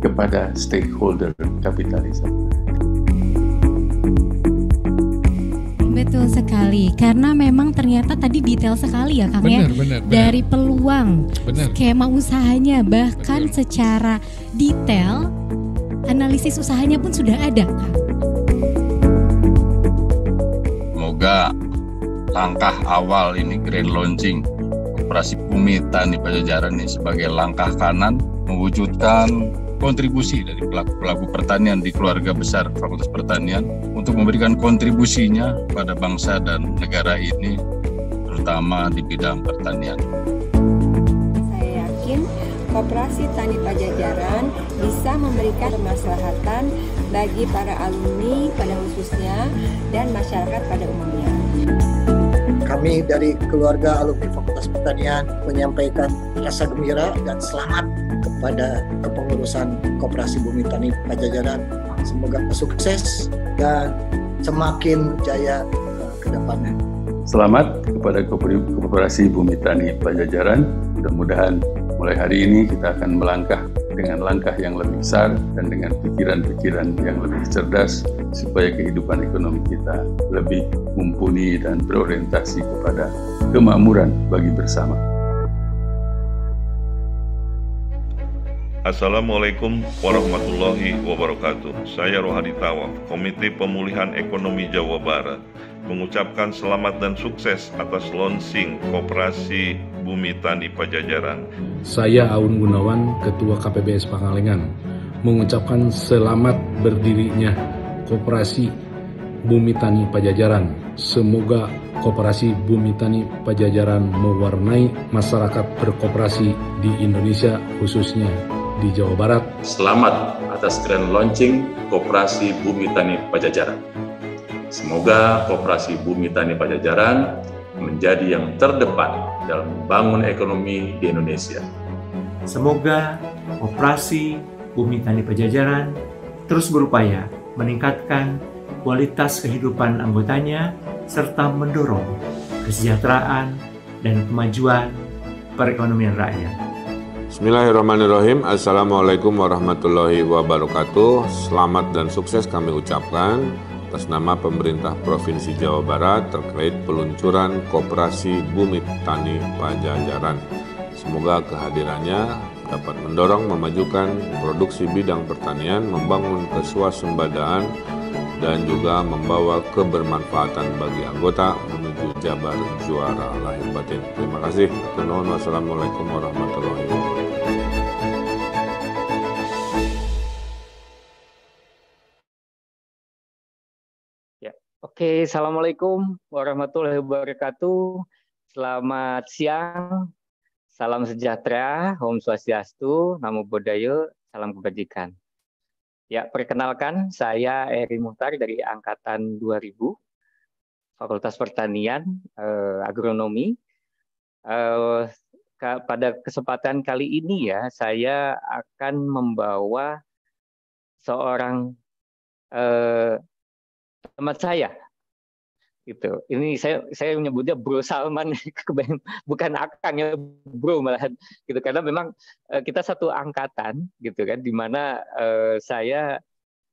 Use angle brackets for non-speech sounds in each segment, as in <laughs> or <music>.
kepada stakeholder kapitalisme. Betul sekali, karena memang ternyata tadi detail sekali ya Kang ya. Benar, benar. Dari peluang, benar. skema usahanya, bahkan benar. secara detail analisis usahanya pun sudah ada Semoga langkah awal ini grand launching Operasi Bumi Tani Pajajaran ini sebagai langkah kanan mewujudkan kontribusi dari pelaku-pelaku pertanian di keluarga besar Fakultas Pertanian untuk memberikan kontribusinya pada bangsa dan negara ini terutama di bidang pertanian. Saya yakin Koperasi Tani Pajajaran bisa memberikan kemaslahatan bagi para alumni pada khususnya dan masyarakat pada umumnya. Kami dari keluarga alumni Fakultas Pertanian menyampaikan rasa gembira dan selamat kepada urusan Koperasi Bumi Tani Pajajaran. Semoga sukses dan semakin jaya eh, ke depannya. Selamat kepada Koperasi Bumi Tani Pajajaran. Mudah-mudahan mulai hari ini kita akan melangkah dengan langkah yang lebih besar dan dengan pikiran-pikiran yang lebih cerdas supaya kehidupan ekonomi kita lebih mumpuni dan berorientasi kepada kemakmuran bagi bersama. Assalamualaikum warahmatullahi wabarakatuh. Saya Rohadi Tawaf, Komite Pemulihan Ekonomi Jawa Barat, mengucapkan selamat dan sukses atas launching Koperasi Bumi Tani Pajajaran. Saya Aun Gunawan, Ketua KPBS Pangalengan, mengucapkan selamat berdirinya Koperasi Bumi Tani Pajajaran. Semoga Koperasi Bumi Tani Pajajaran mewarnai masyarakat berkoperasi di Indonesia khususnya di Jawa Barat. Selamat atas grand launching Koperasi Bumi Tani Pajajaran. Semoga Koperasi Bumi Tani Pajajaran menjadi yang terdepan dalam membangun ekonomi di Indonesia. Semoga Koperasi Bumi Tani Pajajaran terus berupaya meningkatkan kualitas kehidupan anggotanya serta mendorong kesejahteraan dan kemajuan perekonomian rakyat. Bismillahirrahmanirrahim Assalamualaikum warahmatullahi wabarakatuh Selamat dan sukses kami ucapkan atas nama pemerintah Provinsi Jawa Barat terkait peluncuran Koperasi Bumi Tani Pajajaran. Semoga kehadirannya dapat mendorong memajukan produksi bidang pertanian, membangun kesuasembadaan, dan juga membawa kebermanfaatan bagi anggota menuju jabar juara lahir batin. Terima kasih. Wassalamualaikum warahmatullahi wabarakatuh. Oke, assalamualaikum warahmatullahi wabarakatuh. Selamat siang, salam sejahtera, Om Swastiastu, Namo Buddhaya, salam kebajikan. Ya, perkenalkan saya Eri Muhtar dari angkatan 2000, Fakultas Pertanian eh, Agronomi. Eh, pada kesempatan kali ini ya, saya akan membawa seorang eh, teman saya gitu. Ini saya saya menyebutnya Bro Salman <laughs> bukan akang ya Bro malahan gitu karena memang eh, kita satu angkatan gitu kan di mana uh, saya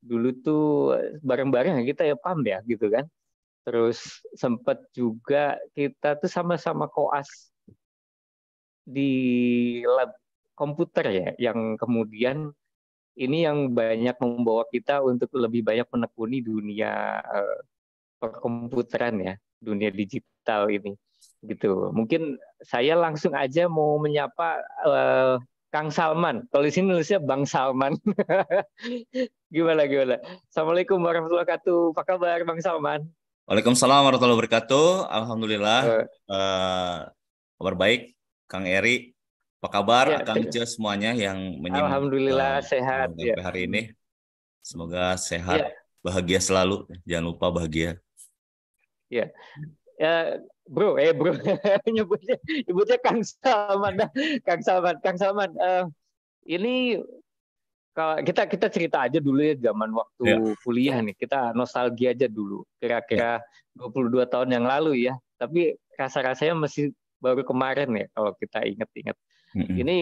dulu tuh bareng-bareng ya, kita ya PAM ya gitu kan. Terus sempat juga kita tuh sama-sama koas di lab komputer ya yang kemudian ini yang banyak membawa kita untuk lebih banyak menekuni dunia uh, perkomputeran ya dunia digital ini gitu mungkin saya langsung aja mau menyapa uh, Kang Salman kalau di sini nulisnya Bang Salman <laughs> gimana gimana Assalamualaikum warahmatullahi wabarakatuh apa kabar Bang Salman Waalaikumsalam warahmatullahi wabarakatuh Alhamdulillah uh, uh kabar baik Kang Eri apa kabar ya, Kang Jo semuanya yang menyimak Alhamdulillah uh, sehat ya. hari ini semoga sehat ya. bahagia selalu jangan lupa bahagia Iya. Ya. Yeah. bro, eh bro, <laughs> nyebutnya, nyebutnya Kang Salman, nah. Kang Salman, Kang Salman. Uh, ini kalau kita kita cerita aja dulu ya zaman waktu ya. kuliah nih, kita nostalgia aja dulu. Kira-kira ya. 22 tahun yang lalu ya. Tapi rasa-rasanya masih baru kemarin ya kalau kita ingat-ingat. Mm -hmm. Ini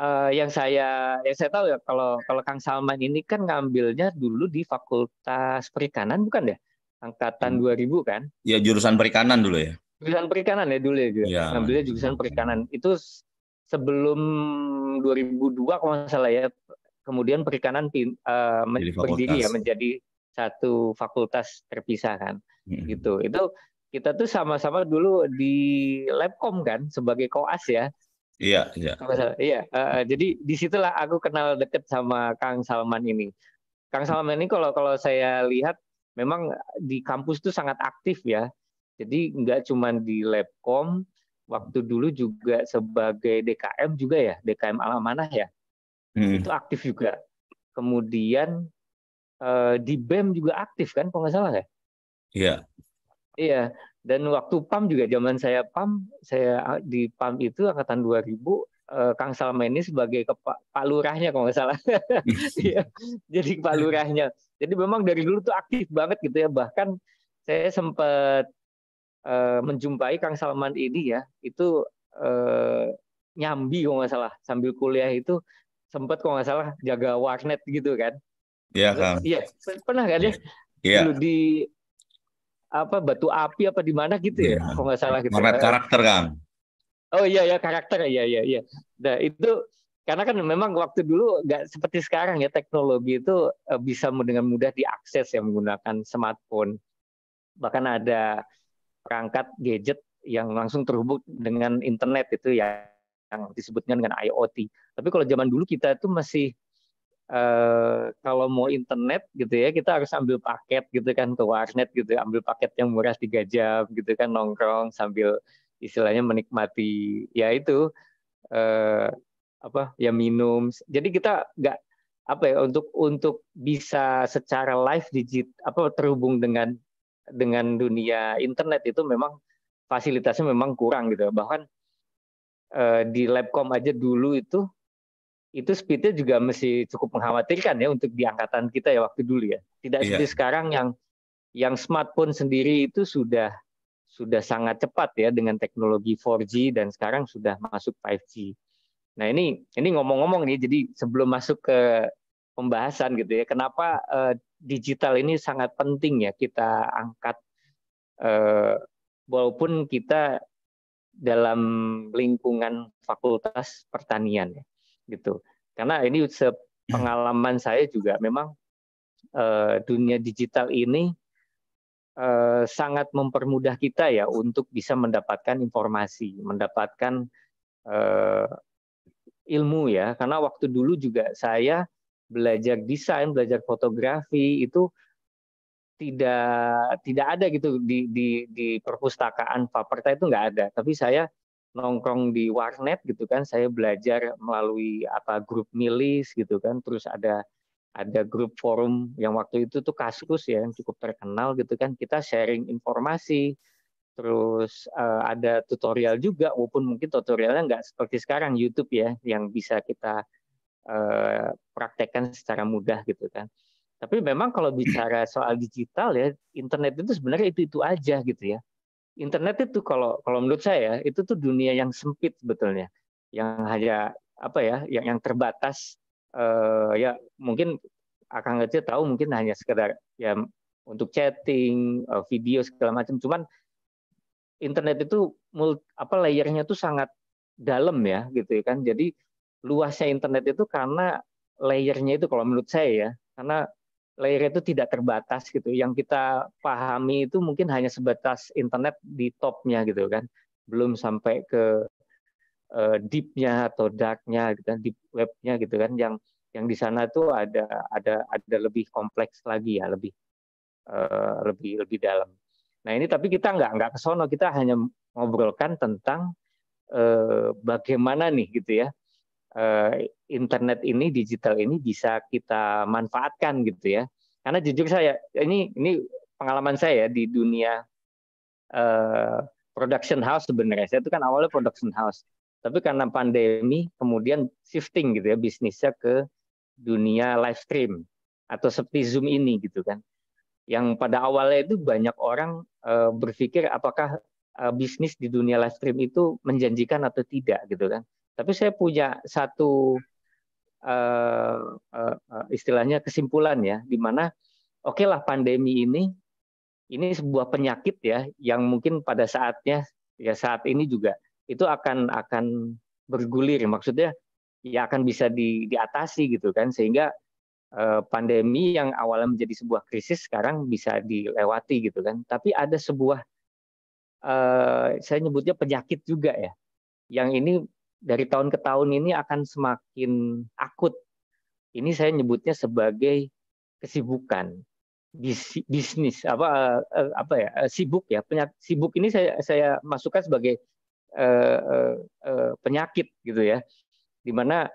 uh, yang saya yang saya tahu ya kalau kalau Kang Salman ini kan ngambilnya dulu di Fakultas Perikanan bukan ya? angkatan 2000 hmm. kan? Iya, jurusan perikanan dulu ya. Jurusan perikanan ya dulu ya. ya. Ambilnya jurusan perikanan. Itu sebelum 2002 kalau nggak salah ya. Kemudian perikanan uh, berdiri ya menjadi satu fakultas terpisah kan. Hmm. Gitu. Itu kita tuh sama-sama dulu di Labcom kan sebagai koas ya. Iya, iya. Iya, uh, jadi disitulah aku kenal deket sama Kang Salman ini. Kang Salman ini kalau kalau saya lihat memang eh, di kampus itu sangat aktif ya. Jadi nggak cuma di Labcom, waktu dulu juga sebagai DKM juga ya, DKM Alamanah ya, hmm. itu aktif juga. Kemudian eh, di BEM juga aktif kan, kalau nggak salah ya? Iya. Iya, dan waktu PAM juga zaman saya PAM, saya eh, di PAM itu angkatan 2000 uh, Kang Salman ini sebagai Pak Lurahnya kalau nggak salah. <laughs> Iya, jadi Pak Lurahnya. Jadi memang dari dulu tuh aktif banget gitu ya. Bahkan saya sempat uh, eh, menjumpai Kang Salman ini ya, itu uh, nyambi kalau nggak salah sambil kuliah itu sempat kalau nggak salah jaga warnet gitu kan. Iya kan. Iya, pernah kan ya? Iya. Dulu di apa batu api apa di mana gitu ya, ya. kalau nggak salah gitu. Warnet karakter kan. Oh iya ya karakter ya ya ya. Nah itu karena kan memang waktu dulu nggak seperti sekarang ya teknologi itu eh, bisa dengan mudah diakses ya menggunakan smartphone. Bahkan ada perangkat gadget yang langsung terhubung dengan internet itu ya yang disebutnya dengan IoT. Tapi kalau zaman dulu kita itu masih eh, kalau mau internet gitu ya kita harus ambil paket gitu kan ke warnet gitu ambil paket yang murah tiga jam gitu kan nongkrong sambil istilahnya menikmati ya itu eh, apa ya minum. Jadi kita nggak apa ya untuk untuk bisa secara live digit apa terhubung dengan dengan dunia internet itu memang fasilitasnya memang kurang gitu. Bahkan eh, di labcom aja dulu itu itu speednya juga masih cukup mengkhawatirkan ya untuk di angkatan kita ya waktu dulu ya. Tidak yeah. seperti sekarang yang yang smartphone sendiri itu sudah sudah sangat cepat ya dengan teknologi 4G dan sekarang sudah masuk 5G. Nah ini ini ngomong-ngomong nih, jadi sebelum masuk ke pembahasan gitu ya, kenapa uh, digital ini sangat penting ya kita angkat uh, walaupun kita dalam lingkungan fakultas pertanian ya gitu karena ini pengalaman saya juga memang uh, dunia digital ini Eh, sangat mempermudah kita ya untuk bisa mendapatkan informasi, mendapatkan eh, ilmu ya. Karena waktu dulu juga saya belajar desain, belajar fotografi itu tidak tidak ada gitu di di di perpustakaan Paperta itu nggak ada. Tapi saya nongkrong di warnet gitu kan, saya belajar melalui apa grup milis gitu kan, terus ada ada grup forum yang waktu itu tuh kasus ya yang cukup terkenal gitu kan kita sharing informasi terus uh, ada tutorial juga walaupun mungkin tutorialnya nggak seperti sekarang YouTube ya yang bisa kita uh, praktekkan secara mudah gitu kan tapi memang kalau bicara soal digital ya internet itu sebenarnya itu itu aja gitu ya internet itu kalau kalau menurut saya itu tuh dunia yang sempit sebetulnya yang hanya apa ya yang yang terbatas uh, ya mungkin akan kecil tahu mungkin hanya sekedar ya untuk chatting, uh, video segala macam. Cuman internet itu multi, apa layernya itu sangat dalam ya gitu ya kan. Jadi luasnya internet itu karena layernya itu kalau menurut saya ya karena layer itu tidak terbatas gitu. Yang kita pahami itu mungkin hanya sebatas internet di topnya gitu kan, belum sampai ke uh, deepnya atau darknya gitu kan deep webnya gitu kan yang yang di sana tuh ada ada ada lebih kompleks lagi ya lebih uh, lebih lebih dalam nah ini tapi kita nggak nggak kesono kita hanya ngobrolkan tentang uh, bagaimana nih gitu ya uh, internet ini digital ini bisa kita manfaatkan gitu ya karena jujur saya ini ini pengalaman saya di dunia uh, production house sebenarnya saya itu kan awalnya production house tapi karena pandemi, kemudian shifting gitu ya bisnisnya ke dunia live stream atau seperti Zoom ini gitu kan. Yang pada awalnya itu banyak orang eh, berpikir apakah eh, bisnis di dunia live stream itu menjanjikan atau tidak gitu kan. Tapi saya punya satu eh, istilahnya kesimpulan ya, di mana oke okay lah pandemi ini ini sebuah penyakit ya yang mungkin pada saatnya ya saat ini juga itu akan akan bergulir maksudnya ya akan bisa di, diatasi gitu kan sehingga eh, pandemi yang awalnya menjadi sebuah krisis sekarang bisa dilewati gitu kan tapi ada sebuah eh, saya nyebutnya penyakit juga ya yang ini dari tahun ke tahun ini akan semakin akut ini saya nyebutnya sebagai kesibukan bis, bisnis apa eh, eh, apa ya eh, sibuk ya penyakit sibuk ini saya saya masukkan sebagai Eh, eh, eh, penyakit gitu ya dimana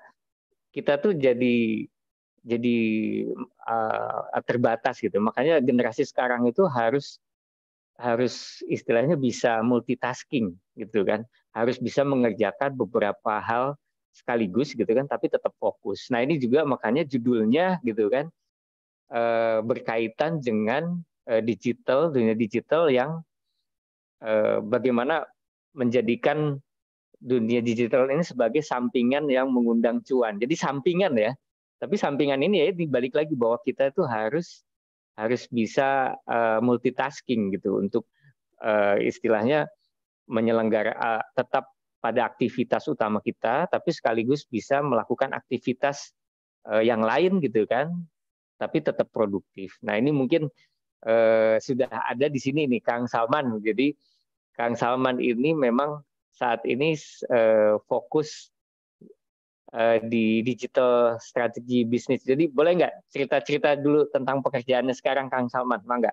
kita tuh jadi jadi uh, terbatas gitu makanya generasi sekarang itu harus harus istilahnya bisa multitasking gitu kan harus bisa mengerjakan beberapa hal sekaligus gitu kan tapi tetap fokus nah ini juga makanya judulnya gitu kan uh, berkaitan dengan uh, digital dunia digital yang bagaimana menjadikan dunia digital ini sebagai sampingan yang mengundang cuan. Jadi sampingan ya. Tapi sampingan ini ya dibalik lagi bahwa kita itu harus harus bisa uh, multitasking gitu untuk uh, istilahnya menyelenggara uh, tetap pada aktivitas utama kita tapi sekaligus bisa melakukan aktivitas uh, yang lain gitu kan tapi tetap produktif. Nah, ini mungkin uh, sudah ada di sini nih Kang Salman. Jadi Kang Salman ini memang saat ini uh, fokus uh, di digital strategi bisnis. Jadi boleh nggak cerita-cerita dulu tentang pekerjaannya sekarang Kang Salman, mangga?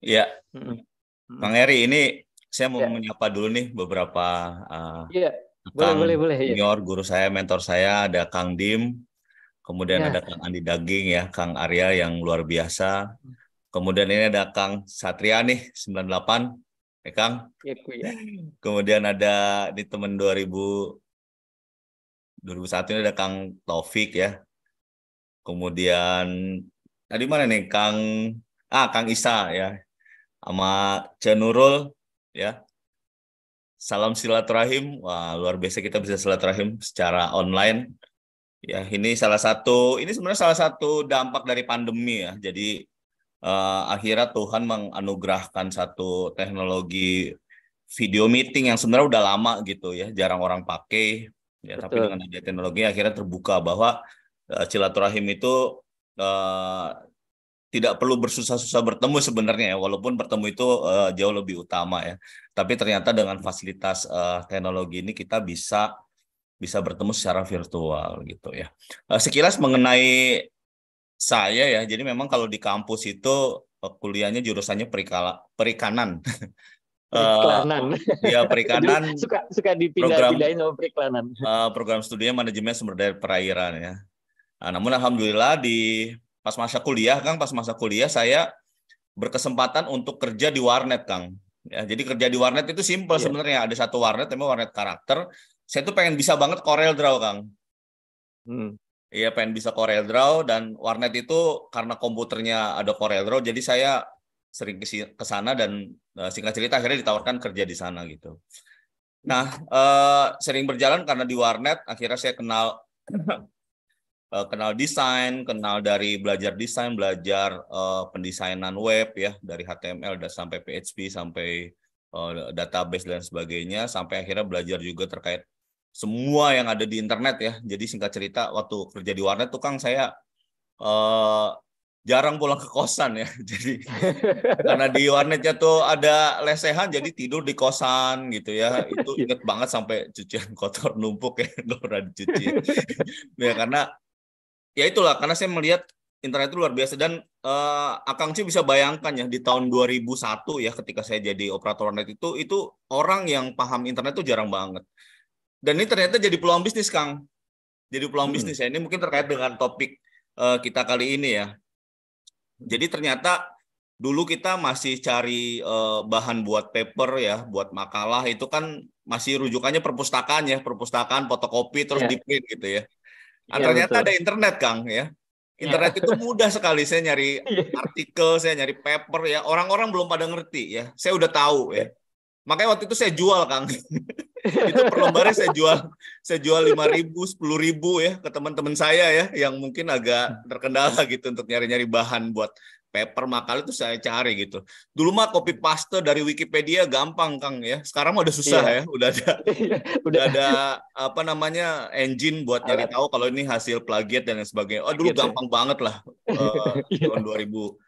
Iya. Hmm. Bang Eri, ini saya mau ya. menyapa dulu nih beberapa uh, ya. boleh, boleh, boleh, senior, iya. ya. guru saya, mentor saya, ada Kang Dim, kemudian ya. ada Kang Andi Daging ya, Kang Arya yang luar biasa. Kemudian ini ada Kang Satria nih, 98, ya Kang. Ya, ya. Kemudian ada di teman 2000 2001 ini ada Kang Taufik ya. Kemudian tadi mana nih Kang ah Kang Isa ya. Sama Cenurul ya. Salam silaturahim. Wah, luar biasa kita bisa silaturahim secara online. Ya, ini salah satu ini sebenarnya salah satu dampak dari pandemi ya. Jadi uh, akhirnya Tuhan menganugerahkan satu teknologi video meeting yang sebenarnya udah lama gitu ya, jarang orang pakai. Ya, tapi dengan ada teknologi akhirnya terbuka bahwa uh, silaturahim itu uh, tidak perlu bersusah-susah bertemu sebenarnya ya, walaupun bertemu itu uh, jauh lebih utama ya. Tapi ternyata dengan fasilitas uh, teknologi ini kita bisa bisa bertemu secara virtual gitu ya. sekilas mengenai saya ya jadi memang kalau di kampus itu eh, kuliahnya jurusannya perikala, perikanan <laughs> eh, iya, perikanan uh, ya perikanan suka suka dipindah-pindahin sama perikanan uh, <laughs> eh, program studinya manajemen sumber daya perairan ya nah, namun alhamdulillah di pas masa kuliah kang pas masa kuliah saya berkesempatan untuk kerja di warnet kang ya jadi kerja di warnet itu simpel yeah. sebenarnya ada satu warnet tapi warnet karakter saya tuh pengen bisa banget Corel Draw kang hmm. Iya, pengen bisa Corel Draw dan warnet itu karena komputernya ada Corel Draw, jadi saya sering ke sana dan uh, singkat cerita akhirnya ditawarkan kerja di sana gitu. Nah, uh, sering berjalan karena di warnet akhirnya saya kenal uh, <coughs> kenal desain, kenal dari belajar desain, belajar uh, pendesainan web ya dari HTML dan sampai PHP sampai database dan sebagainya sampai akhirnya belajar juga terkait semua yang ada di internet ya. Jadi singkat cerita waktu kerja di warnet tuh Kang saya eh, jarang pulang ke kosan ya. <laughs> Jadi <laughs> karena di warnetnya tuh ada lesehan jadi tidur di kosan gitu ya. Itu iya. inget banget sampai cucian <laughs> kotor numpuk ya nggak pernah dicuci. ya karena ya itulah karena saya melihat internet itu luar biasa dan uh, Akang sih bisa bayangkan ya di tahun 2001 ya ketika saya jadi operator net itu itu orang yang paham internet itu jarang banget dan ini ternyata jadi peluang bisnis Kang jadi peluang hmm. bisnis ya ini mungkin terkait dengan topik uh, kita kali ini ya jadi ternyata dulu kita masih cari uh, bahan buat paper ya, buat makalah itu kan masih rujukannya perpustakaan ya, perpustakaan, fotokopi terus yeah. di gitu ya. Nah, iya, ternyata betul. ada internet Kang ya. Internet yeah. itu mudah sekali saya nyari <laughs> iya. artikel, saya nyari paper ya. Orang-orang belum pada ngerti ya. Saya udah tahu ya. Iya. Makanya waktu itu saya jual, Kang. <laughs> itu perlembarnya saya jual saya jual lima ribu sepuluh ribu ya ke teman-teman saya ya yang mungkin agak terkendala gitu untuk nyari-nyari bahan buat paper makal itu saya cari gitu dulu mah copy paste dari Wikipedia gampang Kang ya sekarang udah susah iya. ya udah ada <laughs> iya, udah. ada apa namanya engine buat nyari tahu kalau ini hasil plagiat dan lain sebagainya oh dulu gitu. gampang banget lah uh, <laughs> tahun ribu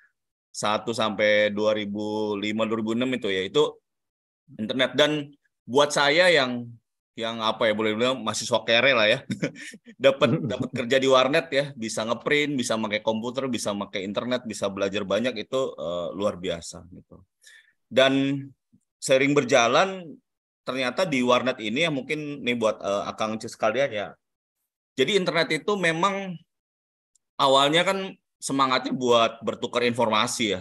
satu sampai 2005 2006 itu ya itu internet dan buat saya yang yang apa ya boleh bilang mahasiswa kere lah ya dapat <laughs> dapat kerja di warnet ya bisa ngeprint bisa pakai komputer bisa pakai internet bisa belajar banyak itu uh, luar biasa gitu dan sering berjalan ternyata di warnet ini ya mungkin nih buat uh, akang cis sekalian ya jadi internet itu memang awalnya kan semangatnya buat bertukar informasi ya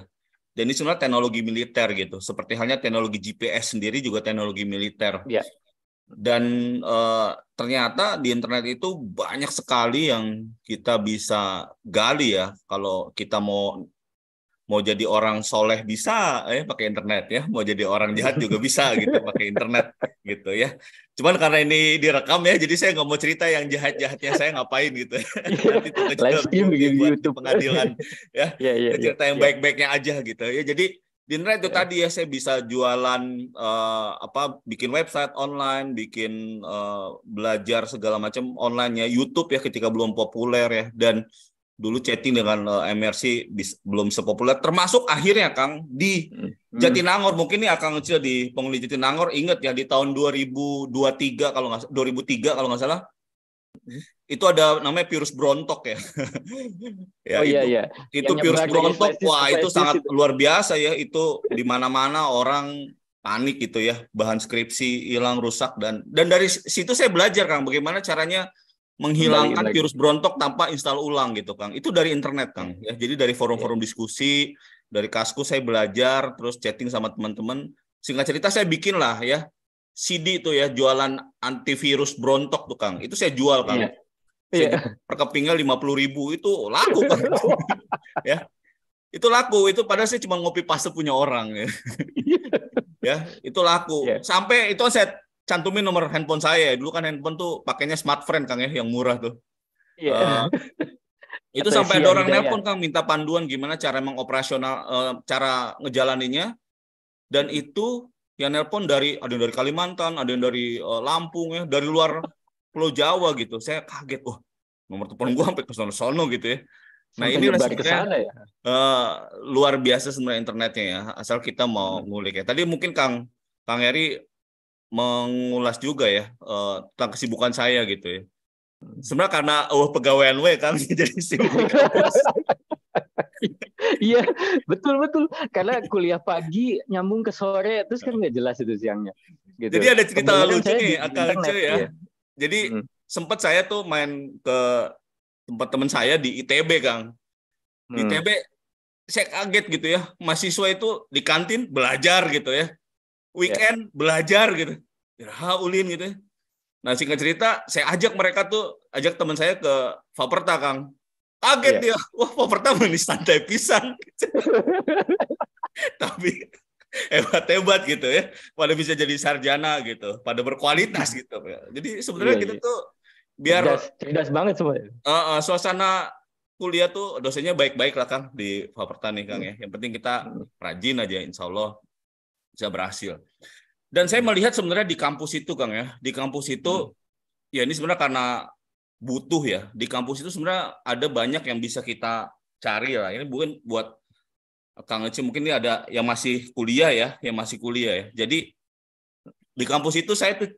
dan ini sebenarnya teknologi militer gitu seperti halnya teknologi GPS sendiri juga teknologi militer ya. dan uh, ternyata di internet itu banyak sekali yang kita bisa gali ya kalau kita mau mau jadi orang soleh bisa eh pakai internet ya mau jadi orang jahat juga bisa gitu <laughs> pakai internet gitu ya cuman karena ini direkam ya jadi saya nggak mau cerita yang jahat jahatnya saya ngapain gitu iya. <laughs> nanti live stream di YouTube pengadilan <laughs> ya yeah, iya, iya, yeah, cerita yeah, yang yeah. baik baiknya aja gitu ya jadi di internet itu yeah. tadi ya saya bisa jualan uh, apa bikin website online bikin uh, belajar segala macam online ya YouTube ya ketika belum populer ya dan dulu chatting dengan uh, eh, MRC belum sepopuler termasuk akhirnya Kang di hmm. Hmm. Jatinangor mungkin ini akan kecil di penghuni Jatinangor ingat ya di tahun 2023 kalau nggak 2003 kalau nggak salah hmm. itu ada namanya virus Brontok ya. <laughs> ya oh, iya, itu, iya, iya. itu virus Brontok wah itu sangat itu. luar biasa ya itu di mana-mana orang panik gitu ya bahan skripsi hilang rusak dan dan dari situ saya belajar Kang bagaimana caranya menghilangkan virus brontok tanpa install ulang gitu Kang. Itu dari internet Kang hmm. ya. Jadi dari forum-forum iya. diskusi, dari kasku saya belajar, terus chatting sama teman-teman. Singkat cerita saya bikin lah ya CD itu ya jualan antivirus brontok tuh Kang. Itu saya jual Kang. Iya. Saya iya. perkepingnya lima puluh ribu itu laku kan <laughs> ya itu laku itu padahal saya cuma ngopi paste punya orang ya, iya. ya itu laku sampai itu saya cantumin nomor handphone saya. Dulu kan handphone tuh pakainya smartphone Kang ya yang murah tuh. Iya. Yeah. Uh, <laughs> itu sampai ada orang nelpon ya. Kang minta panduan gimana cara mengoperasional uh, cara ngejalaninnya. Dan itu yang nelpon dari ada yang dari Kalimantan, ada yang dari uh, Lampung ya, dari luar Pulau Jawa gitu. Saya kaget, wah oh, nomor telepon gua sampai ke sono-sono gitu ya. Nah ini resikonya ya? uh, luar biasa sebenarnya internetnya ya, asal kita mau hmm. ngulik ya. Tadi mungkin Kang Kang Eri mengulas juga ya uh, tentang kesibukan saya gitu ya. Sebenarnya karena uh pegawai Nw kan <laughs> jadi sibuk. Iya, betul betul. Karena kuliah pagi nyambung ke sore terus kan nggak jelas itu siangnya. Gitu. Jadi ada cerita Kemudian lucu nih, akal lucu ya. Iya. Jadi hmm. sempat saya tuh main ke tempat teman saya di ITB, Kang. Di mm. ITB saya kaget gitu ya, mahasiswa itu di kantin belajar gitu ya. Weekend yeah. belajar gitu. Ya, ulin gitu ya. Nah singkat cerita, saya ajak mereka tuh, ajak teman saya ke Faperta, Kang. Kaget yeah. dia, wah Faperta manis santai pisang. <laughs> Tapi hebat-hebat gitu ya. Pada bisa jadi sarjana gitu, pada berkualitas <laughs> gitu. Jadi sebenarnya yeah, kita yeah. tuh biar... Cerdas, banget semuanya. Uh, uh, suasana kuliah tuh dosennya baik-baik lah Kang di Faperta nih Kang ya. Yang penting kita hmm. rajin aja insya Allah bisa berhasil. Dan saya melihat sebenarnya di kampus itu, Kang ya, di kampus itu, hmm. ya ini sebenarnya karena butuh ya. Di kampus itu sebenarnya ada banyak yang bisa kita cari lah. Ya. Ini bukan buat Kang Eci mungkin ini ada yang masih kuliah ya, yang masih kuliah ya. Jadi di kampus itu saya tuh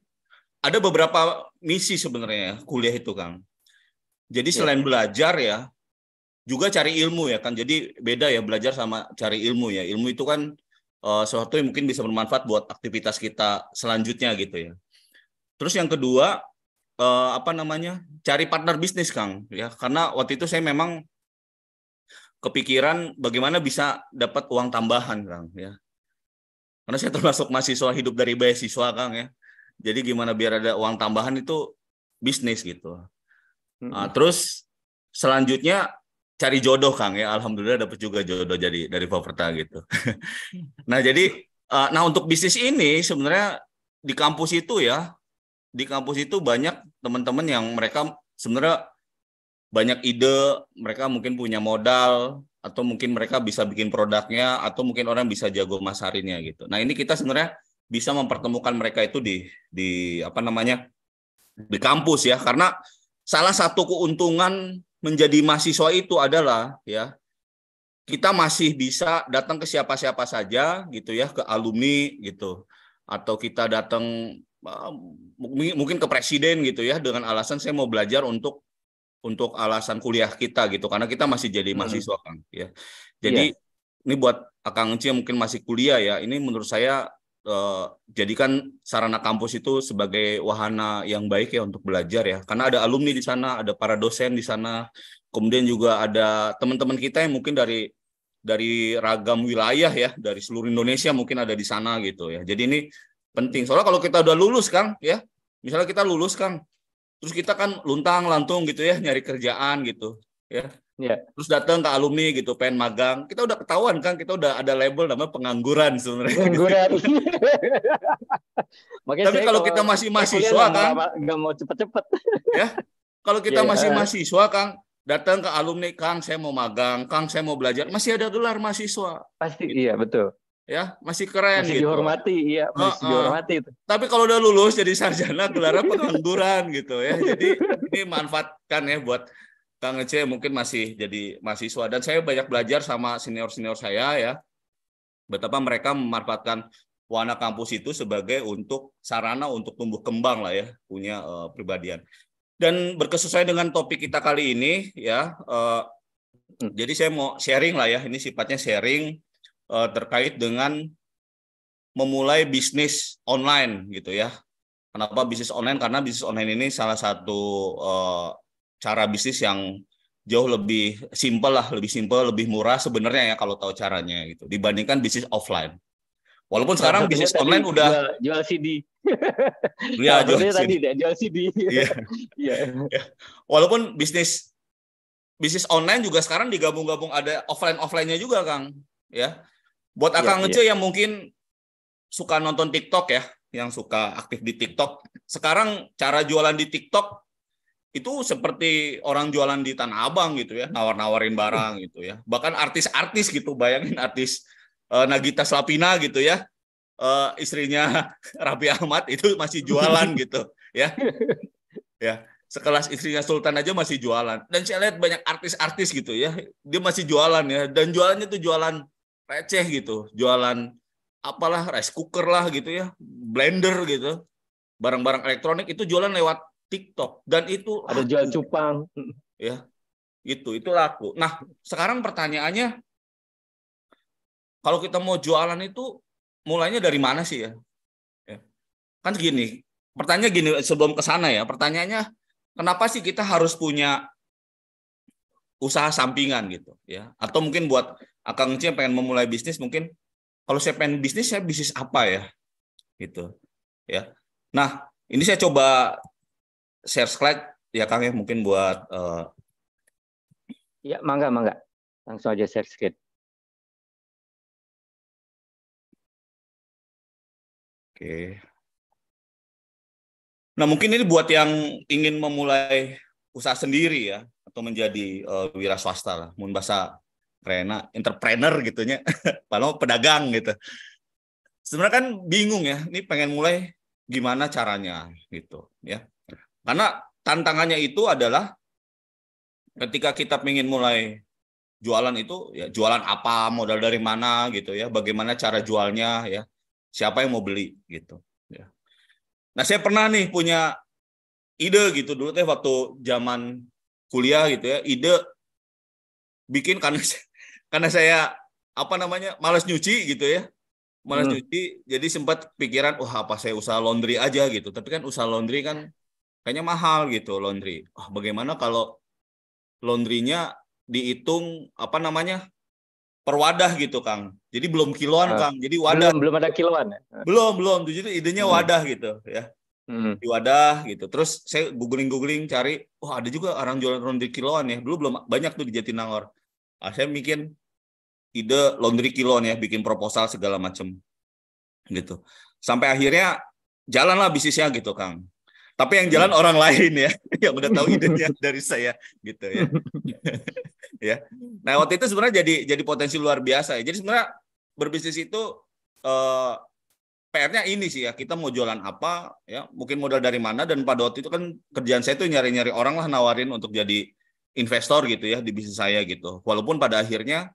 ada beberapa misi sebenarnya ya, kuliah itu, Kang. Jadi iya. selain ya. belajar ya, juga cari ilmu ya kan. Jadi beda ya belajar sama cari ilmu ya. Ilmu itu kan uh, sesuatu yang mungkin bisa bermanfaat buat aktivitas kita selanjutnya gitu ya. Terus yang kedua uh, apa namanya? cari partner bisnis Kang ya karena waktu itu saya memang kepikiran bagaimana bisa dapat uang tambahan Kang ya. Karena saya <laughs> termasuk mahasiswa hidup dari beasiswa Kang ya. Jadi gimana biar ada uang tambahan itu bisnis gitu. Nah, terus selanjutnya cari jodoh Kang ya. Alhamdulillah dapat juga jodoh jadi dari Poverta gitu. <laughs> nah, jadi eh, nah untuk bisnis ini sebenarnya di kampus itu ya, di kampus itu banyak teman-teman yang mereka sebenarnya banyak ide, mereka mungkin punya modal atau mungkin mereka bisa bikin produknya atau mungkin orang bisa jago masarinnya gitu. Nah, ini kita sebenarnya bisa mempertemukan mereka itu di di apa namanya? di kampus ya karena salah satu keuntungan menjadi mahasiswa itu adalah ya kita masih bisa datang ke siapa-siapa saja gitu ya ke alumni gitu atau kita datang eh, mungkin ke presiden gitu ya dengan alasan saya mau belajar untuk untuk alasan kuliah kita gitu karena kita masih jadi hmm. mahasiswa hmm. kan ya jadi yeah. ini buat Akang Enci yang mungkin masih kuliah ya ini menurut saya uh, eh, jadikan sarana kampus itu sebagai wahana yang baik ya untuk belajar ya. Karena ada alumni di sana, ada para dosen di sana, kemudian juga ada teman-teman kita yang mungkin dari dari ragam wilayah ya, dari seluruh Indonesia mungkin ada di sana gitu ya. Jadi ini penting. Soalnya kalau kita udah lulus kan ya, misalnya kita lulus kan, terus kita kan luntang lantung gitu ya nyari kerjaan gitu ya. Yeah. Terus datang ke alumni gitu, pengen magang. Kita udah ketahuan kan, kita udah ada label namanya pengangguran sebenarnya. Pengangguran. <laughs> Tapi kalau, kalau kita masih mahasiswa kan, nggak mau cepet-cepet. ya, kalau kita yeah. masih mahasiswa Kang, datang ke alumni Kang, saya mau magang, Kang saya mau belajar, masih ada gelar mahasiswa. Pasti gitu. iya betul ya masih keren masih gitu. dihormati iya masih uh, dihormati itu. tapi kalau udah lulus jadi sarjana gelarnya pengangguran gitu ya jadi <laughs> ini manfaatkan ya buat Kang Ece mungkin masih jadi mahasiswa dan saya banyak belajar sama senior-senior saya ya betapa mereka memanfaatkan wahana kampus itu sebagai untuk sarana untuk tumbuh kembang lah ya punya uh, pribadian dan berkesesuaian dengan topik kita kali ini ya uh, jadi saya mau sharing lah ya ini sifatnya sharing uh, terkait dengan memulai bisnis online gitu ya kenapa bisnis online karena bisnis online ini salah satu uh, cara bisnis yang jauh lebih simpel lah, lebih simpel, lebih murah sebenarnya ya kalau tahu caranya gitu dibandingkan bisnis offline. Walaupun sekarang bisnis online jual, udah jual, CD. <laughs> Iya, jual CD. jual CD. Iya. <laughs> Iya. iya. Walaupun bisnis bisnis online juga sekarang digabung-gabung ada offline-offline-nya juga, Kang. Ya. Buat iya, Akang yeah, Ece yang mungkin suka nonton TikTok ya, yang suka aktif di TikTok. Sekarang cara jualan di TikTok itu seperti orang jualan di Tanah Abang gitu ya, nawar-nawarin barang hmm. gitu ya. Bahkan artis-artis gitu, bayangin artis uh, Nagita Slavina gitu ya, uh, istrinya <laughs> Raffi Ahmad itu masih jualan <laughs> gitu ya. Ya, sekelas istrinya Sultan aja masih jualan. Dan saya lihat banyak artis-artis gitu ya, dia masih jualan ya. Dan jualannya tuh jualan receh gitu, jualan apalah rice cooker lah gitu ya, blender gitu. Barang-barang elektronik itu jualan lewat TikTok dan itu ada laku. jual cupang. Ya. Itu itu laku. Nah, sekarang pertanyaannya kalau kita mau jualan itu mulainya dari mana sih ya? ya? Kan gini, pertanyaan gini sebelum ke sana ya. Pertanyaannya kenapa sih kita harus punya usaha sampingan gitu ya? Atau mungkin buat Akang Ci yang pengen memulai bisnis mungkin kalau saya pengen bisnis saya bisnis apa ya? Gitu. Ya. Nah, ini saya coba share slide ya Kang ya mungkin buat uh... ya mangga mangga langsung aja share screen. Oke. Nah mungkin ini buat yang ingin memulai usaha sendiri ya atau menjadi uh, wira swasta lah, mungkin bahasa Rena, entrepreneur gitunya, kalau <laughs> pedagang gitu. Sebenarnya kan bingung ya, ini pengen mulai gimana caranya gitu ya karena tantangannya itu adalah ketika kita ingin mulai jualan itu ya jualan apa, modal dari mana gitu ya, bagaimana cara jualnya ya, siapa yang mau beli gitu ya. Nah, saya pernah nih punya ide gitu dulu teh waktu zaman kuliah gitu ya, ide bikin karena <laughs> karena saya apa namanya malas nyuci gitu ya malas hmm. nyuci jadi sempat pikiran wah apa saya usaha laundry aja gitu tapi kan usaha laundry kan kayaknya mahal gitu laundry. Oh, bagaimana kalau laundrynya dihitung apa namanya per wadah gitu Kang. Jadi belum kiloan uh, Kang. Jadi wadah. Belum belum ada kiloan. Ya? Ah. Belum belum. Jadi idenya hmm. wadah gitu ya. Hmm. Di wadah gitu. Terus saya googling googling cari. Wah oh, ada juga orang jualan laundry kiloan ya. Dulu belum banyak tuh di Jatinangor. Nah, saya bikin ide laundry kiloan ya, bikin proposal segala macem gitu. Sampai akhirnya jalanlah bisnisnya gitu Kang. Tapi yang jalan iya. orang lain ya, <laughs> yang udah tahu idenya dari saya gitu ya. <laughs> ya. Nah waktu itu sebenarnya jadi jadi potensi luar biasa ya. Jadi sebenarnya berbisnis itu eh, PR-nya ini sih ya kita mau jualan apa ya mungkin modal dari mana dan pada waktu itu kan kerjaan saya itu nyari-nyari orang lah nawarin untuk jadi investor gitu ya di bisnis saya gitu walaupun pada akhirnya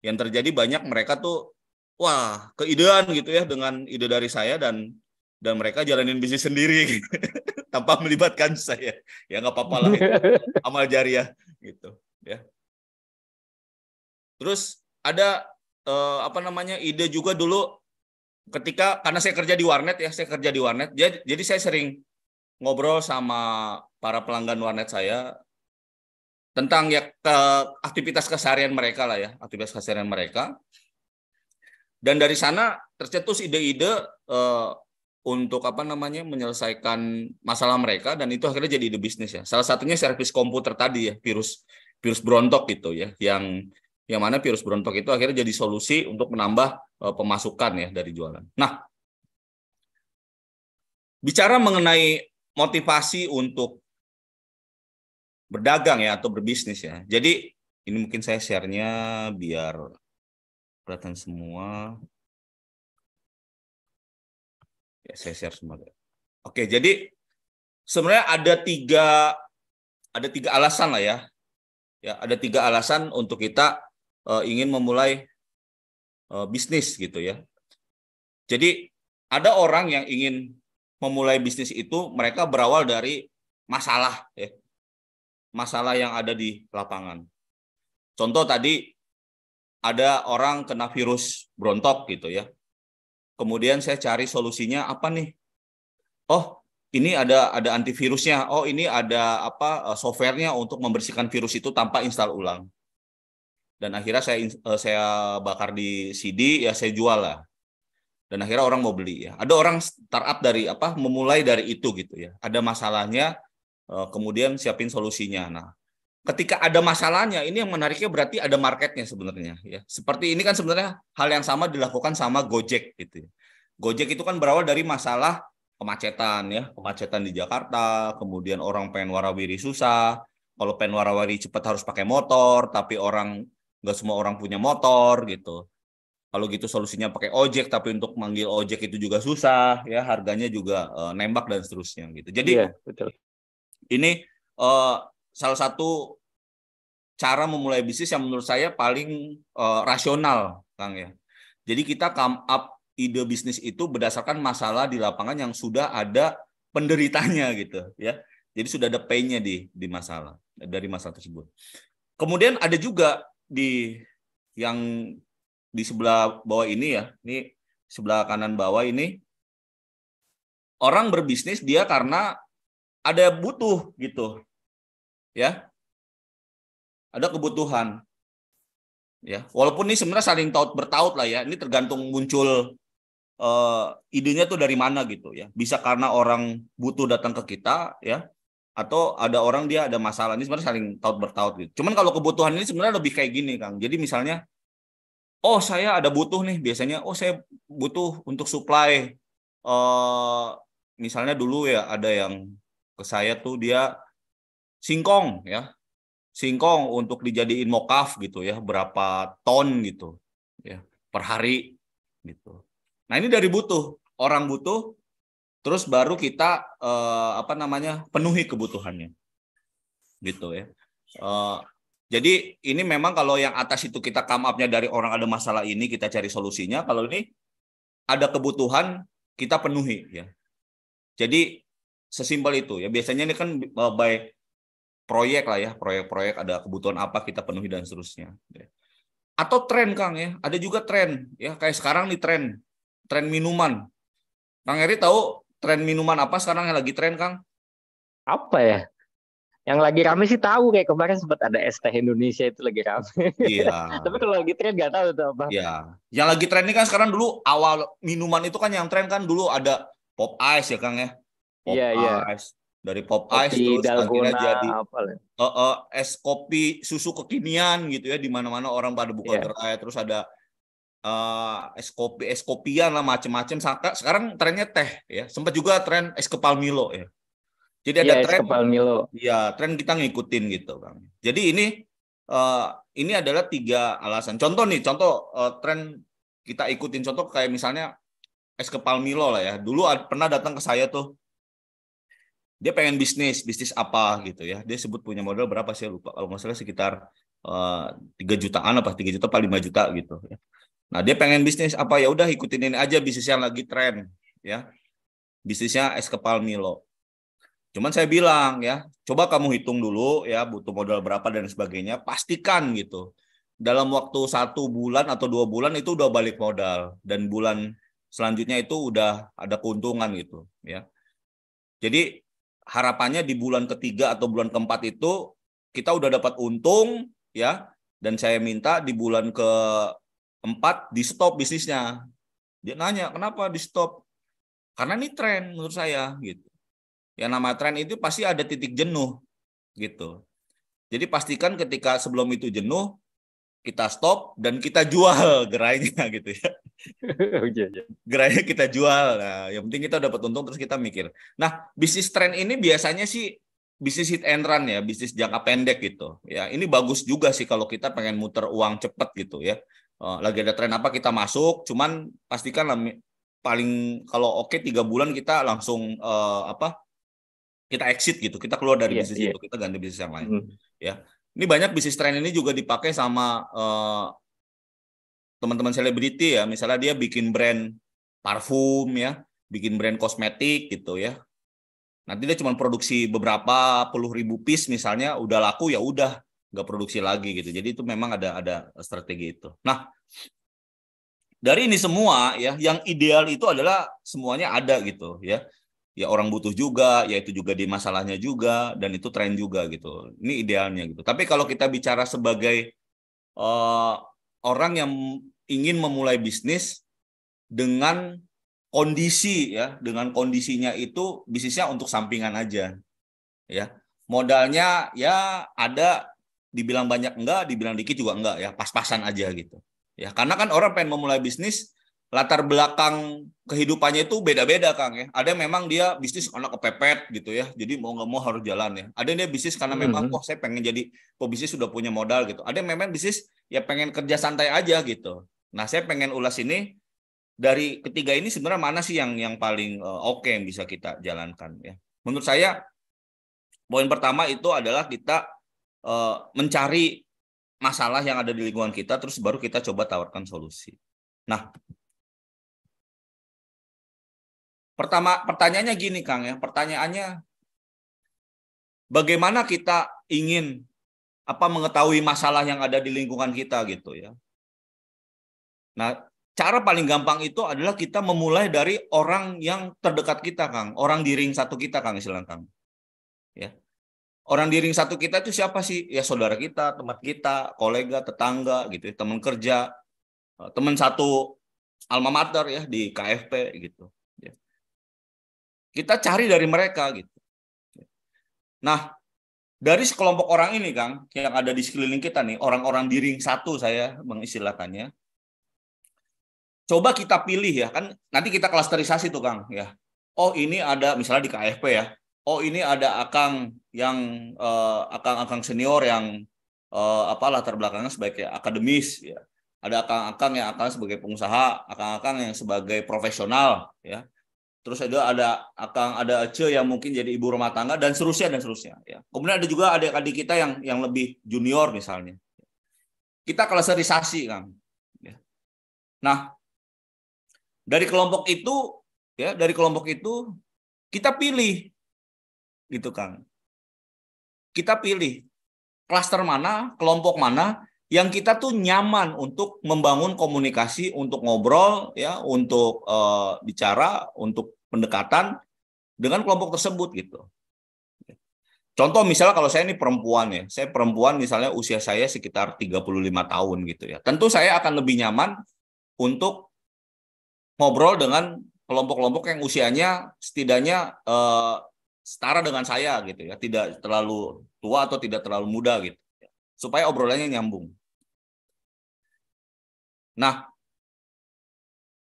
yang terjadi banyak mereka tuh wah keidean gitu ya dengan ide dari saya dan dan mereka jalanin bisnis sendiri <laughs> tanpa melibatkan saya ya nggak apa-apa lah ya. <laughs> amal jariah gitu ya terus ada eh, apa namanya ide juga dulu ketika karena saya kerja di warnet ya saya kerja di warnet jadi jadi saya sering ngobrol sama para pelanggan warnet saya tentang ya ke, aktivitas keseharian mereka lah ya aktivitas keseharian mereka dan dari sana tercetus ide-ide eh, untuk apa namanya menyelesaikan masalah mereka dan itu akhirnya jadi the business ya. Salah satunya servis komputer tadi ya, virus virus Brontok gitu ya, yang yang mana virus Brontok itu akhirnya jadi solusi untuk menambah uh, pemasukan ya dari jualan. Nah, bicara mengenai motivasi untuk berdagang ya atau berbisnis ya. Jadi ini mungkin saya share-nya biar kelihatan semua. Oke, ya, saya share semua. Oke, jadi sebenarnya ada tiga ada tiga alasan lah ya. Ya, ada tiga alasan untuk kita uh, ingin memulai uh, bisnis gitu ya. Jadi ada orang yang ingin memulai bisnis itu mereka berawal dari masalah ya. Masalah yang ada di lapangan. Contoh tadi ada orang kena virus brontok gitu ya. Kemudian saya cari solusinya apa nih? Oh, ini ada ada antivirusnya. Oh, ini ada apa eh, softwarenya untuk membersihkan virus itu tanpa install ulang. Dan akhirnya saya eh, saya bakar di CD, ya saya jual lah. Dan akhirnya orang mau beli ya. Ada orang startup dari apa memulai dari itu gitu ya. Ada masalahnya, eh, kemudian siapin solusinya. Nah, ketika ada masalahnya ini yang menariknya berarti ada marketnya sebenarnya ya seperti ini kan sebenarnya hal yang sama dilakukan sama Gojek gitu ya. Gojek itu kan berawal dari masalah kemacetan ya kemacetan di Jakarta kemudian orang pengen warawiri susah kalau pengen warawiri cepat harus pakai motor tapi orang nggak semua orang punya motor gitu kalau gitu solusinya pakai ojek tapi untuk manggil ojek itu juga susah ya harganya juga uh, nembak dan seterusnya gitu jadi yeah, betul. ini uh, salah satu cara memulai bisnis yang menurut saya paling uh, rasional, Kang ya. Jadi kita come up ide bisnis itu berdasarkan masalah di lapangan yang sudah ada penderitanya <laughs> gitu ya. Jadi sudah ada painnya di di masalah dari masalah tersebut. Kemudian ada juga di yang di sebelah bawah ini ya, ini sebelah kanan bawah ini orang berbisnis dia karena ada butuh gitu. Ya ada kebutuhan. Ya, walaupun ini sebenarnya saling taut bertaut lah ya. Ini tergantung muncul uh, idenya tuh dari mana gitu ya. Bisa karena orang butuh datang ke kita ya, atau ada orang dia ada masalah ini sebenarnya saling taut bertaut gitu. Cuman kalau kebutuhan ini sebenarnya lebih kayak gini Kang. Jadi misalnya oh saya ada butuh nih biasanya oh saya butuh untuk supply uh, misalnya dulu ya ada yang ke saya tuh dia singkong ya singkong untuk dijadiin mokaf gitu ya, berapa ton gitu ya per hari gitu. Nah ini dari butuh orang butuh, terus baru kita eh, apa namanya penuhi kebutuhannya gitu ya. Eh, jadi ini memang kalau yang atas itu kita come up-nya dari orang ada masalah ini kita cari solusinya. Kalau ini ada kebutuhan kita penuhi ya. Jadi sesimpel itu ya. Biasanya ini kan eh, by proyek lah ya, proyek-proyek ada kebutuhan apa kita penuhi dan seterusnya. Atau tren Kang ya, ada juga tren ya kayak sekarang nih tren, tren minuman. Kang Eri tahu tren minuman apa sekarang yang lagi tren Kang? Apa ya? Yang lagi rame sih tahu kayak kemarin sempat ada es teh Indonesia itu lagi rame. Iya. <laughs> Tapi kalau lagi tren gak tahu itu apa. Iya. Yang lagi tren ini kan sekarang dulu awal minuman itu kan yang tren kan dulu ada pop ice ya Kang ya. Pop iya. iya. ice. iya dari pop ice terus Dalguna, akhirnya jadi apa uh, uh, es kopi susu kekinian gitu ya di mana-mana orang pada buka yeah. gerai terus ada uh, es kopi es kopian lah macem-macem sekarang trennya teh ya sempat juga tren es kepal Milo ya jadi ada yeah, iya, tren kepal Milo ya tren kita ngikutin gitu bang jadi ini uh, ini adalah tiga alasan contoh nih contoh uh, tren kita ikutin contoh kayak misalnya es kepal Milo lah ya dulu ad, pernah datang ke saya tuh dia pengen bisnis bisnis apa gitu ya dia sebut punya modal berapa sih lupa kalau nggak salah sekitar eh, tiga uh, jutaan apa tiga juta apa lima juta gitu ya. nah dia pengen bisnis apa ya udah ikutin ini aja bisnis yang lagi tren ya bisnisnya es kepal Milo cuman saya bilang ya coba kamu hitung dulu ya butuh modal berapa dan sebagainya pastikan gitu dalam waktu satu bulan atau dua bulan itu udah balik modal dan bulan selanjutnya itu udah ada keuntungan gitu ya jadi harapannya di bulan ketiga atau bulan keempat itu kita udah dapat untung ya dan saya minta di bulan ke empat di stop bisnisnya dia nanya kenapa di stop karena ini tren menurut saya gitu ya nama tren itu pasti ada titik jenuh gitu jadi pastikan ketika sebelum itu jenuh kita stop dan kita jual gerainya <laughs> gitu ya <laughs> Gerainya kita jual. Nah, yang penting kita dapat untung terus kita mikir. Nah, bisnis tren ini biasanya sih bisnis hit and run ya, bisnis jangka pendek gitu. Ya, ini bagus juga sih kalau kita pengen muter uang cepet gitu ya. Eh, lagi ada tren apa kita masuk, cuman pastikan paling kalau oke okay, tiga bulan kita langsung uh, apa kita exit gitu, kita keluar dari yeah, bisnis yeah. itu, kita ganti bisnis yang lain. Mm. Ya, ini banyak bisnis tren ini juga dipakai sama uh, teman-teman selebriti ya, misalnya dia bikin brand parfum ya, bikin brand kosmetik gitu ya. Nanti dia cuma produksi beberapa puluh ribu piece misalnya, udah laku ya udah nggak produksi lagi gitu. Jadi itu memang ada ada strategi itu. Nah, dari ini semua ya, yang ideal itu adalah semuanya ada gitu ya. Ya orang butuh juga, ya itu juga di masalahnya juga dan itu tren juga gitu. Ini idealnya gitu. Tapi kalau kita bicara sebagai uh, orang yang ingin memulai bisnis dengan kondisi ya, dengan kondisinya itu bisnisnya untuk sampingan aja. Ya. Modalnya ya ada dibilang banyak enggak, dibilang dikit juga enggak ya, pas-pasan aja gitu. Ya, karena kan orang pengen memulai bisnis latar belakang kehidupannya itu beda-beda Kang ya. Ada yang memang dia bisnis karena kepepet gitu ya. Jadi mau nggak mau harus jalan ya. Ada yang dia bisnis karena memang mm -hmm. oh saya pengen jadi pebisnis sudah punya modal gitu. Ada yang memang bisnis ya pengen kerja santai aja gitu. Nah, saya pengen ulas ini dari ketiga ini sebenarnya mana sih yang yang paling eh, oke okay yang bisa kita jalankan ya. Menurut saya poin pertama itu adalah kita uh, mencari masalah yang ada di lingkungan kita terus baru kita coba tawarkan solusi. Nah, pertama pertanyaannya gini Kang ya, pertanyaannya bagaimana kita ingin apa mengetahui masalah yang ada di lingkungan kita gitu ya. Nah, cara paling gampang itu adalah kita memulai dari orang yang terdekat kita, Kang. Orang di ring satu kita, Kang, istilah Kang. Ya. Orang di ring satu kita itu siapa sih? Ya saudara kita, teman kita, kolega, tetangga gitu, ya. teman kerja, e, teman satu alma mater ya di KFP gitu. Ya. Kita cari dari mereka gitu. Nah, dari sekelompok orang ini Kang yang ada di sekeliling kita nih orang-orang di ring satu saya mengistilahkannya coba kita pilih ya kan nanti kita klasterisasi tuh Kang ya oh ini ada misalnya di KFP ya oh ini ada akang yang eh, akang-akang senior yang eh, apalah terbelakangnya sebagai akademis ya ada akang-akang yang akan sebagai pengusaha akang-akang yang sebagai profesional ya terus ada ada akang ada Ece yang mungkin jadi ibu rumah tangga dan seterusnya dan seterusnya ya. Kemudian ada juga adik-adik kita yang yang lebih junior misalnya. Kita klasifikasi kan. Ya. Nah, dari kelompok itu ya dari kelompok itu kita pilih gitu kan. Kita pilih klaster mana, kelompok mana yang kita tuh nyaman untuk membangun komunikasi, untuk ngobrol, ya, untuk uh, bicara, untuk pendekatan dengan kelompok tersebut gitu. Contoh misalnya kalau saya ini perempuan ya, saya perempuan misalnya usia saya sekitar 35 tahun gitu ya. Tentu saya akan lebih nyaman untuk ngobrol dengan kelompok-kelompok yang usianya setidaknya eh, setara dengan saya gitu ya, tidak terlalu tua atau tidak terlalu muda gitu. Ya. Supaya obrolannya nyambung. Nah,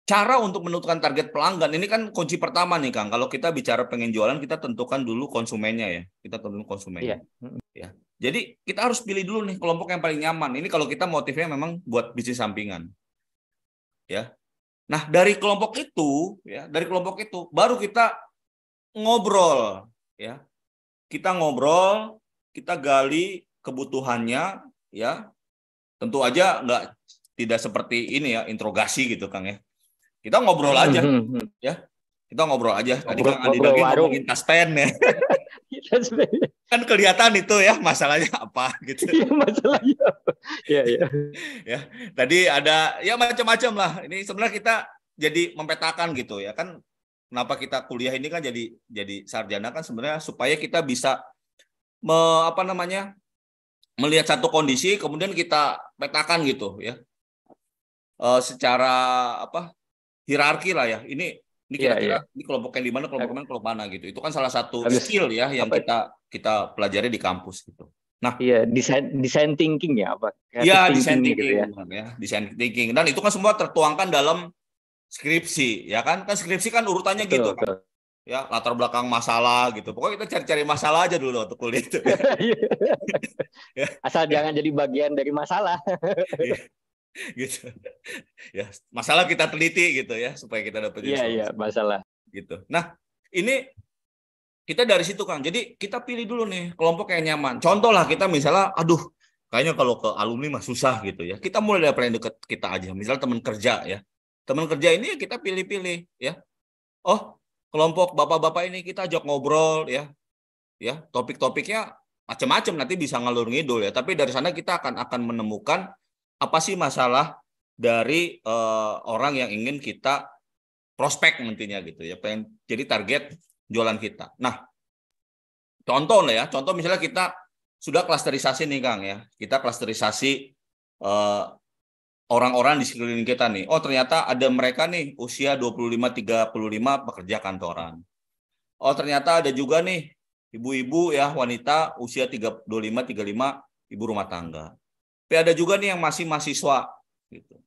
cara untuk menentukan target pelanggan ini kan kunci pertama nih Kang. Kalau kita bicara pengen jualan kita tentukan dulu konsumennya ya. Kita tentukan konsumennya. Iya. Ya. Jadi kita harus pilih dulu nih kelompok yang paling nyaman. Ini kalau kita motifnya memang buat bisnis sampingan. Ya. Nah, dari kelompok itu ya, dari kelompok itu baru kita ngobrol ya. Kita ngobrol, kita gali kebutuhannya ya. Tentu aja nggak tidak seperti ini ya interogasi gitu Kang ya kita ngobrol aja, hmm, hmm, hmm. ya. Kita ngobrol aja. Tadi ngobrol, ada Adi Dogi ngomongin tasten ya. <laughs> kan kelihatan itu ya masalahnya apa gitu. ya masalahnya. Iya ya <laughs> ya, tadi ada ya macam-macam lah. Ini sebenarnya kita jadi memetakan gitu ya kan kenapa kita kuliah ini kan jadi jadi sarjana kan sebenarnya supaya kita bisa me, apa namanya melihat satu kondisi kemudian kita petakan gitu ya e, secara apa hierarki lah ya. Ini ini iya, kira-kira yeah, yeah. ini kelompoknya di mana, kelompok mana, kelompok mana gitu. Itu kan salah satu Habis, skill ya yang apa, ya? kita kita pelajari di kampus gitu. Nah, iya desain desain thinking ya apa? Iya desain gitu thinking, gitu ya. ya desain thinking. Dan itu kan semua tertuangkan dalam skripsi ya kan? Kan skripsi kan urutannya betul, gitu. Kan. Betul. Kan? ya latar belakang masalah gitu. Pokoknya kita cari-cari masalah aja dulu waktu kuliah itu. <laughs> Iya. <laughs> Ya. Asal jangan jadi bagian dari masalah. Iya. <laughs> gitu ya masalah kita teliti gitu ya supaya kita dapat iya iya masalah gitu nah ini kita dari situ kang jadi kita pilih dulu nih kelompok yang nyaman contoh lah kita misalnya aduh kayaknya kalau ke alumni mah susah gitu ya kita mulai dari paling dekat kita aja misalnya teman kerja ya teman kerja ini kita pilih-pilih ya oh kelompok bapak-bapak ini kita ajak ngobrol ya ya topik-topiknya macam-macam nanti bisa ngalur ngidul ya tapi dari sana kita akan akan menemukan apa sih masalah dari uh, orang yang ingin kita prospek nantinya gitu ya pengen jadi target jualan kita. Nah, contoh lah ya, contoh misalnya kita sudah klasterisasi nih Kang ya, kita klasterisasi orang eh, orang-orang di sekeliling kita nih. Oh ternyata ada mereka nih usia 25-35 pekerja kantoran. Oh ternyata ada juga nih ibu-ibu ya wanita usia 25-35 ibu rumah tangga. Tapi ada juga nih yang masih mahasiswa gitu.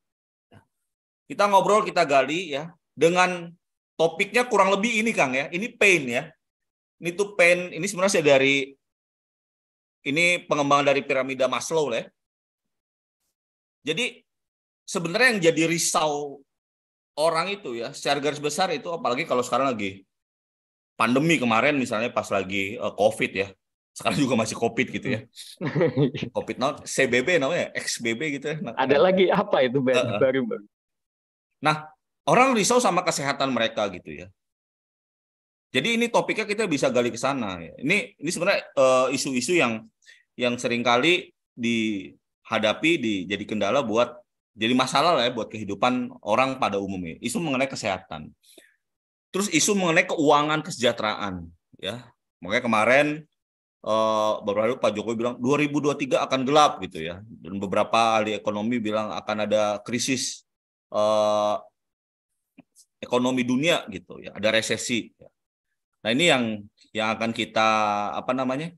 Kita ngobrol, kita gali ya dengan topiknya kurang lebih ini Kang ya. Ini pain ya. Ini tuh pain, ini sebenarnya dari ini pengembangan dari piramida Maslow ya. Jadi sebenarnya yang jadi risau orang itu ya secara garis besar itu apalagi kalau sekarang lagi pandemi kemarin misalnya pas lagi eh, covid ya sekarang juga masih covid gitu ya hmm. <laughs> covid now CBB namanya XBB gitu ya nah, ada nah. lagi apa itu baru uh, baru nah orang risau sama kesehatan mereka gitu ya jadi ini topiknya kita bisa gali ke sana ya. ini ini sebenarnya isu eh, isu-isu yang yang seringkali dihadapi di jadi kendala buat jadi masalah lah ya buat kehidupan orang pada umumnya isu mengenai kesehatan terus isu mengenai keuangan kesejahteraan ya makanya kemarin Uh, beberapa hari Pak Jokowi bilang 2023 akan gelap gitu ya dan beberapa ahli ekonomi bilang akan ada krisis uh, ekonomi dunia gitu ya ada resesi ya. nah ini yang yang akan kita apa namanya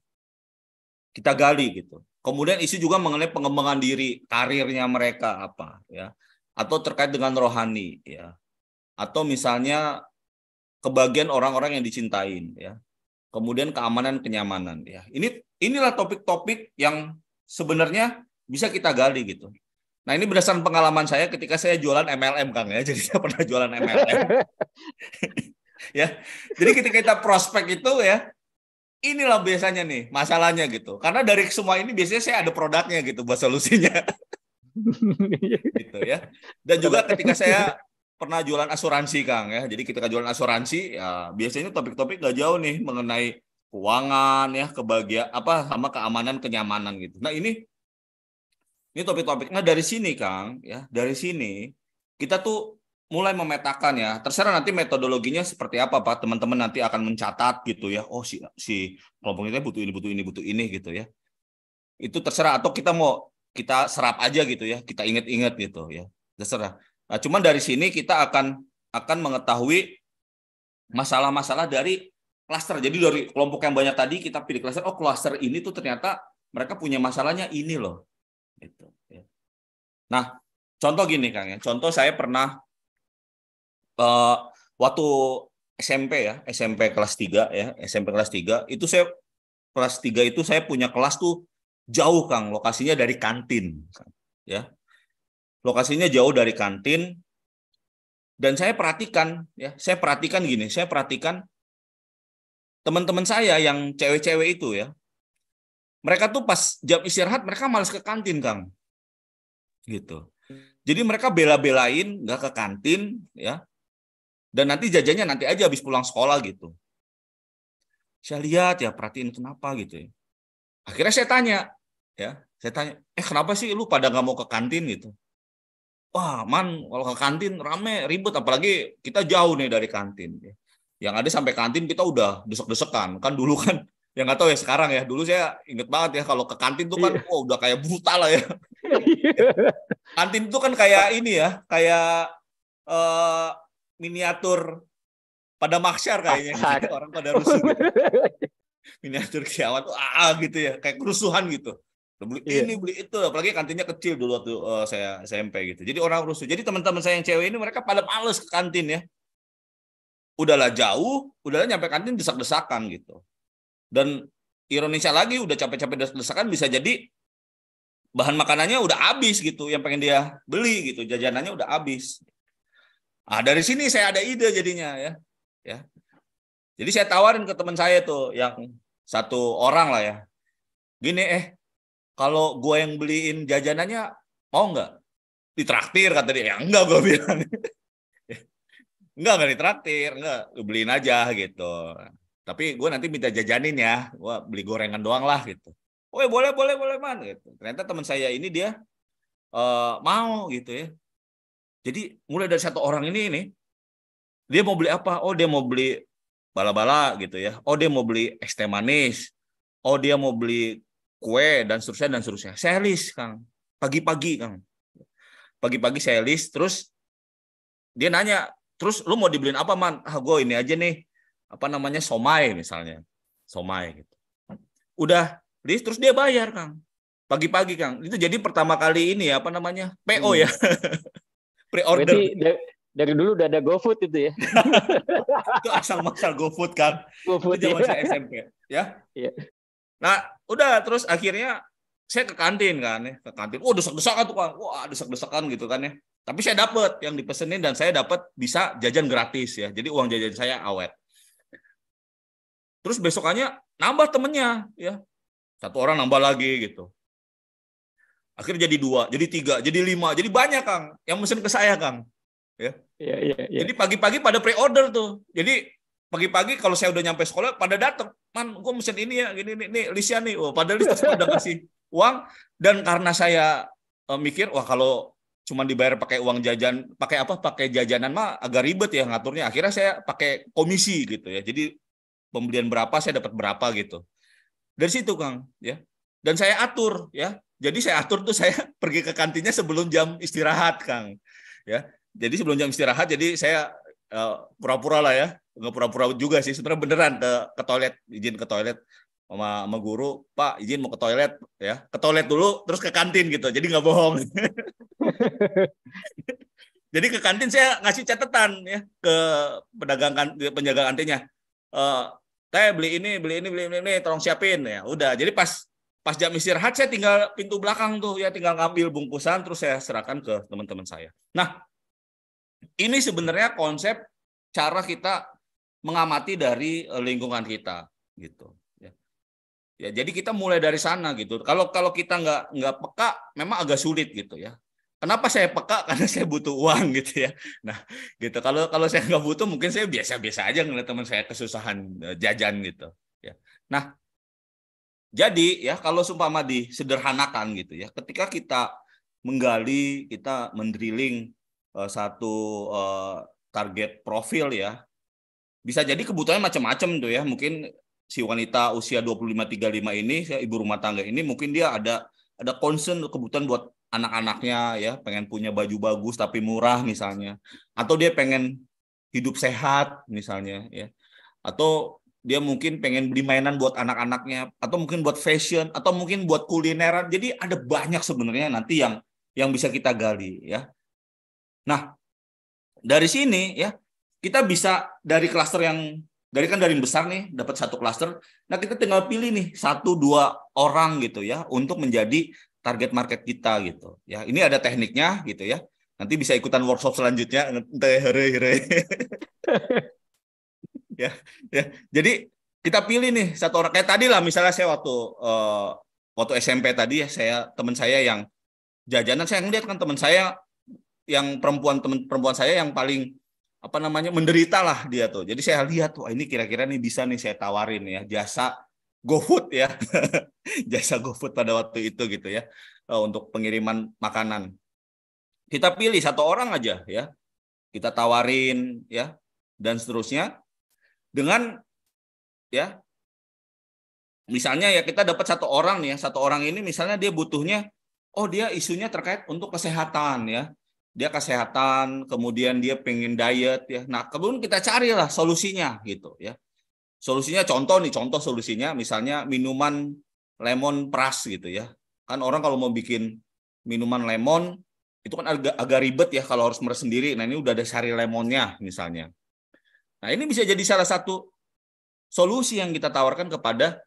kita gali gitu kemudian isu juga mengenai pengembangan diri karirnya mereka apa ya atau terkait dengan rohani ya atau misalnya kebagian orang-orang yang dicintain ya kemudian keamanan kenyamanan ya ini inilah topik-topik yang sebenarnya bisa kita gali gitu nah ini berdasarkan pengalaman saya ketika saya jualan MLM kang ya <laughs> jadi saya pernah jualan MLM <laughs> ya jadi ketika kita prospek itu ya inilah biasanya nih masalahnya gitu karena dari semua ini biasanya saya ada produknya gitu buat solusinya <laughs> gitu ya dan juga ketika saya pernah jualan asuransi Kang ya. Jadi kita jualan asuransi ya biasanya topik-topik gak jauh nih mengenai keuangan ya, kebahagiaan apa sama keamanan, kenyamanan gitu. Nah, ini ini topik-topik. Nah, dari sini Kang ya, dari sini kita tuh mulai memetakan ya. Terserah nanti metodologinya seperti apa Pak, teman-teman nanti akan mencatat gitu ya. Oh, si si kelompok ini butuh ini, butuh ini, butuh ini gitu ya. Itu terserah atau kita mau kita serap aja gitu ya, kita inget-inget gitu ya. Terserah. Nah, cuman dari sini kita akan akan mengetahui masalah-masalah dari klaster. Jadi dari kelompok yang banyak tadi kita pilih klaster. Oh, klaster ini tuh ternyata mereka punya masalahnya ini loh. Itu. Ya. Nah, contoh gini Kang ya. Contoh saya pernah uh, waktu SMP ya, SMP kelas 3 ya, SMP kelas 3 itu saya kelas 3 itu saya punya kelas tuh jauh Kang, lokasinya dari kantin. Ya. Lokasinya jauh dari kantin. Dan saya perhatikan, ya, saya perhatikan gini, saya perhatikan teman-teman saya yang cewek-cewek itu ya, mereka tuh pas jam istirahat mereka males ke kantin kang gitu jadi mereka bela-belain nggak ke kantin ya dan nanti jajannya nanti aja habis pulang sekolah gitu saya lihat ya perhatiin kenapa gitu ya akhirnya saya tanya ya saya tanya eh kenapa sih lu pada nggak mau ke kantin gitu wah man kalau ke kantin rame ribet apalagi kita jauh nih dari kantin yang ada sampai kantin kita udah desek-desekan kan dulu kan <laughs> yang nggak tahu ya sekarang ya dulu saya inget banget ya kalau ke kantin tuh kan yeah. Iya. oh, udah kayak brutal lah ya <laughs> kantin tuh kan kayak ini ya kayak uh, miniatur pada mahsyar kayaknya gitu. orang pada rusuh gitu. <laughs> miniatur kiamat tuh ah gitu ya kayak kerusuhan gitu beli yeah. ini beli itu apalagi kantinnya kecil dulu waktu uh, saya SMP gitu jadi orang rusuh jadi teman-teman saya yang cewek ini mereka pada males ke kantin ya udahlah jauh udahlah nyampe kantin desak-desakan gitu dan ironisnya lagi udah capek-capek desak-desakan bisa jadi bahan makanannya udah habis gitu yang pengen dia beli gitu jajanannya udah habis ah dari sini saya ada ide jadinya ya ya jadi saya tawarin ke teman saya tuh yang satu orang lah ya gini eh kalau gue yang beliin jajanannya mau nggak ditraktir kata dia ya enggak gue <laughs> bilang enggak enggak ditraktir enggak beliin aja gitu tapi gue nanti minta jajanin ya gue beli gorengan doang lah gitu oh ya boleh boleh boleh man gitu ternyata teman saya ini dia uh, mau gitu ya jadi mulai dari satu orang ini ini dia mau beli apa oh dia mau beli bala-bala gitu ya oh dia mau beli es teh manis oh dia mau beli kue dan seterusnya dan seterusnya. Saya list, Kang. Pagi-pagi, Kang. Pagi-pagi saya list terus dia nanya, "Terus lu mau dibeliin apa, Man?" "Ah, gue ini aja nih. Apa namanya? somai misalnya. Somai gitu." Udah list terus dia bayar, Kang. Pagi-pagi, Kang. Itu jadi pertama kali ini apa namanya? PO ya. Hmm. <laughs> Pre-order. dari dulu udah ada GoFood itu ya. <laughs> itu asal masal GoFood kan. GoFood zaman ya. saya SMP ya. Iya. Nah, Udah terus akhirnya saya ke kantin kan ya, ke kantin. Oh, desak-desakan tuh kan. Wah, desak-desakan gitu kan ya. Tapi saya dapat yang dipesenin dan saya dapat bisa jajan gratis ya. Jadi uang jajan saya awet. Terus besokannya nambah temennya ya. Satu orang nambah lagi gitu. Akhirnya jadi dua, jadi tiga, jadi lima, jadi banyak Kang yang mesen ke saya Kang. Ya. ya, ya, ya. Jadi pagi-pagi pada pre-order tuh. Jadi pagi-pagi kalau saya udah nyampe sekolah pada datang man gue mesin ini ya gini nih, nih Lisya nih oh, padahal Lisya udah kasih uang dan karena saya uh, mikir wah kalau cuma dibayar pakai uang jajan pakai apa pakai jajanan mah agak ribet ya ngaturnya akhirnya saya pakai komisi gitu ya jadi pembelian berapa saya dapat berapa gitu dari situ kang ya dan saya atur ya jadi saya atur tuh <laughs> saya pergi ke kantinnya sebelum jam istirahat kang ya jadi sebelum jam istirahat jadi saya eh, pura-pura uh, pura -pura lah ya nggak pura-pura juga sih sebenarnya beneran ke ke toilet izin ke toilet sama, sama guru pak izin mau ke toilet ya ke toilet dulu terus ke kantin gitu jadi nggak bohong <laughs> jadi ke kantin saya ngasih catatan ya ke pedagang kan, penjaga kantinnya e, teh beli ini beli ini beli ini, ini tolong siapin ya udah jadi pas pas jam istirahat saya tinggal pintu belakang tuh ya tinggal ngambil bungkusan terus saya serahkan ke teman-teman saya nah ini sebenarnya konsep cara kita mengamati dari eh, lingkungan kita gitu ya. ya jadi kita mulai dari sana gitu kalau kalau kita nggak nggak peka memang agak sulit gitu ya kenapa saya peka <laughs> karena saya butuh uang gitu ya nah gitu kalau kalau saya nggak butuh mungkin saya biasa-biasa aja ngeliat teman saya kesusahan eh, jajan gitu ya nah jadi ya kalau sumpah sumpama disederhanakan gitu ya ketika kita menggali kita mendrilling uh, satu uh, target profil ya bisa jadi kebutuhannya macam-macam tuh ya. Mungkin si wanita usia 25-35 ini, ibu rumah tangga ini mungkin dia ada ada concern kebutuhan buat anak-anaknya ya, pengen punya baju bagus tapi murah misalnya. Atau dia pengen hidup sehat misalnya ya. Atau dia mungkin pengen beli mainan buat anak-anaknya atau mungkin buat fashion atau mungkin buat kulineran. Jadi ada banyak sebenarnya nanti yang yang bisa kita gali ya. Nah, dari sini ya kita bisa dari klaster yang dari kan dari yang besar nih dapat satu klaster. Nah kita tinggal pilih nih satu dua orang gitu ya untuk menjadi target market kita gitu. Ya ini ada tekniknya gitu ya. Nanti bisa ikutan workshop selanjutnya. <laughs> ya, ya. Jadi kita pilih nih satu orang kayak tadi lah misalnya saya waktu uh, waktu SMP tadi ya saya teman saya yang jajanan saya ngeliat kan teman saya yang perempuan teman perempuan saya yang paling apa namanya menderita lah dia tuh. Jadi saya lihat tuh ini kira-kira nih bisa nih saya tawarin ya jasa GoFood ya. <laughs> jasa GoFood pada waktu itu gitu ya eh, untuk pengiriman makanan. Kita pilih satu orang aja ya. Kita tawarin ya dan seterusnya dengan ya misalnya ya kita dapat satu orang nih ya. Satu orang ini misalnya dia butuhnya oh dia isunya terkait untuk kesehatan ya dia kesehatan, kemudian dia pengen diet ya. Nah, kemudian kita carilah solusinya gitu ya. Solusinya contoh nih, contoh solusinya misalnya minuman lemon peras gitu ya. Kan orang kalau mau bikin minuman lemon itu kan agak agak ribet ya kalau harus meres sendiri. Nah, ini udah ada sari lemonnya misalnya. Nah, ini bisa jadi salah satu solusi yang kita tawarkan kepada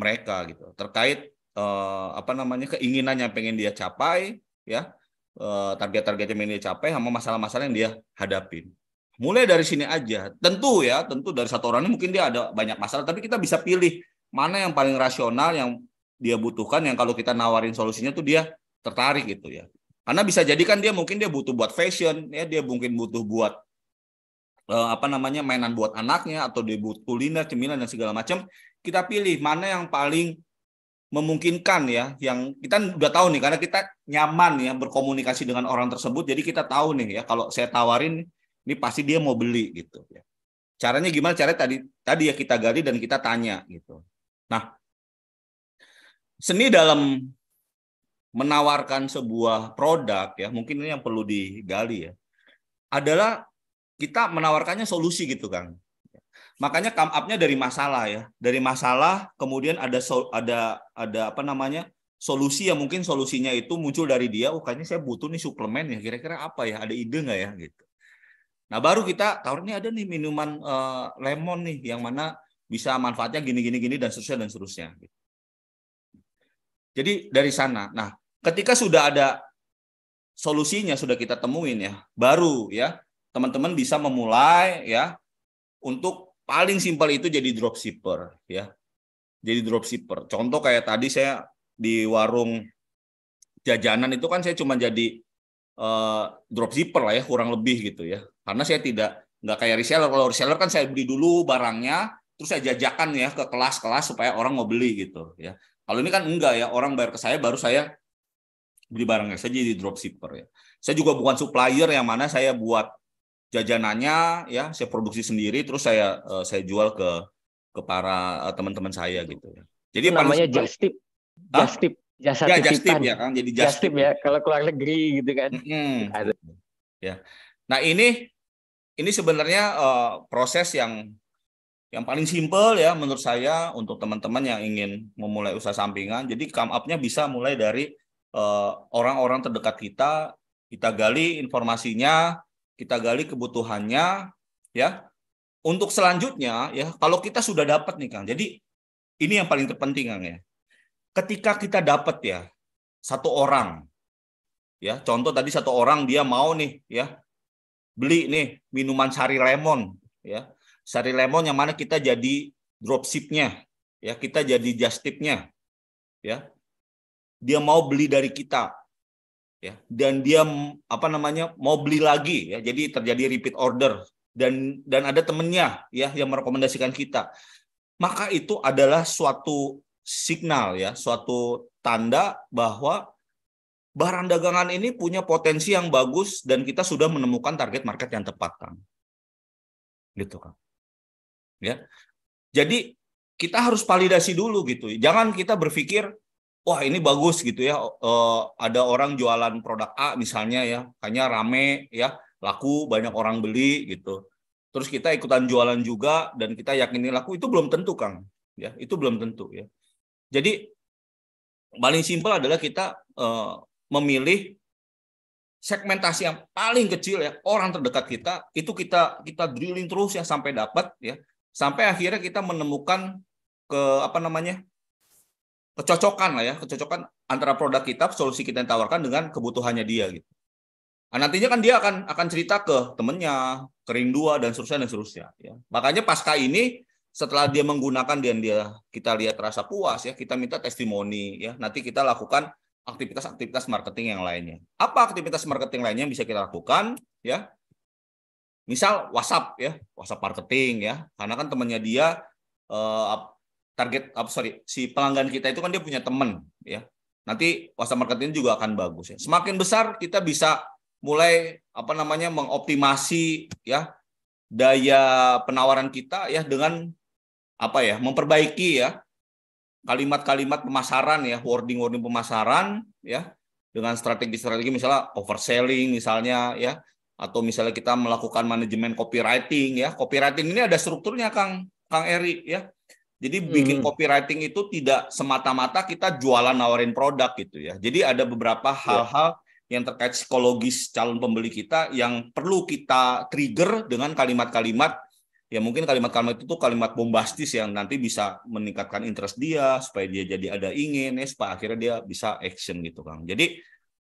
mereka gitu terkait eh, apa namanya keinginannya pengen dia capai ya Eh, target-targetnya ini capai sama masalah-masalah yang dia hadapin. Mulai dari sini aja. Tentu ya, tentu dari satu orang ini mungkin dia ada banyak masalah, tapi kita bisa pilih mana yang paling rasional yang dia butuhkan yang kalau kita nawarin solusinya tuh dia tertarik gitu ya. Karena bisa jadi kan dia mungkin dia butuh buat fashion, ya dia mungkin butuh buat eh, apa namanya mainan buat anaknya atau dia butuh kuliner, cemilan dan segala macam. Kita pilih mana yang paling memungkinkan ya yang kita udah tahu nih karena kita nyaman ya berkomunikasi dengan orang tersebut jadi kita tahu nih ya kalau saya tawarin ini pasti dia mau beli gitu ya. Caranya gimana? Caranya tadi tadi ya kita gali dan kita tanya gitu. Nah, seni dalam menawarkan sebuah produk ya, mungkin ini yang perlu digali ya. Adalah kita menawarkannya solusi gitu, Kang. Makanya come up-nya dari masalah ya. Dari masalah kemudian ada so, ada ada apa namanya? solusi ya mungkin solusinya itu muncul dari dia, oh kayaknya saya butuh nih suplemen ya, kira-kira apa ya, ada ide nggak ya gitu. Nah baru kita tahun ini ada nih minuman uh, lemon nih yang mana bisa manfaatnya gini-gini gini dan seterusnya dan seterusnya. Gitu. Jadi dari sana. Nah ketika sudah ada solusinya sudah kita temuin ya, baru ya teman-teman bisa memulai ya untuk Paling simpel itu jadi dropshipper ya. Jadi dropshipper. Contoh kayak tadi saya di warung jajanan itu kan saya cuma jadi uh, dropshipper lah ya kurang lebih gitu ya. Karena saya tidak nggak kayak reseller. Kalau reseller kan saya beli dulu barangnya, terus saya jajakan ya ke kelas-kelas supaya orang mau beli gitu ya. Kalau ini kan enggak ya, orang bayar ke saya baru saya beli barangnya. Saya jadi dropshipper ya. Saya juga bukan supplier yang mana saya buat jajanannya ya saya produksi sendiri terus saya eh, saya jual ke ke para eh, teman-teman saya gitu ya. Jadi namanya paling... just tip. Just ya, ya, just tip ya kan jadi just, ya kalau keluar negeri gitu kan. Hmm. Ya. Nah, ini ini sebenarnya uh, proses yang yang paling simpel ya menurut saya untuk teman-teman yang ingin memulai usaha sampingan. Jadi come up-nya bisa mulai dari orang-orang uh, orang -orang terdekat kita, kita gali informasinya, kita gali kebutuhannya ya. Untuk selanjutnya ya, kalau kita sudah dapat nih Kang. Jadi ini yang paling terpenting Kang ya. Ketika kita dapat ya satu orang ya, contoh tadi satu orang dia mau nih ya beli nih minuman sari lemon ya. Sari lemon yang mana kita jadi dropshipnya ya, kita jadi just tipnya ya. Dia mau beli dari kita ya dan dia apa namanya mau beli lagi ya jadi terjadi repeat order dan dan ada temennya ya yang merekomendasikan kita maka itu adalah suatu signal ya suatu tanda bahwa barang dagangan ini punya potensi yang bagus dan kita sudah menemukan target market yang tepat kang gitu kang ya jadi kita harus validasi dulu gitu jangan kita berpikir wah ini bagus gitu ya E, ada orang jualan produk A misalnya ya kayaknya rame ya laku banyak orang beli gitu terus kita ikutan jualan juga dan kita yakini laku itu belum tentu kang ya itu belum tentu ya jadi paling simpel adalah kita e, memilih segmentasi yang paling kecil ya orang terdekat kita itu kita kita drilling terus ya sampai dapat ya sampai akhirnya kita menemukan ke apa namanya kecocokan lah ya, kecocokan antara produk kita, solusi kita yang tawarkan dengan kebutuhannya dia gitu. Nah, nantinya kan dia akan akan cerita ke temennya, kering dua dan seterusnya dan seterusnya. Ya. Makanya pasca ini setelah dia menggunakan dan dia kita lihat rasa puas ya, kita minta testimoni ya. Nanti kita lakukan aktivitas-aktivitas marketing yang lainnya. Apa aktivitas marketing lainnya yang bisa kita lakukan ya? Misal WhatsApp ya, WhatsApp marketing ya. Karena kan temannya dia eh, target apa sorry si pelanggan kita itu kan dia punya teman ya nanti wasa marketing juga akan bagus ya semakin besar kita bisa mulai apa namanya mengoptimasi ya daya penawaran kita ya dengan apa ya memperbaiki ya kalimat-kalimat pemasaran ya wording-wording pemasaran ya dengan strategi-strategi misalnya overselling misalnya ya atau misalnya kita melakukan manajemen copywriting ya copywriting ini ada strukturnya Kang Kang Eri ya jadi hmm. bikin copywriting itu tidak semata-mata kita jualan nawarin produk gitu ya. Jadi ada beberapa iya. hal-hal yang terkait psikologis calon pembeli kita yang perlu kita trigger dengan kalimat-kalimat ya mungkin kalimat-kalimat itu tuh kalimat bombastis yang nanti bisa meningkatkan interest dia supaya dia jadi ada ingin ya supaya akhirnya dia bisa action gitu Kang. Jadi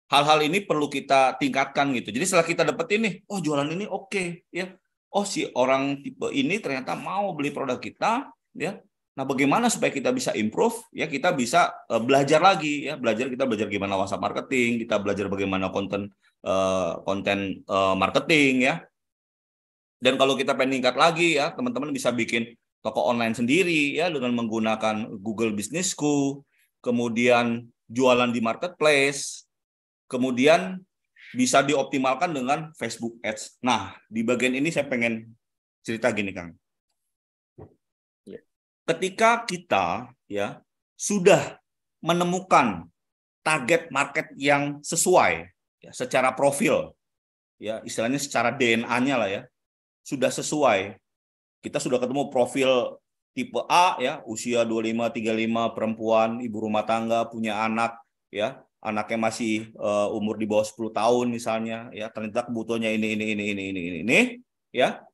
hal-hal ini perlu kita tingkatkan gitu. Jadi setelah kita dapetin nih, oh jualan ini oke okay, ya. Oh si orang tipe ini ternyata mau beli produk kita ya Nah, bagaimana supaya kita bisa improve? Ya, kita bisa eh, belajar lagi ya, belajar kita belajar gimana WhatsApp marketing, kita belajar bagaimana konten eh, konten eh, marketing ya. Dan kalau kita pengen tingkat lagi ya, teman-teman bisa bikin toko online sendiri ya dengan menggunakan Google Business School, kemudian jualan di marketplace, kemudian bisa dioptimalkan dengan Facebook Ads. Nah, di bagian ini saya pengen cerita gini, Kang ketika kita ya sudah menemukan target market yang sesuai ya, secara profil ya istilahnya secara DNA-nya lah ya sudah sesuai kita sudah ketemu profil tipe A ya usia 25 35 perempuan ibu rumah tangga punya anak ya anaknya masih uh, umur di bawah 10 tahun misalnya ya ternyata kebutuhannya ini ini ini ini ini ini, ini ya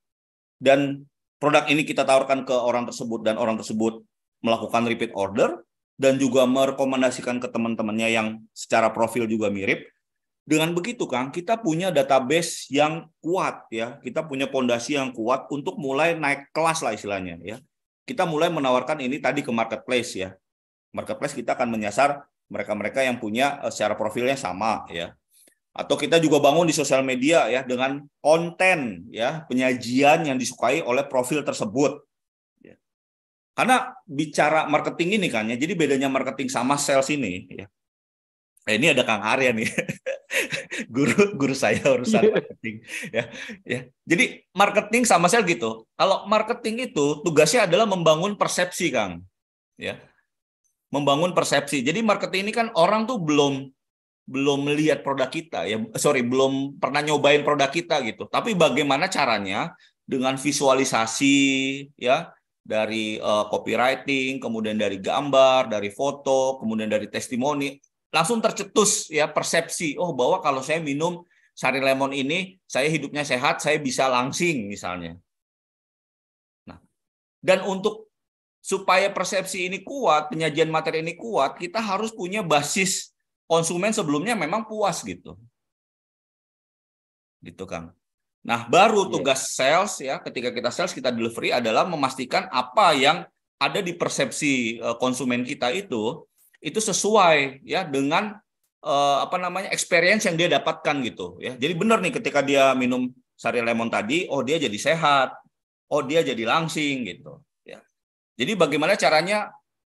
dan produk ini kita tawarkan ke orang tersebut dan orang tersebut melakukan repeat order dan juga merekomendasikan ke teman-temannya yang secara profil juga mirip. Dengan begitu Kang, kita punya database yang kuat ya. Kita punya pondasi yang kuat untuk mulai naik kelas lah istilahnya ya. Kita mulai menawarkan ini tadi ke marketplace ya. Marketplace kita akan menyasar mereka-mereka yang punya eh, secara profilnya sama ya atau kita juga bangun di sosial media ya dengan konten ya penyajian yang disukai oleh profil tersebut ya. karena bicara marketing ini kan ya jadi bedanya marketing sama sales ini ya eh, ini ada Kang Arya nih <laughs> guru guru saya urusan iya. marketing ya ya jadi marketing sama sales gitu kalau marketing itu tugasnya adalah membangun persepsi Kang ya membangun persepsi jadi marketing ini kan orang tuh belum belum melihat produk kita ya sorry belum pernah nyobain produk kita gitu tapi bagaimana caranya dengan visualisasi ya dari uh, copywriting kemudian dari gambar dari foto kemudian dari testimoni langsung tercetus ya persepsi oh bahwa kalau saya minum sari lemon ini saya hidupnya sehat saya bisa langsing misalnya nah dan untuk supaya persepsi ini kuat penyajian materi ini kuat kita harus punya basis konsumen sebelumnya memang puas gitu. Gitu kan. Nah, baru iya. tugas yeah. sales ya ketika kita sales kita delivery adalah memastikan apa yang ada di persepsi eh, konsumen kita itu itu sesuai ya dengan eh, apa namanya experience yang dia dapatkan gitu ya. Jadi benar nih ketika dia minum sari lemon tadi, oh dia jadi sehat, oh dia jadi langsing gitu ya. Jadi bagaimana caranya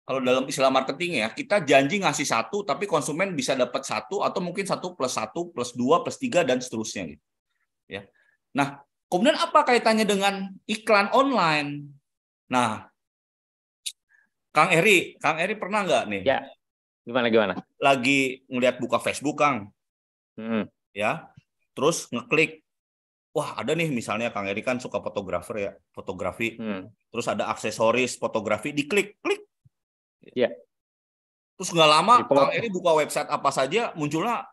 kalau dalam istilah marketing ya, kita janji ngasih satu, tapi konsumen bisa dapat satu atau mungkin satu plus satu plus dua plus tiga dan seterusnya gitu. Ya. Nah, kemudian apa kaitannya dengan iklan online? Nah, Kang Eri, Kang Eri pernah nggak nih? Ya. Gimana gimana? Lagi ngelihat buka Facebook, Kang. Hmm. Ya. Terus ngeklik wah ada nih misalnya Kang Eri kan suka fotografer ya, fotografi. Hmm. Terus ada aksesoris fotografi diklik, klik, Iya. Terus nggak lama Kang Eri buka website apa saja munculnya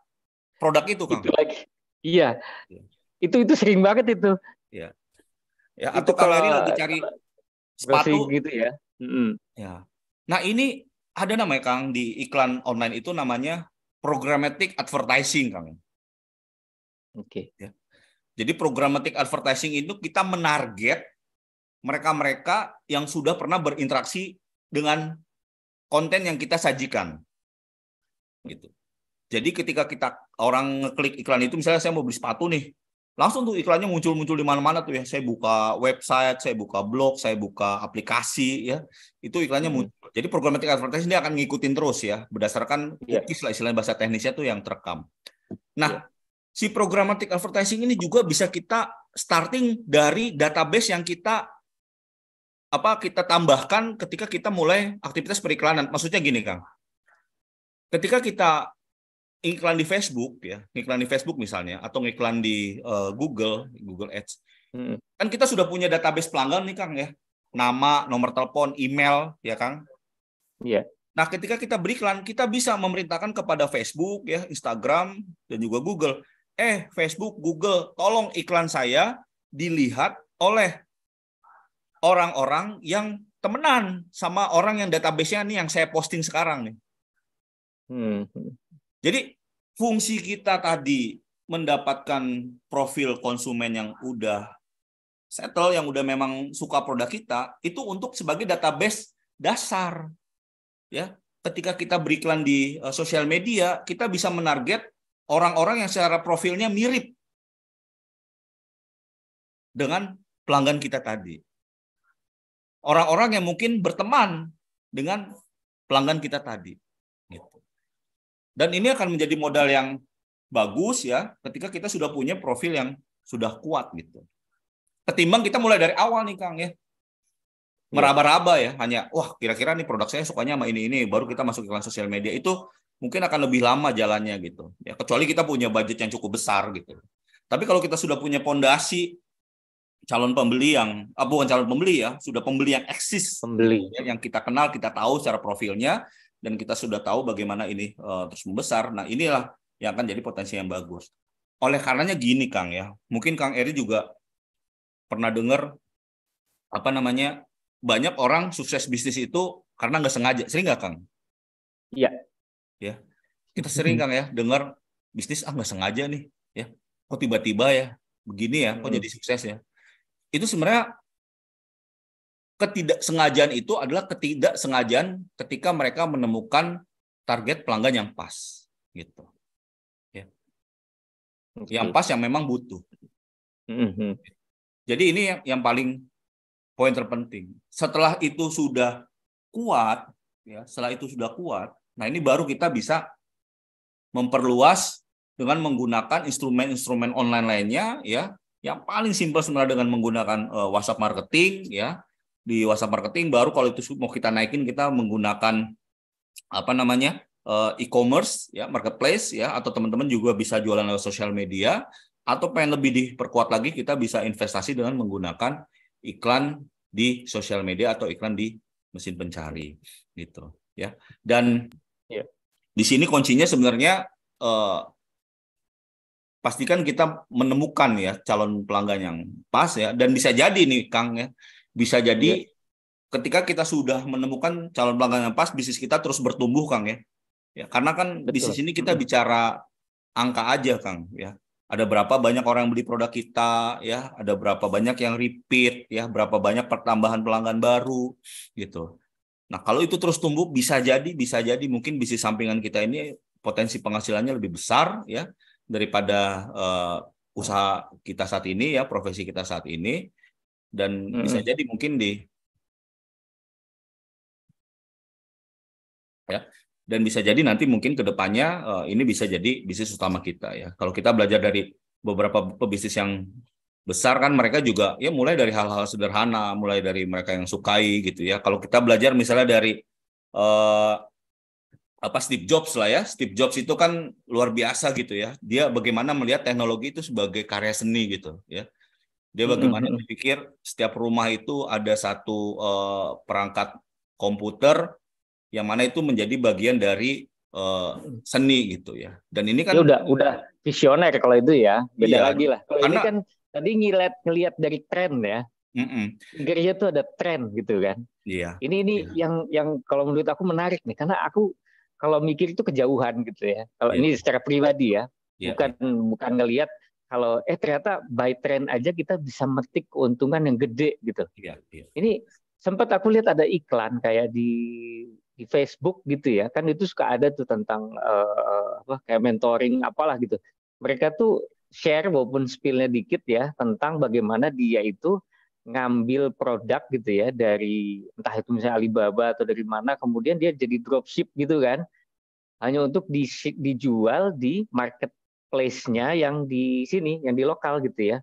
produk itu Kang. Itu lagi. Iya. Ya. Itu itu sering banget itu. Iya. Ya, atau kalau Kang Eri lagi cari sepatu gitu ya. Mm-hmm. Ya. Nah, ini ada namanya Kang di iklan online itu namanya programmatic advertising Kang. Oke. Okay. Ya. Jadi programmatic advertising itu kita menarget mereka-mereka yang sudah pernah berinteraksi dengan konten yang kita sajikan. Gitu. Jadi ketika kita orang ngeklik iklan itu misalnya saya mau beli sepatu nih, langsung tuh iklannya muncul-muncul di mana-mana tuh ya. Saya buka website, saya buka blog, saya buka aplikasi ya. Itu iklannya hmm. muncul. Jadi programmatic advertising ini akan ngikutin terus ya berdasarkan yeah. Iya. istilah istilah bahasa teknisnya tuh yang terekam. Nah, yeah. si programmatic advertising ini juga bisa kita starting dari database yang kita apa kita tambahkan ketika kita mulai aktivitas periklanan. Maksudnya gini, Kang. Ketika kita iklan di Facebook ya, iklan di Facebook misalnya atau iklan di uh, Google, Google Ads. Hmm. Kan kita sudah punya database pelanggan nih, Kang ya. Nama, nomor telepon, email, ya, Kang. Iya. Yeah. Nah, ketika kita beriklan, kita bisa memerintahkan kepada Facebook ya, Instagram dan juga Google, eh Facebook, Google, tolong iklan saya dilihat oleh orang-orang yang temenan sama orang yang database-nya ini yang saya posting sekarang nih. Hmm. Jadi fungsi kita tadi mendapatkan profil konsumen yang udah settle, yang udah memang suka produk kita, itu untuk sebagai database dasar. Ya, ketika kita beriklan di uh, sosial media, kita bisa menarget orang-orang yang secara profilnya mirip dengan pelanggan kita tadi orang-orang yang mungkin berteman dengan pelanggan kita tadi. Gitu. Dan ini akan menjadi modal yang bagus ya ketika kita sudah punya profil yang sudah kuat gitu. Ketimbang kita mulai dari awal nih Kang ya. Iya. Meraba-raba ya, hanya wah kira-kira nih produk saya sukanya sama ini ini baru kita masuk iklan sosial media itu mungkin akan lebih lama jalannya gitu. Ya kecuali kita punya budget yang cukup besar gitu. Tapi kalau kita sudah punya pondasi calon pembeli yang ah, bukan calon pembeli ya, sudah pembeli yang eksis, pembeli ya, yang kita kenal, kita tahu secara profilnya dan kita sudah tahu bagaimana ini uh, terus membesar. Nah, inilah yang akan jadi potensi yang bagus. Oleh karenanya gini Kang ya, mungkin Kang Eri juga pernah dengar apa namanya banyak orang sukses bisnis itu karena nggak sengaja, sering nggak Kang? Iya. Ya, kita sering mm-hmm. Kang ya dengar bisnis ah nggak sengaja nih, ya kok tiba-tiba ya begini ya, kok mm-hmm. jadi sukses ya itu sebenarnya ketidaksengajaan itu adalah ketidaksengajaan ketika mereka menemukan target pelanggan yang pas gitu ya yang pas yang memang butuh mm-hmm. jadi ini yang, yang paling poin terpenting setelah itu sudah kuat ya setelah itu sudah kuat nah ini baru kita bisa memperluas dengan menggunakan instrumen-instrumen online lainnya ya yang paling simpel sebenarnya dengan menggunakan uh, WhatsApp marketing ya. Di WhatsApp marketing baru kalau itu mau kita naikin kita menggunakan apa namanya? Uh, e-commerce ya, marketplace ya atau teman-teman juga bisa jualan lewat sosial media atau pengen lebih diperkuat lagi kita bisa investasi dengan menggunakan iklan di sosial media atau iklan di mesin pencari gitu ya. Dan ya. di sini kuncinya sebenarnya uh, pastikan kita menemukan ya calon pelanggan yang pas ya dan bisa jadi nih Kang ya bisa jadi ya. ketika kita sudah menemukan calon pelanggan yang pas bisnis kita terus bertumbuh Kang ya ya karena kan Betul. bisnis ini kita bicara angka aja Kang ya ada berapa banyak orang yang beli produk kita ya ada berapa banyak yang repeat ya berapa banyak pertambahan pelanggan baru gitu nah kalau itu terus tumbuh bisa jadi bisa jadi mungkin bisnis sampingan kita ini potensi penghasilannya lebih besar ya daripada uh, usaha kita saat ini ya profesi kita saat ini dan hmm. bisa jadi mungkin di ya dan bisa jadi nanti mungkin kedepannya uh, eh, ini bisa jadi bisnis utama kita ya kalau kita belajar dari beberapa pebisnis yang besar kan mereka juga ya mulai dari hal-hal sederhana mulai dari mereka yang sukai gitu ya kalau kita belajar misalnya dari eh, apa Steve Jobs lah ya. Steve Jobs itu kan luar biasa gitu ya. Dia bagaimana melihat teknologi itu sebagai karya seni gitu ya. Dia hmm. bagaimana berpikir setiap rumah itu ada satu uh, perangkat komputer yang mana itu menjadi bagian dari uh, seni gitu ya. Dan ini kan ya udah udah visioner kalau itu ya. Beda iya, lagi lah. Kalau karena, ini kan tadi ngeliat ngeliat dari tren ya. Mm -mm. ada tren gitu kan. Iya. Ini ini iya. yang yang kalau menurut aku menarik nih karena aku kalau mikir itu kejauhan gitu ya. Kalau yeah. ini secara pribadi ya, yeah. bukan iya. bukan ngelihat kalau eh ternyata by trend aja kita bisa metik keuntungan yang gede gitu. Yeah. Yeah. Ini sempat aku lihat ada iklan kayak di di Facebook gitu ya, kan itu suka ada tuh tentang uh, apa kayak mentoring apalah gitu. Mereka tuh share walaupun spillnya dikit ya tentang bagaimana dia itu ngambil produk gitu ya dari entah itu misalnya Alibaba atau dari mana kemudian dia jadi dropship gitu kan hanya untuk di, dijual di marketplace-nya yang di sini yang di lokal gitu ya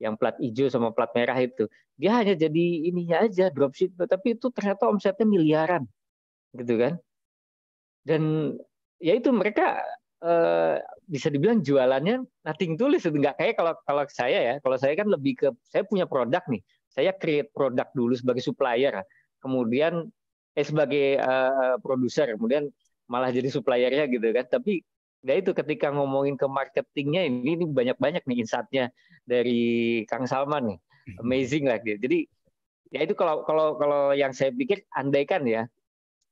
yang plat hijau sama plat merah itu dia hanya jadi ininya aja dropship tapi itu ternyata omsetnya miliaran gitu kan dan ya itu mereka eh, bisa dibilang jualannya nothing tulis nggak kayak kalau kalau saya ya kalau saya kan lebih ke saya punya produk nih saya create produk dulu sebagai supplier, kemudian eh sebagai uh, produser, kemudian malah jadi suppliernya gitu kan. Tapi ya itu ketika ngomongin ke marketingnya ini, ini banyak-banyak nih insightnya dari Kang Salman nih. Mhm. Amazing lah gitu. Jadi ya itu kalau kalau kalau yang saya pikir andaikan ya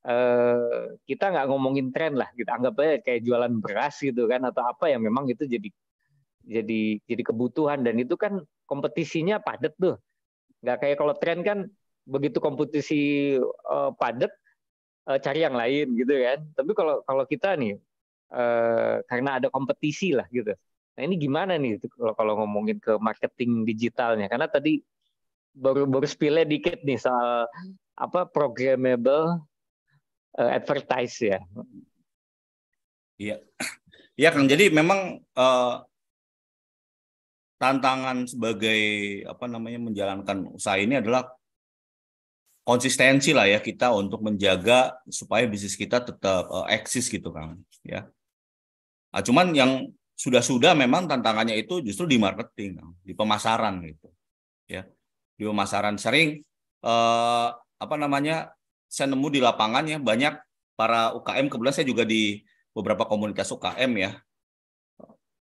eh, kita nggak ngomongin tren lah gitu. Anggap aja kayak jualan beras gitu kan atau apa yang memang itu jadi jadi jadi kebutuhan dan itu kan kompetisinya padat tuh. Nggak kayak kalau tren kan begitu kompetisi uh, padat uh, cari yang lain gitu kan. Tapi kalau kalau kita nih uh, karena ada kompetisi lah gitu. Nah ini gimana nih kalau kalau ngomongin ke marketing digitalnya? Karena tadi baru baru spile dikit nih soal apa programmable uh, advertise ya. Iya, iya kan Jadi memang uh, tantangan sebagai apa namanya menjalankan usaha ini adalah konsistensi lah ya kita untuk menjaga supaya bisnis kita tetap uh, eksis gitu kan ya nah, cuman yang sudah-sudah memang tantangannya itu justru di marketing di pemasaran gitu ya di pemasaran sering uh, apa namanya saya nemu di lapangan ya banyak para UKM kebetulan saya juga di beberapa komunitas UKM ya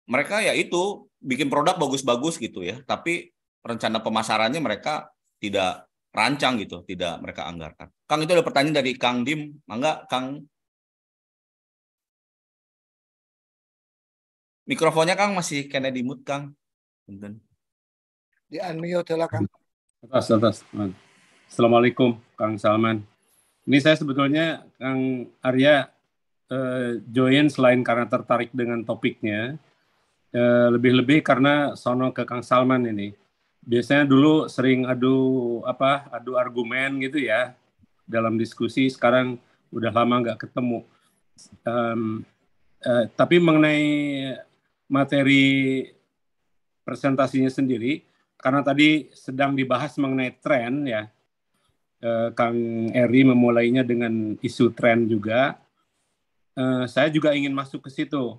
mereka ya itu bikin produk bagus-bagus gitu ya, tapi rencana pemasarannya mereka tidak rancang gitu, tidak mereka anggarkan. Kang itu ada pertanyaan dari Kang Dim, mangga Kang Mikrofonnya Kang masih kena di mute Kang. Kemudian Di unmute lah Kang. Atas atas. Assalamualaikum Kang Salman. Ini saya sebetulnya Kang Arya eh, join selain karena tertarik dengan topiknya, Eh, lebih-lebih karena sono ke Kang Salman ini. Biasanya dulu sering adu apa adu argumen gitu ya dalam diskusi. Sekarang udah lama nggak ketemu. Um, uh, tapi mengenai materi presentasinya sendiri, karena tadi sedang dibahas mengenai tren ya, eh, Kang Eri memulainya dengan isu tren juga. saya juga ingin masuk ke situ.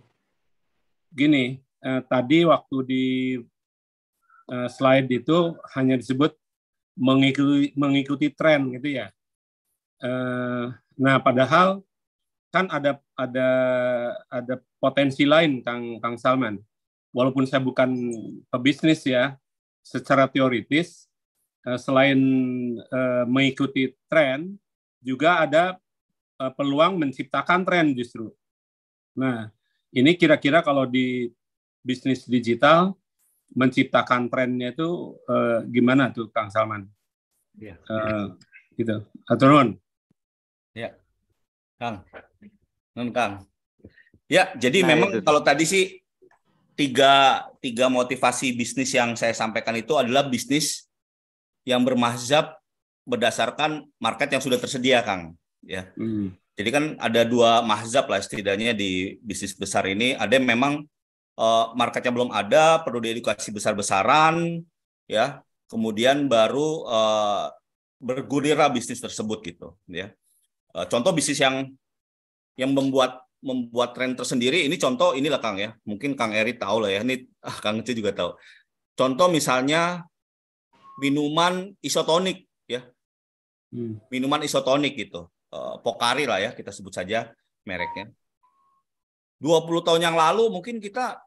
Gini, eh, tadi waktu di eh, slide itu hanya disebut mengikuti mengikuti tren gitu ya. Eh, nah, padahal kan ada ada ada potensi lain Kang Kang Salman. Walaupun saya bukan pebisnis ya, secara teoritis eh, selain eh, mengikuti tren juga ada eh, peluang menciptakan tren justru. Nah, ini kira-kira kalau di bisnis digital menciptakan trennya itu eh, gimana tuh Kang Salman? Ya. Eh, gitu. Aturun. Ya. Kang. Nun Kang. Ya, jadi nah, memang itu. kalau tadi sih tiga tiga motivasi bisnis yang saya sampaikan itu adalah bisnis yang bermazhab berdasarkan market yang sudah tersedia, Kang. Ya. Hmm. Jadi kan ada dua mazhab lah setidaknya di bisnis besar ini. Ada yang memang uh, marketnya belum ada, perlu diedukasi besar-besaran, ya. Kemudian baru uh, eh, bergulirlah bisnis tersebut gitu, ya. Uh, contoh bisnis yang yang membuat membuat tren tersendiri ini contoh inilah Kang ya. Mungkin Kang Eri tahu lah ya. Ini ah, <laughs> Kang Ece juga tahu. Contoh misalnya minuman isotonik ya. Hmm. Minuman isotonik gitu. Uh, Pokari lah ya kita sebut saja mereknya 20 tahun yang lalu mungkin kita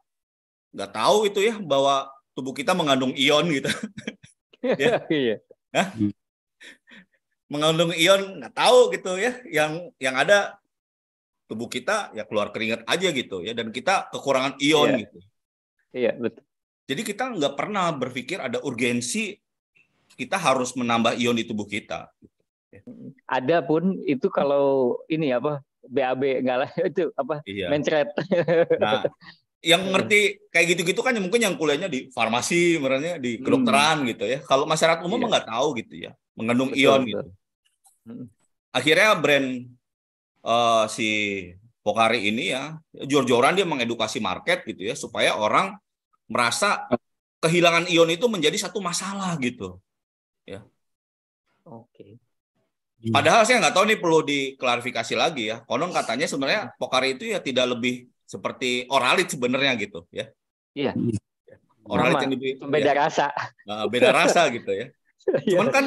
nggak tahu itu ya bahwa tubuh kita mengandung ion gitu. <laughs> ya. Iya. Hmm. mengandung ion nggak tahu gitu ya yang yang ada tubuh kita ya keluar keringat aja gitu ya dan kita kekurangan ion iya. gitu. Iya betul. Jadi kita nggak pernah berpikir ada urgensi kita harus menambah ion di tubuh kita. Ada pun itu kalau ini apa BAB enggak lah <laughs> itu apa iya. mencret. <laughs> Nah, yang hmm. ngerti kayak gitu-gitu kan mungkin yang kuliahnya di farmasi, merannya di hmm. kedokteran hmm. gitu ya. Kalau masyarakat umum iya. nggak tahu gitu ya, mengandung betul, ion betul. gitu. Hmm. Akhirnya brand uh, si Pokari ini ya jor-joran dia mengedukasi market gitu ya supaya orang merasa kehilangan ion itu menjadi satu masalah gitu. Ya. Oke. Okay. Iya. Padahal saya nggak tahu nih perlu diklarifikasi lagi ya. Konon katanya sebenarnya Pokari itu ya tidak lebih seperti oralit sebenarnya gitu ya. Iya. iya. Oralit yang lebih beda ya. rasa. Nah, beda rasa gitu ya. <laughs> Iya. Cuman kan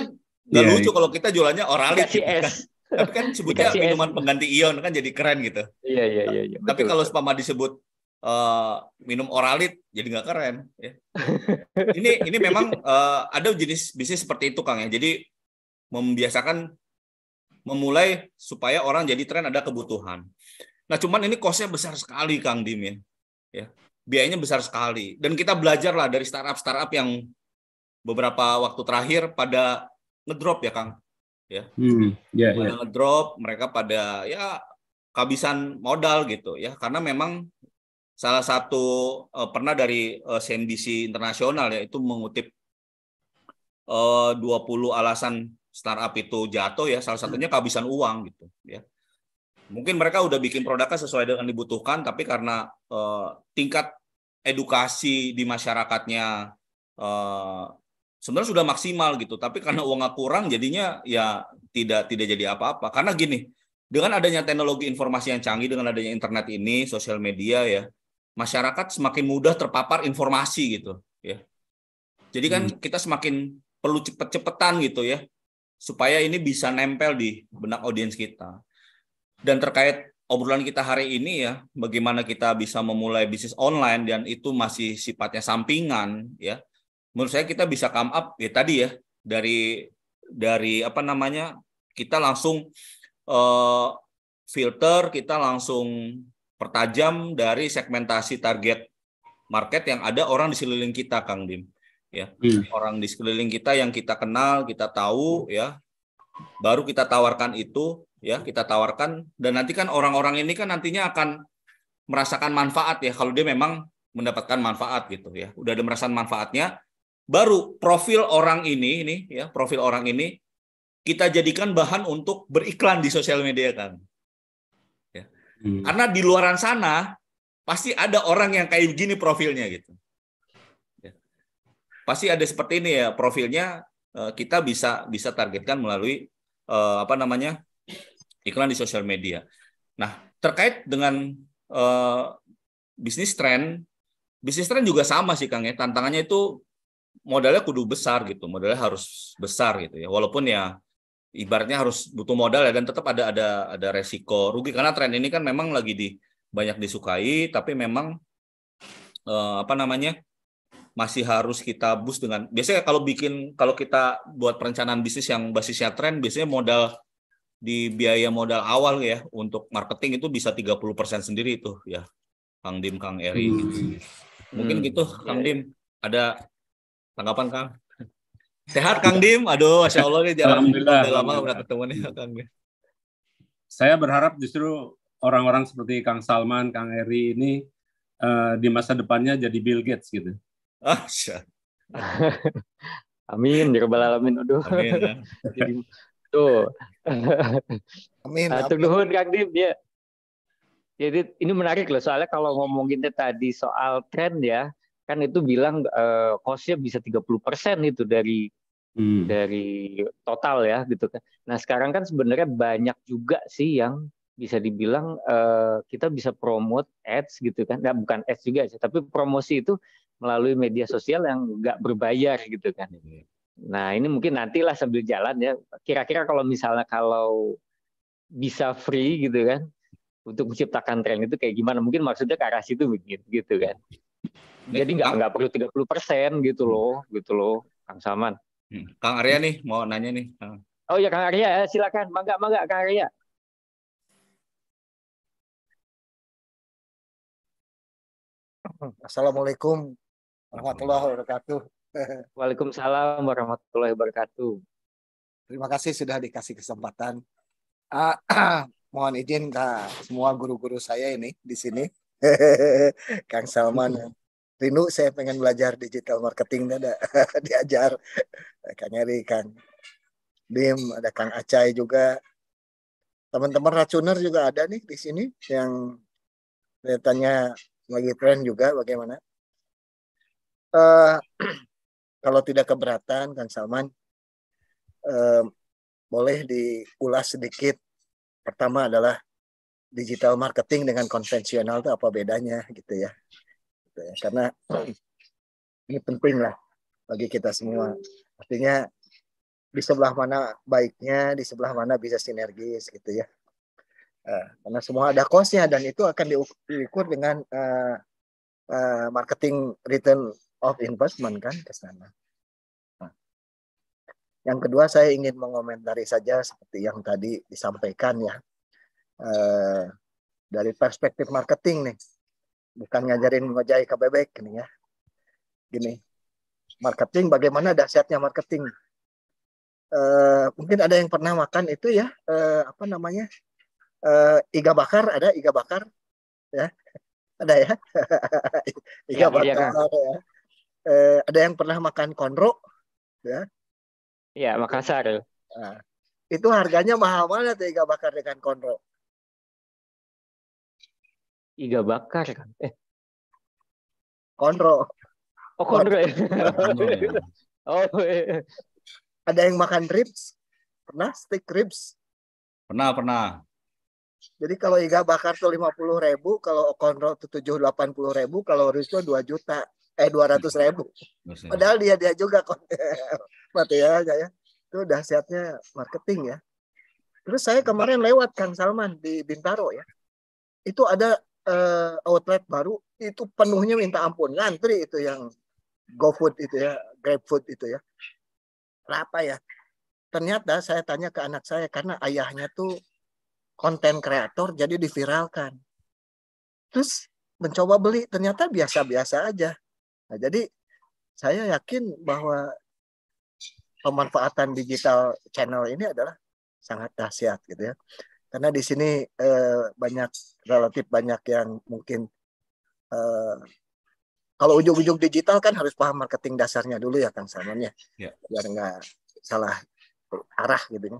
nggak lucu kalau kita jualannya oralit. gitu, Kan. Tapi kan sebutnya Dikasi minuman es. pengganti ion kan jadi keren gitu. Iya iya iya. iya. Tapi kalau sepama disebut uh, minum oralit jadi nggak keren. Ya. <laughs> ini ini memang uh, ada jenis bisnis seperti itu Kang ya. Jadi membiasakan memulai supaya orang jadi tren ada kebutuhan. Nah, cuman ini kosnya besar sekali Kang Dim ya. ya. Biayanya besar sekali. Dan kita belajarlah dari startup-startup yang beberapa waktu terakhir pada ngedrop ya Kang. Ya. Hmm, yeah, ya. pada ngedrop, mereka pada ya kehabisan modal gitu ya. Karena memang salah satu uh, pernah dari uh, eh, CNBC internasional ya itu mengutip eh, uh, 20 alasan startup itu jatuh ya salah satunya kehabisan uang gitu ya mungkin mereka udah bikin produknya sesuai dengan dibutuhkan tapi karena uh, tingkat edukasi di masyarakatnya uh, sebenarnya sudah maksimal gitu tapi karena uangnya kurang jadinya ya tidak tidak jadi apa-apa karena gini dengan adanya teknologi informasi yang canggih dengan adanya internet ini sosial media ya masyarakat semakin mudah terpapar informasi gitu ya jadi kan hmm. kita semakin perlu cepet-cepetan gitu ya supaya ini bisa nempel di benak audiens kita. Dan terkait obrolan kita hari ini ya, bagaimana kita bisa memulai bisnis online dan itu masih sifatnya sampingan ya. Menurut saya kita bisa come up ya tadi ya dari dari apa namanya kita langsung uh, filter, kita langsung pertajam dari segmentasi target market yang ada orang di seliling kita, Kang Dim ya hmm. orang di sekeliling kita yang kita kenal kita tahu ya baru kita tawarkan itu ya kita tawarkan dan nanti kan orang-orang ini kan nantinya akan merasakan manfaat ya kalau dia memang mendapatkan manfaat gitu ya udah ada merasakan manfaatnya baru profil orang ini ini ya profil orang ini kita jadikan bahan untuk beriklan di sosial media kan ya. hmm. karena di luaran sana pasti ada orang yang kayak gini profilnya gitu pasti ada seperti ini ya profilnya eh, kita bisa bisa targetkan melalui eh, apa namanya iklan di sosial media. Nah terkait dengan eh, bisnis trend, bisnis trend juga sama sih Kang ya. Tantangannya itu modalnya kudu besar gitu, modalnya harus besar gitu ya. Walaupun ya ibaratnya harus butuh modal ya dan tetap ada ada ada resiko rugi karena tren ini kan memang lagi di banyak disukai tapi memang eh, apa namanya masih harus kita boost dengan biasanya kalau bikin kalau kita buat perencanaan bisnis yang basisnya tren biasanya modal di biaya modal awal ya untuk marketing itu bisa 30% sendiri itu ya Kang Dim Kang Eri hmm. gitu. Mungkin hmm. gitu Kang yeah. Ya. Dim ada tanggapan Kang? Sehat Kang Dim? Aduh, Masya Allah nih jalan udah lama udah ketemu nih Kang Dim. Saya berharap justru orang-orang seperti Kang Salman, Kang Eri ini uh, di masa depannya jadi Bill Gates gitu. Oh, <laughs> Amin, ya rabbal alamin. Aduh. Amin. Ya. <laughs> Jadi, tuh. <laughs> Amin. Atur ah, nuhun Kang Dim ya. Jadi ini menarik loh soalnya kalau ngomongin tadi soal tren ya, kan itu bilang uh, cost-nya bisa 30% itu dari hmm. dari total ya gitu kan. Nah, sekarang kan sebenarnya banyak juga sih yang bisa dibilang uh, kita bisa promote ads gitu kan. Nah, bukan ads juga sih, tapi promosi itu melalui media sosial yang nggak berbayar gitu kan. Iya. Nah ini mungkin nantilah sambil jalan ya. Kira-kira kalau misalnya kalau bisa free gitu kan untuk menciptakan tren itu kayak gimana? Mungkin maksudnya ke arah situ begitu gitu kan. Jadi nggak nggak perlu 30 persen gitu loh, gitu loh, Kang Saman. Hmm. Kang Arya nih mau nanya nih. Oh ya Kang Arya, eh, silakan. Mangga mangga Kang Arya. Hmm, Assalamualaikum warahmatullahi wabarakatuh. <laughs> Waalaikumsalam warahmatullahi wabarakatuh. Terima kasih sudah dikasih kesempatan. Uh, <clears throat> mohon izin nah, semua guru-guru saya ini di sini. <laughs> Kang Salman rindu saya pengen belajar digital marketing ada <laughs> diajar Kang Eri, Kang Dim, ada Kang Acai juga. Teman-teman racuner juga ada nih di sini yang kelihatannya lagi tren juga bagaimana uh, kalau tidak keberatan Kang Salman uh, boleh diulas sedikit. Pertama adalah digital marketing dengan konvensional itu apa bedanya gitu ya. Gitu ya. Karena ini penting lah bagi kita semua. Artinya di sebelah mana baiknya, di sebelah mana bisa sinergis gitu ya. Eh, karena semua ada costnya dan itu akan diukur dengan marketing return of investment kan ke sana. Nah. Yang kedua saya ingin mengomentari saja seperti yang tadi disampaikan ya. Eh, dari perspektif marketing nih. Bukan ngajarin mengajai ke bebek ini ya. Gini. Marketing bagaimana dahsyatnya marketing. Eh, mungkin ada yang pernah makan itu ya eh, apa namanya? iga bakar ada iga bakar ya ada ya. <laughs> Iga iya, iya, ya, bakar ya eh, ada yang pernah makan konro ya ya Makassar nah, itu harganya mahal mana ya, iga bakar dengan konro iga bakar kan eh konro oh konro, ya. <laughs> oh iya. ada yang makan ribs pernah steak ribs pernah pernah jadi kalau iga bakar tuh lima puluh ribu, kalau konro tuh tujuh delapan puluh ribu, kalau risto dua juta eh dua ratus ribu. Padahal dia dia juga <laughs> materialnya ya. Itu dahsyatnya marketing ya. Terus saya kemarin lewat Kang Salman di Bintaro ya. Itu ada uh, outlet baru itu penuhnya minta ampun ngantri itu yang GoFood itu ya, GrabFood itu ya. Kenapa ya? Ternyata saya tanya ke anak saya karena ayahnya tuh konten kreator jadi diviralkan. Terus mencoba beli ternyata biasa-biasa aja. Nah, jadi saya yakin bahwa pemanfaatan digital channel ini adalah sangat dahsyat gitu ya. Karena di sini eh, banyak relatif banyak yang mungkin eh, kalau ujung-ujung digital kan harus paham marketing dasarnya dulu ya Kang Salman ya. ya. Biar nggak salah arah gitu ya.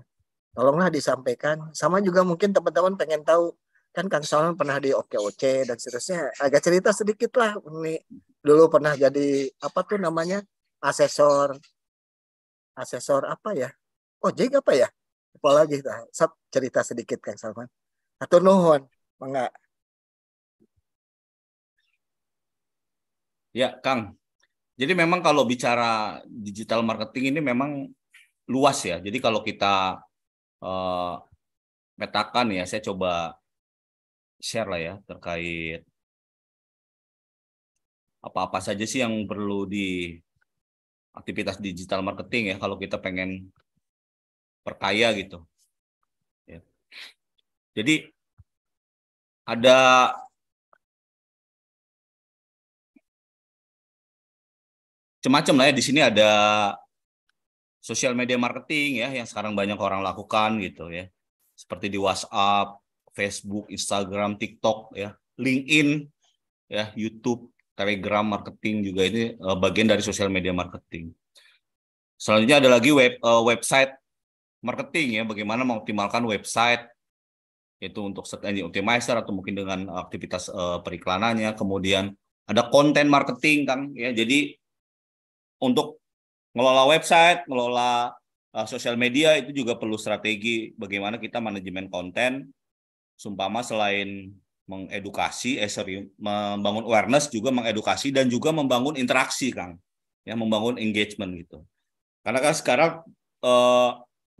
Tolonglah disampaikan. Sama juga mungkin teman-teman pengen tahu kan Kang Salman pernah di OKOC dan seterusnya. Agak cerita sedikit lah ini dulu pernah jadi apa tuh namanya asesor asesor apa ya? Ojek oh, jadi apa ya? Apalagi nah, sab cerita sedikit Kang Salman. Atau nuhun, enggak. Ya, Kang. Jadi memang kalau bicara digital marketing ini memang luas ya. Jadi kalau kita uh, petakan ya, saya coba share lah ya terkait apa-apa saja sih yang perlu di aktivitas digital marketing ya kalau kita pengen perkaya gitu. Ya. Jadi ada macam-macam lah ya di sini ada social media marketing ya yang sekarang banyak orang lakukan gitu ya. Seperti di WhatsApp, Facebook, Instagram, TikTok, ya, LinkedIn, ya, YouTube, Telegram marketing juga ini uh, bagian dari sosial media marketing. Selanjutnya ada lagi web uh, website marketing ya, bagaimana mengoptimalkan website itu untuk search engine optimizer atau mungkin dengan aktivitas uh, periklanannya. Kemudian ada konten marketing kan ya. Jadi untuk ngelola website, ngelola uh, sosial media itu juga perlu strategi bagaimana kita manajemen konten Sumpama selain mengedukasi, eh sorry, membangun awareness juga mengedukasi dan juga membangun interaksi, Kang. Ya, membangun engagement gitu. Karena kan sekarang eh,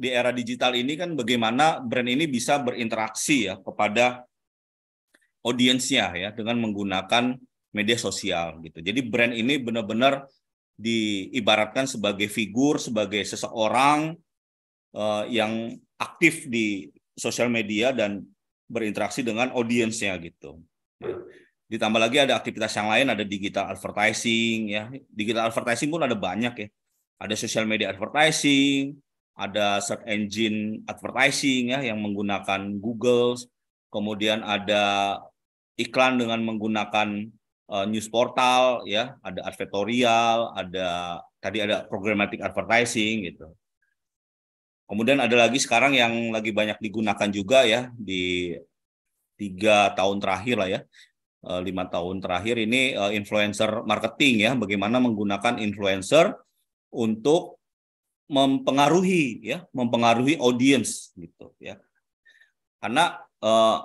di era digital ini kan bagaimana brand ini bisa berinteraksi ya kepada audiensnya ya dengan menggunakan media sosial gitu. Jadi brand ini benar-benar diibaratkan sebagai figur, sebagai seseorang eh, yang aktif di sosial media dan berinteraksi dengan audiensnya gitu. Ya. Ditambah lagi ada aktivitas yang lain, ada digital advertising ya. Digital advertising pun ada banyak ya. Ada social media advertising, ada search engine advertising ya yang menggunakan Google, kemudian ada iklan dengan menggunakan uh, news portal ya, ada advertorial, ada tadi ada programmatic advertising gitu. Kemudian ada lagi sekarang yang lagi banyak digunakan juga ya di tiga tahun terakhir lah ya eh, lima tahun terakhir ini eh, influencer marketing ya bagaimana menggunakan influencer untuk mempengaruhi ya mempengaruhi audience gitu ya karena eh,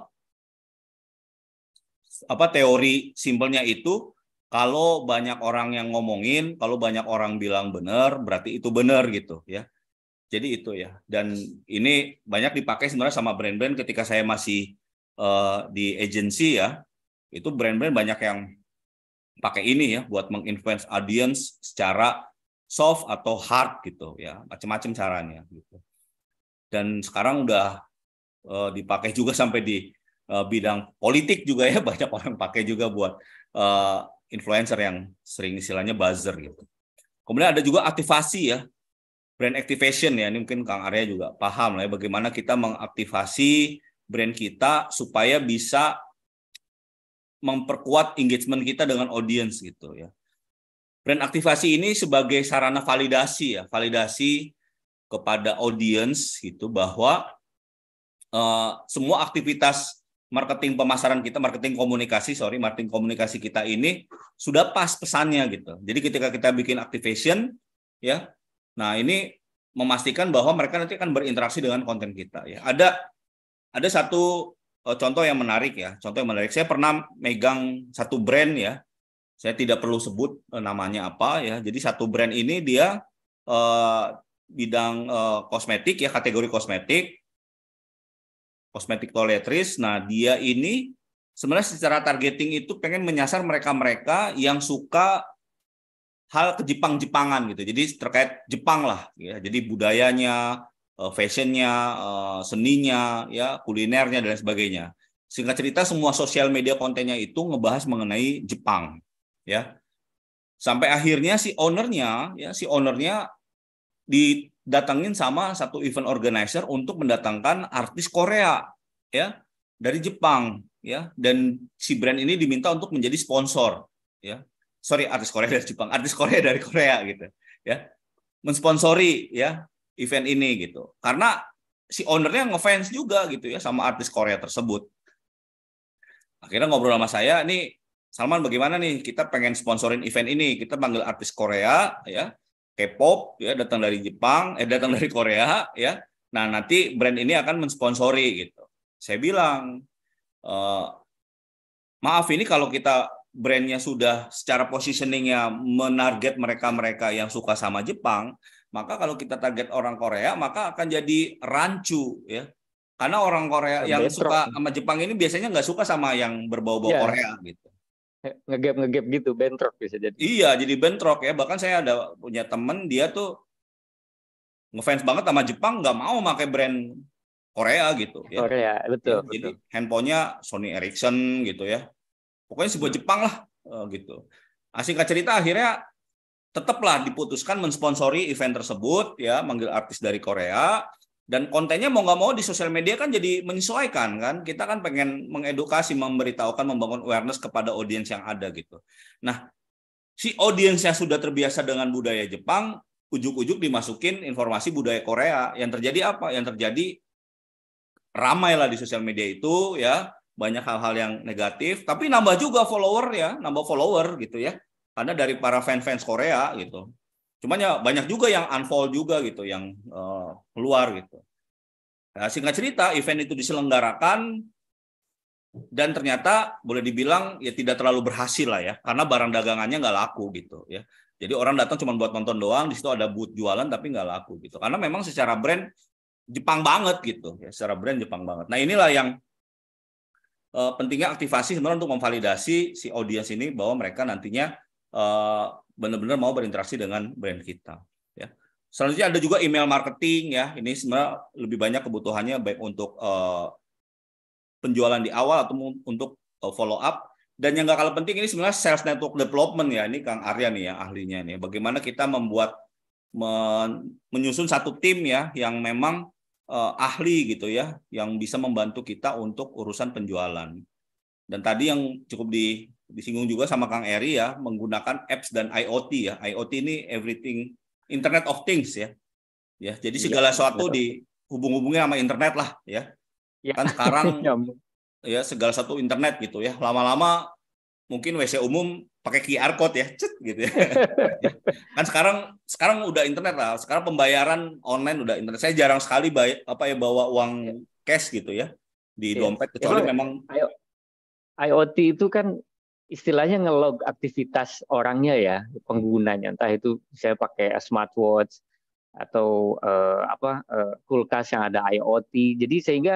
apa teori simpelnya itu kalau banyak orang yang ngomongin kalau banyak orang bilang benar berarti itu benar gitu ya jadi itu ya. Dan ini banyak dipakai sebenarnya sama brand-brand ketika saya masih uh, di agensi ya. Itu brand-brand banyak yang pakai ini ya buat menginfluence audience secara soft atau hard gitu ya. Macam-macam caranya gitu. Dan sekarang udah uh, dipakai juga sampai di uh, bidang politik juga ya <laughs> banyak orang pakai juga buat uh, influencer yang sering istilahnya buzzer gitu. Kemudian ada juga aktivasi ya brand activation ya ini mungkin Kang Arya juga paham lah ya bagaimana kita mengaktivasi brand kita supaya bisa memperkuat engagement kita dengan audience gitu ya. Brand aktivasi ini sebagai sarana validasi ya, validasi kepada audience gitu bahwa uh, semua aktivitas marketing pemasaran kita, marketing komunikasi, sorry, marketing komunikasi kita ini sudah pas pesannya gitu. Jadi ketika kita bikin activation, ya Nah, ini memastikan bahwa mereka nanti akan berinteraksi dengan konten kita ya. Ada ada satu eh, contoh yang menarik ya. Contoh yang menarik. Saya pernah megang satu brand ya. Saya tidak perlu sebut eh, namanya apa ya. Jadi satu brand ini dia eh, bidang eh, kosmetik ya, kategori kosmetik. Kosmetik toiletries. Nah, dia ini sebenarnya secara targeting itu pengen menyasar mereka-mereka yang suka hal ke jepang jepangan gitu. Jadi terkait Jepang lah ya. Jadi budayanya, eh, fashionnya, eh, seninya, ya kulinernya dan sebagainya. Singkat cerita semua sosial media kontennya itu ngebahas mengenai Jepang ya. Sampai akhirnya si ownernya ya si ownernya didatangin sama satu event organizer untuk mendatangkan artis Korea ya dari Jepang ya dan si brand ini diminta untuk menjadi sponsor ya sorry artis Korea dari Jepang, artis Korea dari Korea gitu, ya mensponsori ya event ini gitu. Karena si ownernya ngefans juga gitu ya sama artis Korea tersebut. Akhirnya ngobrol sama saya, nih Salman bagaimana nih kita pengen sponsorin event ini, kita panggil artis Korea ya, K-pop ya datang dari Jepang, eh datang dari Korea ya. Nah nanti brand ini akan mensponsori gitu. Saya bilang, e, maaf ini kalau kita brandnya sudah secara positioningnya menarget mereka-mereka yang suka sama Jepang, maka kalau kita target orang Korea, maka akan jadi rancu ya. Karena orang Korea yang Betro. suka sama Jepang ini biasanya nggak suka sama yang berbau-bau yeah. Korea gitu. Ngegap ngegap gitu, bentrok bisa jadi. Iya, jadi bentrok ya. Bahkan saya ada punya temen dia tuh ngefans banget sama Jepang, nggak mau pakai brand Korea gitu. Ya. Korea, betul. Ya, betul. Jadi handphonenya Sony Ericsson gitu ya pokoknya sebuah Jepang lah eh, gitu. Asingkat nah, cerita akhirnya tetaplah diputuskan mensponsori event tersebut ya manggil artis dari Korea dan kontennya mau nggak mau di sosial media kan jadi menyesuaikan kan kita kan pengen mengedukasi memberitahukan membangun awareness kepada audiens yang ada gitu nah si audiens yang sudah terbiasa dengan budaya Jepang ujuk-ujuk dimasukin informasi budaya Korea yang terjadi apa yang terjadi ramailah di sosial media itu ya banyak hal-hal yang negatif, tapi nambah juga follower ya, nambah follower gitu ya. Karena dari para fans-fans Korea gitu. Cuman ya banyak juga yang unfollow juga gitu, yang uh, keluar gitu. Nah, singkat cerita, event itu diselenggarakan dan ternyata boleh dibilang ya tidak terlalu berhasil lah ya, karena barang dagangannya nggak laku gitu ya. Jadi orang datang cuma buat nonton doang, di situ ada booth jualan tapi nggak laku gitu. Karena memang secara brand Jepang banget gitu ya, secara brand Jepang banget. Nah inilah yang uh, pentingnya aktivasi sebenarnya untuk memvalidasi si audiens ini bahwa mereka nantinya uh, benar-benar mau berinteraksi dengan brand kita. Ya. Selanjutnya ada juga email marketing ya. Ini sebenarnya lebih banyak kebutuhannya baik untuk uh, penjualan di awal atau untuk uh, follow up. Dan yang nggak kalah penting ini sebenarnya sales network development ya. Ini Kang Arya nih ya ahlinya nih. Bagaimana kita membuat men, menyusun satu tim ya yang memang eh, ahli gitu ya yang bisa membantu kita untuk urusan penjualan. Dan tadi yang cukup di, disinggung juga sama Kang Eri ya menggunakan apps dan IoT ya. IoT ini everything Internet of Things ya. Ya, jadi iya, segala ya, sesuatu dihubung-hubungnya sama internet lah ya. ya. Kan sekarang <laughs> ya, ya segala satu internet gitu ya. Lama-lama mungkin WC umum pakai QR code ya, cet gitu ya. <laughs> kan sekarang sekarang udah internet lah, sekarang pembayaran online udah internet. Saya jarang sekali bay, apa ya bawa uang iya. cash gitu ya di iya. dompet kecuali ya, memang IoT itu kan istilahnya ngelog aktivitas orangnya ya, penggunanya entah itu saya pakai smartwatch atau uh, apa eh, kulkas yang ada IoT. Jadi sehingga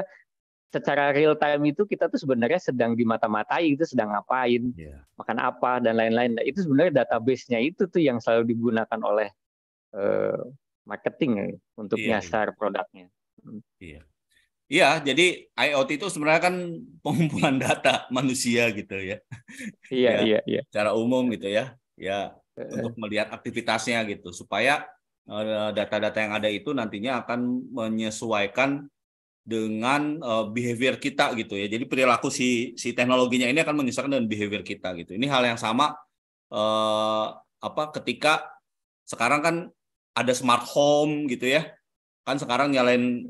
secara real time itu kita tuh sebenarnya sedang di mata matai itu sedang ngapain, yeah. makan apa dan lain-lain. Nah, itu sebenarnya database-nya itu tuh yang selalu digunakan oleh uh, marketing ya, untuk yeah, iya. nyasar produknya. Hmm. Iya. Yeah. Iya, jadi IoT itu sebenarnya kan <laughs> pengumpulan data manusia gitu ya. <laughs> Iya, yeah, iya, iya. Secara umum gitu ya. Ya, uh, untuk melihat aktivitasnya gitu supaya data-data yang ada itu nantinya akan menyesuaikan dengan uh, behavior kita gitu ya. Jadi perilaku si si teknologinya ini akan menyesuaikan dengan behavior kita gitu. Ini hal yang sama uh, apa ketika sekarang kan ada smart home gitu ya. Kan sekarang nyalain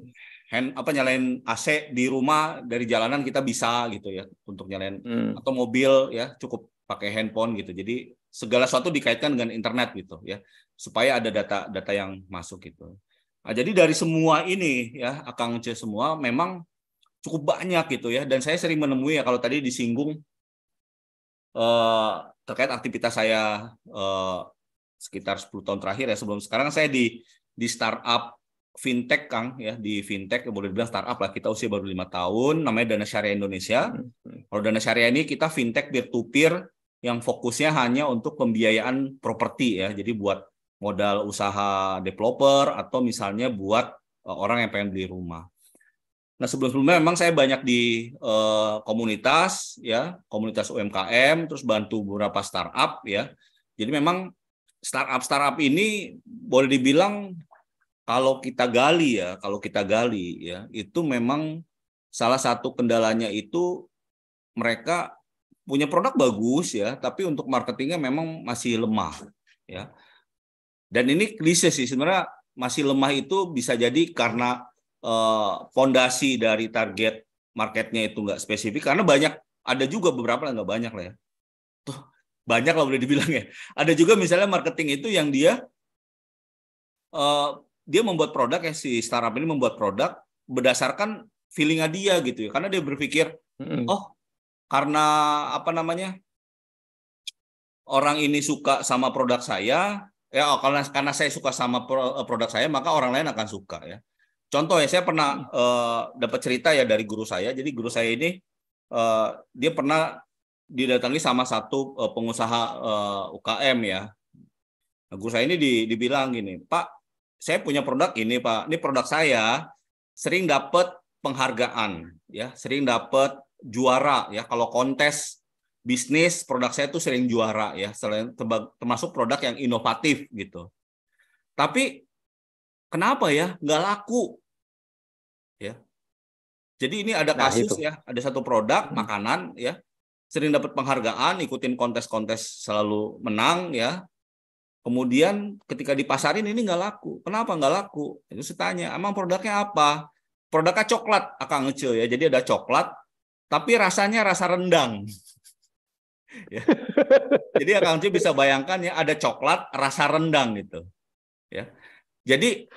hand apa nyalain AC di rumah dari jalanan kita bisa gitu ya untuk nyalain hmm. atau mobil ya cukup pakai handphone gitu. Jadi segala sesuatu dikaitkan dengan internet gitu ya supaya ada data-data yang masuk gitu. Nah, jadi dari semua ini ya akang C semua memang cukup banyak gitu ya dan saya sering menemui ya kalau tadi disinggung eh, terkait aktivitas saya eh, sekitar 10 tahun terakhir ya sebelum sekarang saya di di startup fintech Kang ya di fintech ya boleh dibilang startup lah kita usia baru lima tahun namanya Dana Syariah Indonesia. Mm-hmm. Kalau Dana Syariah ini kita fintech peer to peer yang fokusnya hanya untuk pembiayaan properti ya. Jadi buat modal usaha developer atau misalnya buat eh, orang yang pengen beli rumah. Nah sebelum-sebelumnya memang saya banyak di uh, komunitas ya komunitas UMKM terus bantu beberapa startup ya. Jadi memang startup startup ini boleh dibilang kalau kita gali ya kalau kita gali ya itu memang salah satu kendalanya itu mereka punya produk bagus ya tapi untuk marketingnya memang masih lemah ya dan ini klise sih sebenarnya masih lemah itu bisa jadi karena eh, fondasi dari target marketnya itu nggak spesifik karena banyak ada juga beberapa nggak banyak lah ya. Tuh, banyak lah boleh dibilang ya. Ada juga misalnya marketing itu yang dia uh, dia membuat produk ya si startup ini membuat produk berdasarkan feelingnya dia gitu ya. Karena dia berpikir mm -hmm. oh karena apa namanya orang ini suka sama produk saya, ya oh, karena karena saya suka sama eh, produk saya maka orang lain akan suka ya contoh ya saya pernah uh, dapat cerita ya dari guru saya jadi guru saya ini uh, dia pernah didatangi sama satu uh, pengusaha uh, UKM ya nah, guru saya ini di, dibilang gini pak saya punya produk ini pak ini produk saya sering dapat penghargaan ya sering dapat juara ya kalau kontes bisnis produk saya tuh sering juara ya, selain termasuk produk yang inovatif gitu. Tapi kenapa ya nggak laku? Ya. Jadi ini ada nah, kasus nah, ya, ada satu produk hmm. makanan ya, sering dapat penghargaan, ikutin kontes-kontes selalu menang ya. Kemudian ketika dipasarin ini nggak laku. Kenapa nggak laku? Itu saya tanya, emang produknya apa? Produknya coklat, akang ngece ya. Jadi ada coklat, tapi rasanya rasa rendang ya. Jadi Kang Ci bisa bayangkan ya ada coklat rasa rendang gitu. Ya. Jadi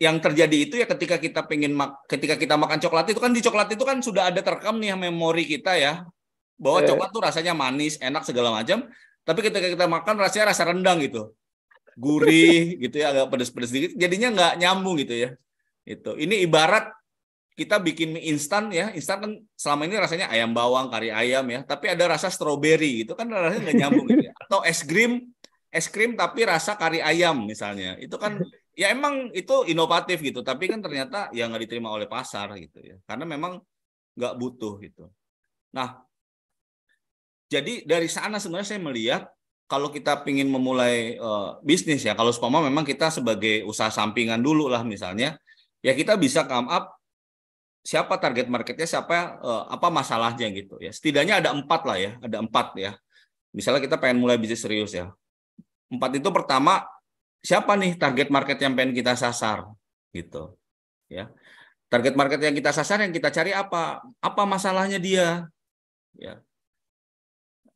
yang terjadi itu ya ketika kita pengen ketika kita makan coklat itu kan di coklat itu kan sudah ada terekam nih memori kita ya bahwa yeah. coklat tuh rasanya manis, enak segala macam. Tapi ketika kita makan rasanya rasa rendang gitu. Gurih gitu ya agak pedes-pedes dikit jadinya nggak nyambung gitu ya. Itu. Ini ibarat kita bikin mie instan ya, instan kan selama ini rasanya ayam bawang, kari ayam ya, tapi ada rasa stroberi itu kan rasanya nggak nyambung gitu ya. <laughs> Atau es krim, es krim tapi rasa kari ayam misalnya. Itu kan ya emang itu inovatif gitu, tapi kan ternyata ya nggak diterima oleh pasar gitu ya. Karena memang nggak butuh gitu. Nah, jadi dari sana sebenarnya saya melihat kalau kita ingin memulai uh, bisnis ya, kalau sepama memang kita sebagai usaha sampingan dulu lah misalnya, ya kita bisa come up siapa target marketnya, siapa eh, apa masalahnya gitu ya. Setidaknya ada empat lah ya, ada empat ya. Misalnya kita pengen mulai bisnis serius ya. Empat itu pertama siapa nih target market yang pengen kita sasar gitu ya. Target market yang kita sasar yang kita cari apa? Apa masalahnya dia? Ya.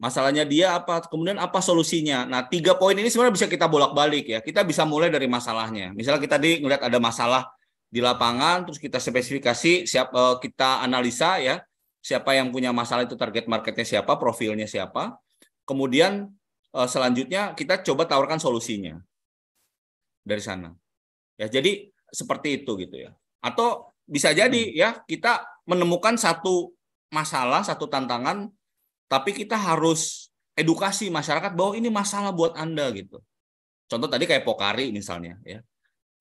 Masalahnya dia apa? Kemudian apa solusinya? Nah, tiga poin ini sebenarnya bisa kita bolak-balik ya. Kita bisa mulai dari masalahnya. Misalnya kita di ngelihat ada masalah di lapangan terus kita spesifikasi siapa eh, kita analisa ya siapa yang punya masalah itu target marketnya siapa profilnya siapa kemudian eh, selanjutnya kita coba tawarkan solusinya dari sana ya jadi seperti itu gitu ya atau bisa jadi hmm. ya kita menemukan satu masalah satu tantangan tapi kita harus edukasi masyarakat bahwa ini masalah buat anda gitu contoh tadi kayak Pokari misalnya ya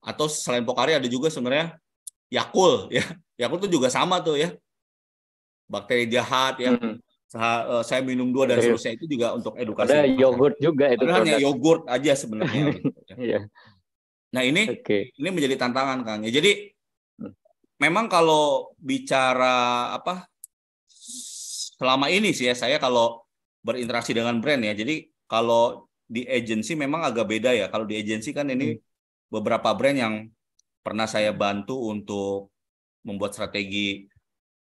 atau selain Pokari ada juga sebenarnya Yakul ya. Yakul itu juga sama tuh ya. Bakteri jahat yang Hmm. Saya, eh, saya minum dua dan seterusnya itu juga untuk edukasi. Ada yogurt juga itu. Padahal hanya yogurt aja sebenarnya. <laughs> Gitu, ya. iya. Nah ini okay. ini menjadi tantangan Kang. Ya, jadi hmm. memang kalau bicara apa selama ini sih ya saya kalau berinteraksi dengan brand ya. Jadi kalau di agensi memang agak beda ya. Kalau di agensi kan ini hmm beberapa brand yang pernah saya bantu untuk membuat strategi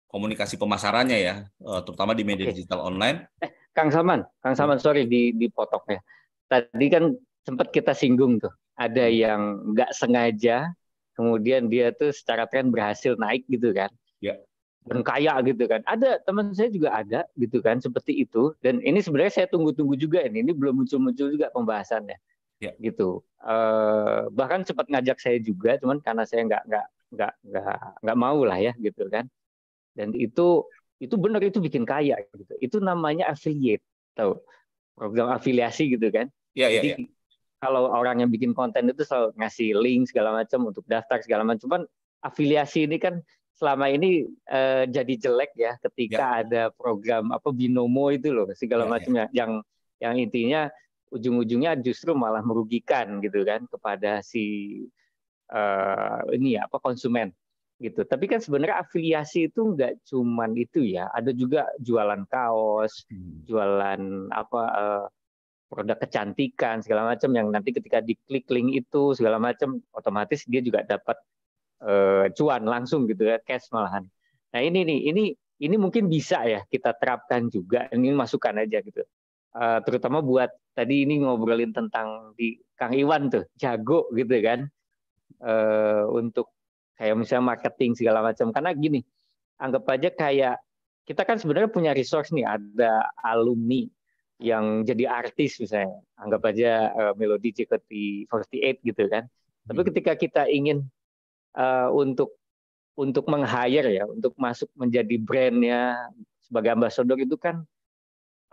komunikasi pemasarannya ya, eh, terutama di media Oke. digital online. Eh, Kang Saman, Kang Saman sorry di ya. Tadi kan sempat kita singgung tuh, ada hmm. yang nggak sengaja, kemudian dia tuh secara tren berhasil naik gitu kan. Ya. Dan kaya gitu kan. Ada teman saya juga ada gitu kan, seperti itu. Dan ini sebenarnya saya tunggu-tunggu juga ini, ini belum muncul-muncul juga pembahasannya yeah. gitu uh, bahkan sempat ngajak saya juga cuman karena saya nggak nggak nggak nggak nggak mau lah ya gitu kan dan itu itu benar itu bikin kaya gitu itu namanya affiliate tahu program afiliasi gitu kan yeah, yeah, jadi yeah. kalau orang yang bikin konten itu selalu ngasih link segala macam untuk daftar segala macam cuman afiliasi ini kan selama ini uh, jadi jelek ya ketika ya. ada program apa binomo itu loh segala ya, ya. macam ya. yang yang intinya ujung-ujungnya justru malah merugikan gitu kan kepada si uh, ini ya apa konsumen gitu. Tapi kan sebenarnya afiliasi itu nggak cuman itu ya, ada juga jualan kaos, hmm. jualan apa uh, produk kecantikan segala macam yang nanti ketika diklik link itu segala macam otomatis dia juga dapat uh, cuan langsung gitu ya, cash malahan. Nah ini nih, ini ini mungkin bisa ya kita terapkan juga. Ini masukan aja gitu uh, terutama buat tadi ini ngobrolin tentang di Kang Iwan tuh jago gitu kan uh, untuk kayak misalnya marketing segala macam karena gini anggap aja kayak kita kan sebenarnya punya resource nih ada alumni yang jadi artis misalnya anggap aja uh, eh, melodi JKT48 gitu kan hmm. tapi ketika kita ingin uh, untuk untuk meng-hire ya untuk masuk menjadi brandnya sebagai ambassador itu kan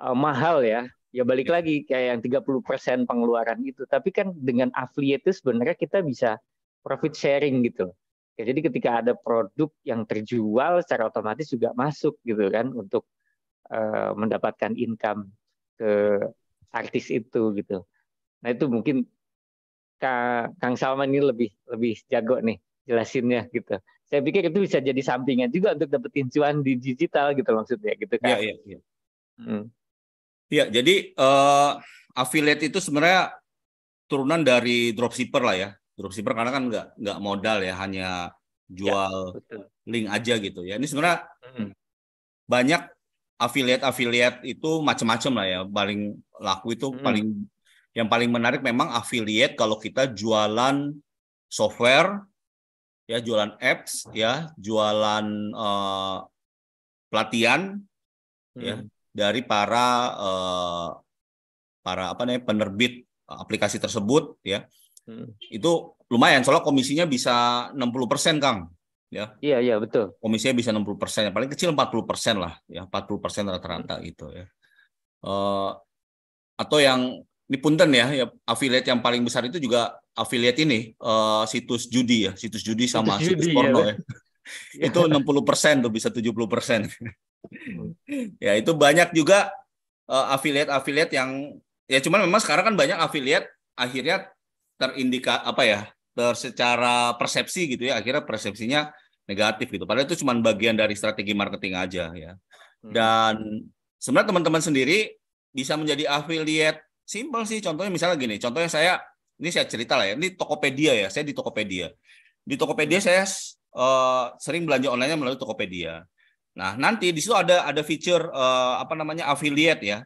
uh, mahal ya. Ya balik iya. lagi kayak yang 30% pengeluaran itu. Tapi kan dengan affiliate itu sebenarnya kita bisa profit sharing gitu. Ya, jadi ketika ada produk yang terjual secara otomatis juga masuk gitu kan untuk uh, mendapatkan income ke artis itu gitu. Nah itu mungkin Kang Salman ini lebih lebih jago nih jelasinnya gitu. Saya pikir itu bisa jadi sampingan juga untuk dapetin cuan di digital gitu maksudnya gitu kan. Iya iya. Ya. Hmm. Iya, jadi uh, affiliate itu sebenarnya turunan dari dropshipper lah ya. Dropshipper karena kan nggak nggak modal ya, hanya iya, jual ya, link aja gitu ya. Ini sebenarnya hmm. banyak affiliate-affiliate itu macam-macam lah ya. Paling laku itu hmm. paling yang paling menarik memang affiliate kalau kita jualan software ya, jualan apps ya, jualan uh, pelatihan ya. hmm. ya, dari para uh, para apa namanya penerbit aplikasi tersebut ya. Hmm. Itu lumayan soalnya komisinya bisa 60% Kang ya. Iya iya betul. Komisinya bisa 60 persen, ya. paling kecil 40 persen lah, ya 40 persen rata-rata hmm. gitu ya. Uh, atau yang ini punten ya, ya affiliate yang paling besar itu juga affiliate ini uh, situs judi ya, situs judi sama situs, situs porno ya. ya. <laughs> itu 60 persen tuh bisa 70 persen ya itu banyak juga uh, affiliate-affiliate yang ya cuman memang sekarang kan banyak affiliate akhirnya terindika apa ya tersecara persepsi gitu ya akhirnya persepsinya negatif gitu padahal itu cuma bagian dari strategi marketing aja ya hmm. dan sebenarnya teman-teman sendiri bisa menjadi affiliate simple sih contohnya misalnya gini contohnya saya ini saya cerita lah ya ini Tokopedia ya saya di Tokopedia di Tokopedia hmm. saya uh, sering belanja online melalui Tokopedia Nah, nanti di situ ada ada fitur uh, eh, apa namanya affiliate ya.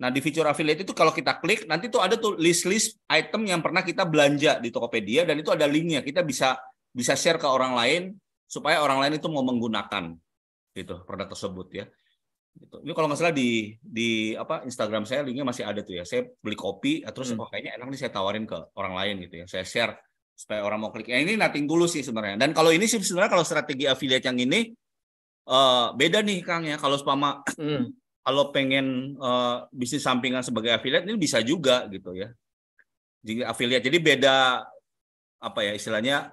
Nah, di fitur affiliate itu kalau kita klik nanti tuh ada tuh list-list item yang pernah kita belanja di Tokopedia dan itu ada linknya. Kita bisa bisa share ke orang lain supaya orang lain itu mau menggunakan gitu produk tersebut ya. Gitu. Ini kalau nggak salah di di apa Instagram saya linknya masih ada tuh ya. Saya beli kopi, terus hmm. Oh, kayaknya enak nih saya tawarin ke orang lain gitu ya. Saya share supaya orang mau klik. Ya, ini nating dulu sih sebenarnya. Dan kalau ini sih sebenarnya kalau strategi affiliate yang ini Eh, beda nih Kang ya kalau sama hmm. <clears throat> kalau pengen uh, bisnis sampingan sebagai affiliate ini bisa juga gitu ya. Jadi affiliate jadi beda apa ya istilahnya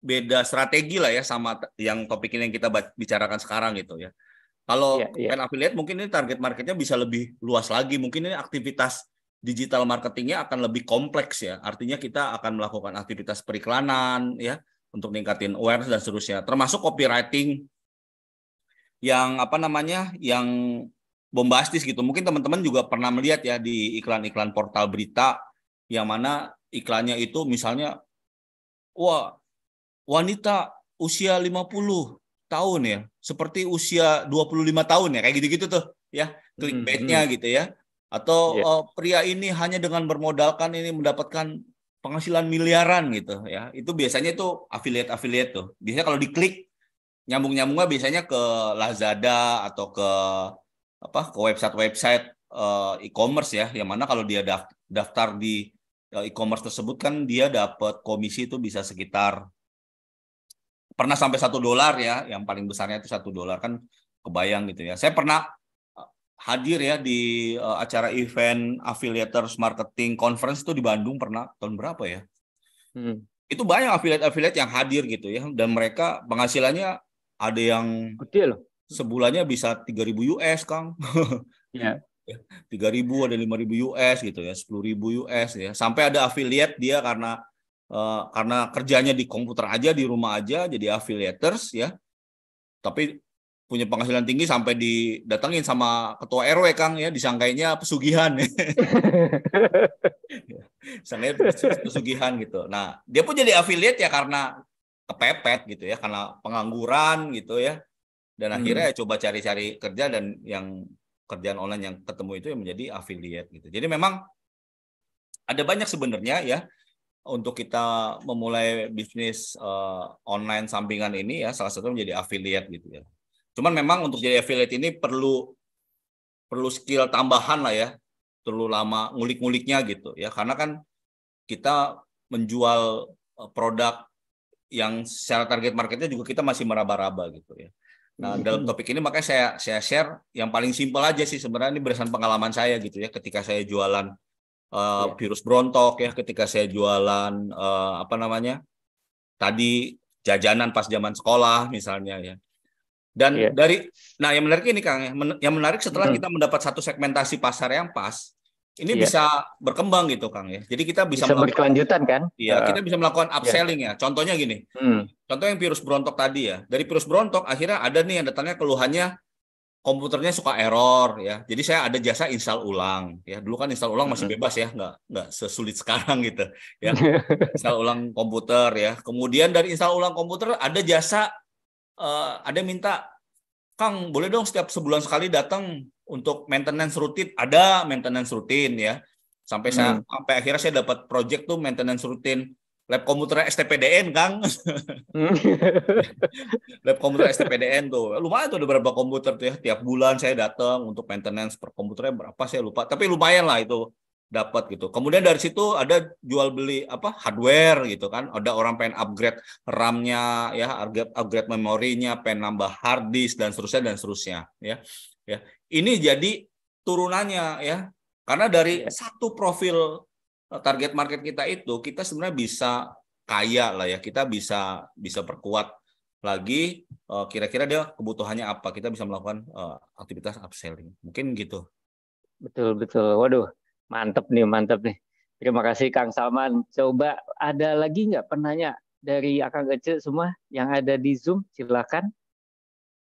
beda strategi lah ya sama yang topik ini yang kita bicarakan sekarang gitu ya. Kalau yeah, yeah. kan affiliate mungkin ini target marketnya bisa lebih luas lagi. Mungkin ini aktivitas digital marketingnya akan lebih kompleks ya. Artinya kita akan melakukan aktivitas periklanan ya untuk ningkatin awareness dan seterusnya. Termasuk copywriting yang apa namanya yang bombastis gitu. Mungkin teman-teman juga pernah melihat ya di iklan-iklan portal berita yang mana iklannya itu misalnya wah wanita usia 50 tahun ya, seperti usia 25 tahun ya, kayak gitu-gitu tuh ya, mm hmm. gitu ya. Atau yeah. Oh, uh, pria ini hanya dengan bermodalkan ini mendapatkan penghasilan miliaran gitu ya. Itu biasanya itu affiliate-affiliate tuh. Biasanya kalau diklik nyambung-nyambungnya biasanya ke Lazada atau ke apa ke website-website eh, e-commerce ya yang mana kalau dia daftar di eh, e-commerce tersebut kan dia dapat komisi itu bisa sekitar pernah sampai satu dolar ya yang paling besarnya itu satu dolar kan kebayang gitu ya saya pernah eh, hadir ya di acara event affiliators marketing conference itu di Bandung pernah tahun berapa ya hmm. itu banyak affiliate affiliate yang hadir gitu ya dan mereka penghasilannya ada yang Kecil. sebulannya bisa 3000 US, Kang. <laughs> Iya. 3000 ya, ada 5000 US gitu ya, 10000 US ya. Sampai ada affiliate dia karena uh, karena kerjanya di komputer aja di rumah aja jadi affiliators ya. Tapi punya penghasilan tinggi sampai didatengin sama ketua RW Kang ya disangkainya pesugihan. <laughs> Ya. Sangkainya pesugihan gitu. Nah, dia pun jadi affiliate ya karena kepepet gitu ya karena pengangguran gitu ya dan hmm. akhirnya hmm. coba cari-cari kerja dan yang kerjaan online yang ketemu itu yang menjadi affiliate gitu jadi memang ada banyak sebenarnya ya untuk kita memulai bisnis uh, online sampingan ini ya salah satu menjadi affiliate gitu ya cuman memang untuk jadi affiliate ini perlu perlu skill tambahan lah ya perlu lama ngulik-nguliknya gitu ya karena kan kita menjual eh, produk yang secara target marketnya juga kita masih meraba-raba gitu ya. Nah, hmm. dalam topik ini makanya saya saya share yang paling simpel aja sih sebenarnya ini berdasarkan pengalaman saya gitu ya ketika saya jualan uh, ya. virus brontok ya, ketika saya jualan uh, apa namanya? tadi jajanan pas zaman sekolah misalnya ya. Dan ya. dari nah yang menarik ini Kang yang menarik setelah hmm. kita mendapat satu segmentasi pasar yang pas, ini yeah. bisa berkembang gitu Kang ya. Jadi kita bisa, bisa berkelanjutan kan? Iya, uh, kita bisa melakukan iya. upselling yeah. ya. Contohnya gini. Hmm. Contoh yang virus berontok tadi ya. Dari virus berontok akhirnya ada nih yang datangnya keluhannya komputernya suka error ya. Jadi saya ada jasa install ulang ya. Dulu kan install ulang masih hmm. bebas ya, nggak nggak sesulit sekarang gitu ya. <laughs> install ulang komputer ya. Kemudian dari install ulang komputer ada jasa uh, ada minta Kang, boleh dong setiap sebulan sekali datang untuk maintenance rutin. Ada maintenance rutin ya. Sampai hmm. sampai akhirnya saya dapat project tuh maintenance rutin lab komputer STPDN, Kang. Hmm. <laughs> lab komputer STPDN tuh. Lumayan tuh ada beberapa komputer tuh ya. Tiap bulan saya datang untuk maintenance per komputernya berapa saya lupa. Tapi lumayan lah itu dapat gitu. Kemudian dari situ ada jual beli apa hardware gitu kan. Ada orang pengen upgrade RAM-nya ya, upgrade upgrade memorinya, pengen nambah hard disk dan seterusnya dan seterusnya ya. Ya. Ini jadi turunannya ya. Karena dari iya. satu profil eh, target market kita itu kita sebenarnya bisa kaya lah ya. Kita bisa bisa perkuat lagi eh, kira-kira dia kebutuhannya apa. Kita bisa melakukan eh, aktivitas upselling. Mungkin gitu. Betul betul. Waduh, Mantep nih, mantep nih. Terima kasih Kang Salman. Coba ada lagi nggak penanya dari Akang kecil semua yang ada di Zoom? Silakan.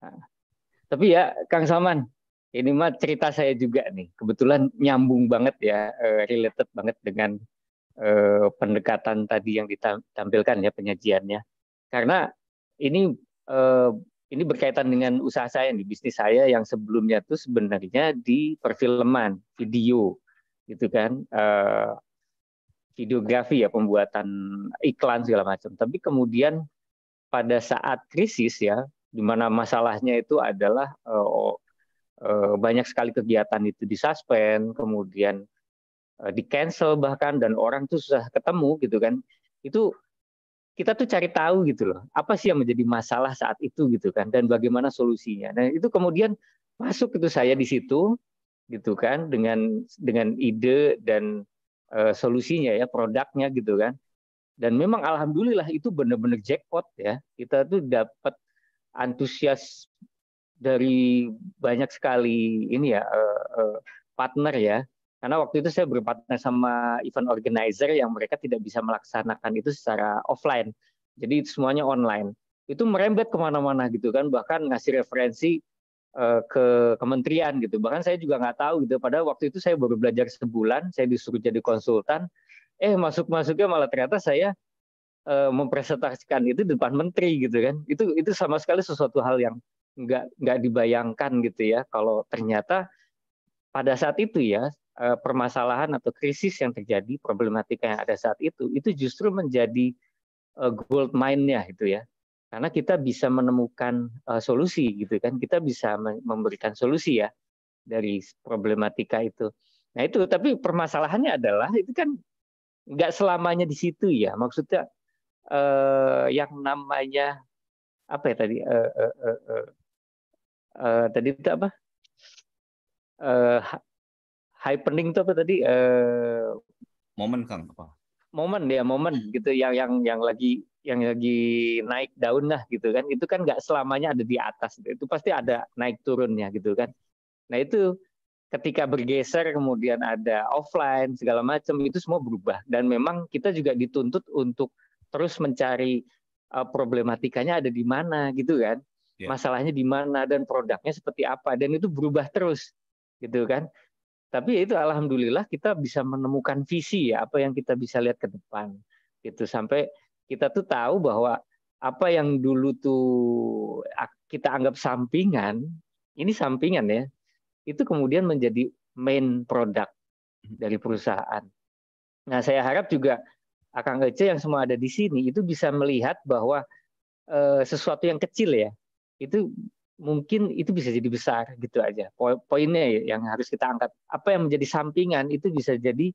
Nah, tapi ya Kang Salman, ini mah cerita saya juga nih. Kebetulan nyambung banget ya, eh, related banget dengan eh, pendekatan tadi yang ditampilkan ya penyajiannya. Karena ini eh, ini berkaitan dengan usaha saya di bisnis saya yang sebelumnya tuh sebenarnya di perfilman, video gitu kan uh, videografi ya pembuatan iklan segala macam tapi kemudian pada saat krisis ya di mana masalahnya itu adalah uh, uh, banyak sekali kegiatan itu disuspend kemudian uh, di cancel bahkan dan orang tuh susah ketemu gitu kan itu kita tuh cari tahu gitu loh apa sih yang menjadi masalah saat itu gitu kan dan bagaimana solusinya nah itu kemudian masuk itu saya di situ gitu kan dengan dengan ide dan uh, solusinya ya produknya gitu kan dan memang alhamdulillah itu benar-benar jackpot ya kita tuh dapat antusias dari banyak sekali ini ya uh, uh, partner ya karena waktu itu saya berpartner sama event organizer yang mereka tidak bisa melaksanakan itu secara offline jadi semuanya online itu merembet kemana-mana gitu kan bahkan ngasih referensi Eh, ke kementerian gitu. Bahkan saya juga nggak tahu gitu. Pada waktu itu saya baru belajar sebulan, saya disuruh jadi konsultan. Eh masuk-masuknya malah ternyata saya eh, mempresentasikan itu di depan menteri gitu kan. Itu itu sama sekali sesuatu hal yang nggak nggak dibayangkan gitu ya. Kalau ternyata pada saat itu ya eh, permasalahan atau krisis yang terjadi, problematika yang ada saat itu itu justru menjadi gold mine-nya gitu ya karena kita bisa menemukan uh, solusi gitu kan kita bisa memberikan solusi ya dari problematika itu nah itu tapi permasalahannya adalah itu kan nggak selamanya di situ ya maksudnya uh, yang namanya apa ya tadi uh, uh, uh, uh, uh, tadi itu apa uh, happening itu apa tadi uh, momen kang apa momen ya momen gitu yang yang yang lagi yang lagi naik daun lah gitu kan itu kan nggak selamanya ada di atas gitu. itu pasti ada naik turunnya gitu kan nah itu ketika bergeser kemudian ada offline segala macam itu semua berubah dan memang kita juga dituntut untuk terus mencari uh, problematikanya ada di mana gitu kan yeah. masalahnya di mana dan produknya seperti apa dan itu berubah terus gitu kan tapi ya itu alhamdulillah kita bisa menemukan visi ya apa yang kita bisa lihat ke depan gitu sampai kita tuh tahu bahwa apa yang dulu tuh kita anggap sampingan, ini sampingan ya, itu kemudian menjadi main produk hmm. dari perusahaan. Nah, saya harap juga Akang Ece yang semua ada di sini itu bisa melihat bahwa e, sesuatu yang kecil ya, itu mungkin itu bisa jadi besar gitu aja. Poinnya yang harus kita angkat, apa yang menjadi sampingan itu bisa jadi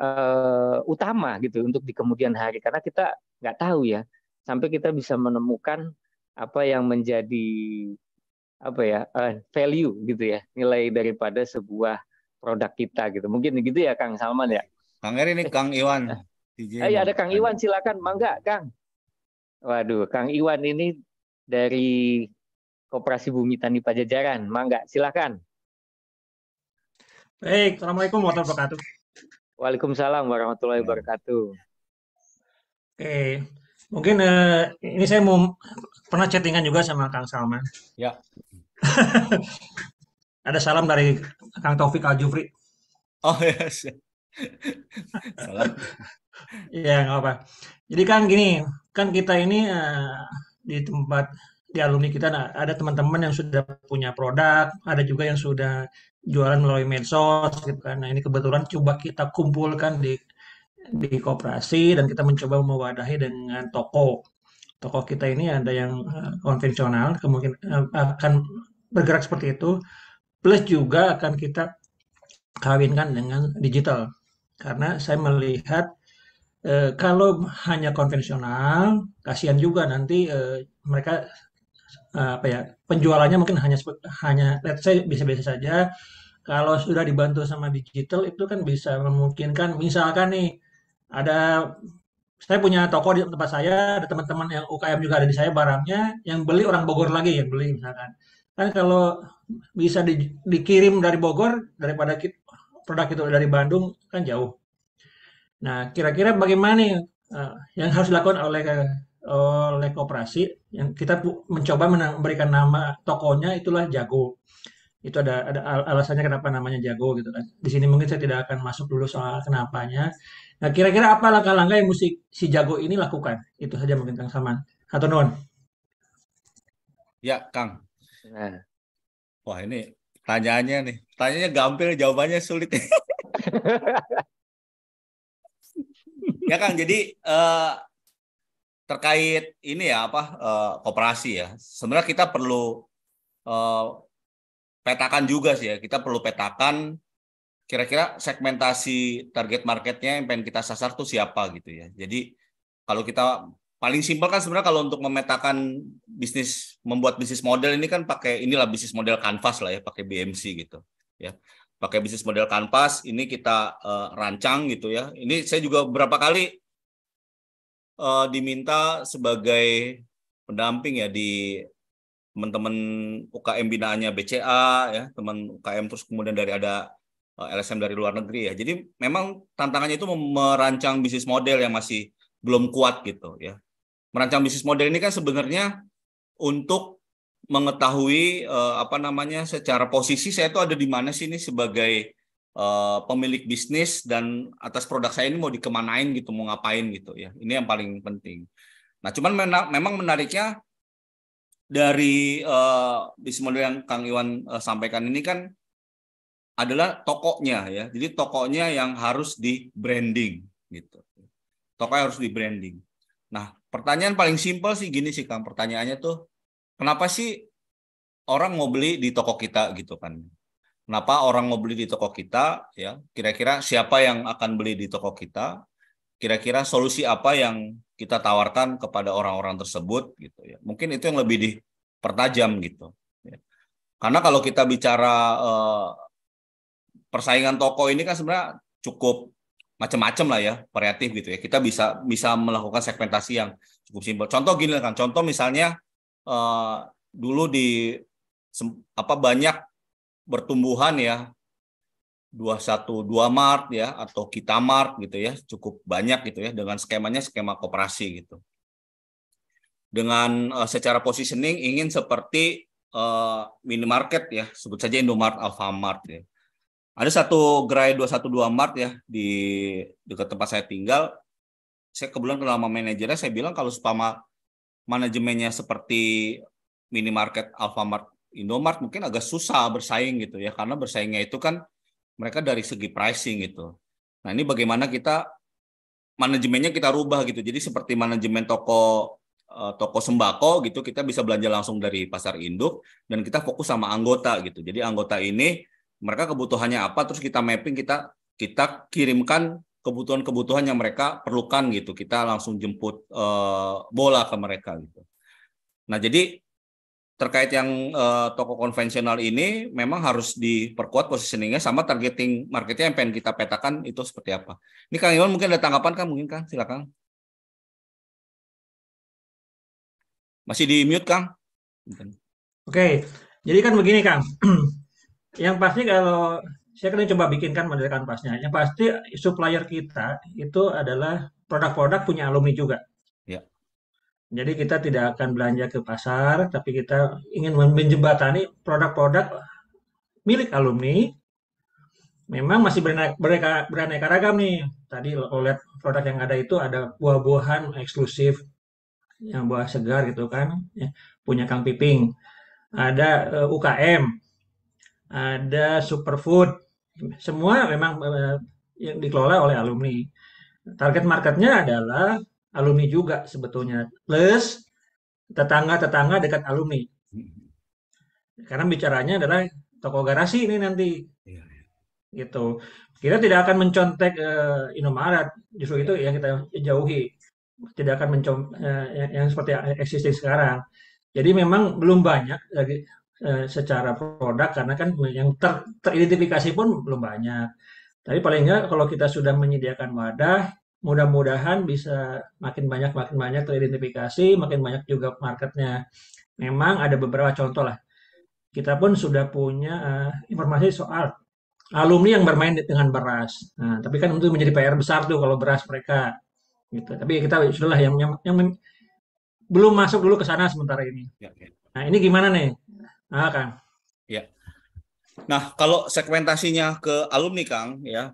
e, utama gitu untuk di kemudian hari karena kita nggak tahu ya sampai kita bisa menemukan apa yang menjadi apa ya eh, value gitu ya nilai daripada sebuah produk kita gitu mungkin gitu ya Kang Salman ya Kang Eri ini Kang Iwan eh, Iya ada Kang Iwan silakan mangga Kang waduh Kang Iwan ini dari Koperasi Bumi Tani Pajajaran mangga silakan baik assalamualaikum warahmatullahi wabarakatuh Waalaikumsalam warahmatullahi wabarakatuh Oke, mungkin uh, ini saya mau pernah chattingan juga sama Kang Salman. Ya. <laughs> Ada salam dari Kang Taufik Al Jufri. Oh ya. Yes. salam. ya nggak apa. Jadi kan gini, kan kita ini uh, di tempat di alumni kita nah, ada teman-teman yang sudah punya produk, ada juga yang sudah jualan melalui medsos gitu kan. Nah ini kebetulan coba kita kumpulkan di di koperasi dan kita mencoba mewadahi dengan toko. Toko kita ini ada yang eh, konvensional, kemungkinan eh, akan bergerak seperti itu. Plus juga akan kita kawinkan dengan digital. Karena saya melihat eh, kalau hanya konvensional, kasihan juga nanti eh, mereka eh, apa ya penjualannya mungkin hanya hanya let's say bisa-bisa saja. Kalau sudah dibantu sama digital itu kan bisa memungkinkan misalkan nih ada saya punya toko di tempat saya, ada teman-teman yang UKM juga ada di saya barangnya, yang beli orang Bogor lagi yang beli misalkan. Kan kalau bisa di, dikirim dari Bogor daripada kita, produk itu dari Bandung kan jauh. Nah, kira-kira bagaimana uh, yang harus dilakukan oleh oleh koperasi yang kita mencoba memberikan nama tokonya itulah Jago. Itu ada ada alasannya kenapa namanya Jago gitu kan. Di sini mungkin saya tidak akan masuk dulu soal kenapanya Nah, kira-kira apa langkah-langkah yang musik si jago ini lakukan? Itu saja mungkin Kang Saman atau Non. Ya, Kang. Nah. Wah, ini tanyaannya nih. Tanyanya gampil, jawabannya sulit. <laughs> ya, Kang. Jadi uh, terkait ini ya apa uh, eh, kooperasi ya. Sebenarnya kita perlu uh, petakan juga sih ya. Kita perlu petakan kira-kira segmentasi target marketnya yang pengen kita sasar tuh siapa gitu ya. Jadi kalau kita paling simpel kan sebenarnya kalau untuk memetakan bisnis membuat bisnis model ini kan pakai inilah bisnis model kanvas lah ya pakai BMC gitu ya pakai bisnis model kanvas ini kita uh, rancang gitu ya ini saya juga beberapa kali uh, diminta sebagai pendamping ya di teman-teman UKM binaannya BCA ya teman UKM terus kemudian dari ada Eh, LSM dari luar negeri ya. Jadi memang tantangannya itu merancang bisnis model yang masih belum kuat gitu ya. Merancang bisnis model ini kan sebenarnya untuk mengetahui eh, apa namanya secara posisi saya itu ada di mana sih ini sebagai eh, pemilik bisnis dan atas produk saya ini mau dikemanain gitu, mau ngapain gitu ya. Ini yang paling penting. Nah, cuman mena memang menariknya dari uh, bisnis model yang Kang Iwan uh, sampaikan ini kan adalah tokonya ya. Jadi tokonya yang harus di branding gitu. Tokonya harus di branding. Nah, pertanyaan paling simpel sih gini sih Kang, pertanyaannya tuh kenapa sih orang mau beli di toko kita gitu kan? Kenapa orang mau beli di toko kita ya? Kira-kira siapa yang akan beli di toko kita? Kira-kira solusi apa yang kita tawarkan kepada orang-orang tersebut gitu ya. Mungkin itu yang lebih dipertajam gitu. Ya. Karena kalau kita bicara eh, persaingan toko ini kan sebenarnya cukup macam-macam lah ya variatif gitu ya kita bisa bisa melakukan segmentasi yang cukup simpel contoh gini kan contoh misalnya uh, dulu di apa banyak bertumbuhan ya 212 Mart ya atau kita Mart gitu ya cukup banyak gitu ya dengan skemanya skema koperasi gitu dengan uh, secara positioning ingin seperti uh, minimarket ya sebut saja Indomart Alfamart ya ada satu gerai 212 Mart ya di dekat tempat saya tinggal. Saya kebetulan kenal sama manajernya, saya bilang kalau supama manajemennya seperti minimarket Alfamart, Indomart mungkin agak susah bersaing gitu ya karena bersaingnya itu kan mereka dari segi pricing gitu. Nah, ini bagaimana kita manajemennya kita rubah gitu. Jadi seperti manajemen toko eh, toko sembako gitu kita bisa belanja langsung dari pasar induk dan kita fokus sama anggota gitu. Jadi anggota ini mereka kebutuhannya apa terus kita mapping kita kita kirimkan kebutuhan-kebutuhan yang mereka perlukan gitu kita langsung jemput uh, bola ke mereka gitu nah jadi terkait yang uh, toko konvensional ini memang harus diperkuat positioningnya sama targeting marketnya yang pengen kita petakan itu seperti apa ini kang Iwan mungkin ada tanggapan kan mungkin kang silakan masih di mute kang oke okay. jadi kan begini kang <clears throat> Yang pasti kalau saya kalian coba bikinkan model kanvasnya. Yang pasti supplier kita itu adalah produk-produk punya alumni juga. Ya. Jadi kita tidak akan belanja ke pasar, tapi kita ingin menjembatani produk-produk milik alumni. Memang masih beraneka, beraneka ragam nih. Tadi oleh produk yang ada itu ada buah-buahan eksklusif, yang buah segar gitu kan, ya, punya Kang Piping. Ada uh, eh, UKM, ada superfood. Semua memang eh, yang dikelola oleh alumni. Target marketnya adalah alumni juga sebetulnya. Plus tetangga-tetangga dekat alumni. Karena bicaranya adalah toko garasi ini nanti. Iya, iya. Gitu. Kita tidak akan mencontek uh, Indomaret. Justru itu yang kita jauhi. Tidak akan mencontek uh, yang, yang seperti existing sekarang. Jadi memang belum banyak Eh, secara produk karena kan yang ter, teridentifikasi pun belum banyak. Tapi paling nggak kalau kita sudah menyediakan wadah, mudah-mudahan bisa makin banyak makin banyak teridentifikasi, makin banyak juga marketnya. Memang ada beberapa contoh lah. Kita pun sudah punya uh, informasi soal alumni yang bermain dengan beras. Nah, tapi kan itu menjadi PR besar tuh kalau beras mereka gitu. Tapi kita sudahlah yang yang, yang belum masuk dulu ke sana sementara ini. Ya, ya. Nah, ini gimana nih? Ah, Kang. Ya. Nah, kalau segmentasinya ke alumni, Kang, ya.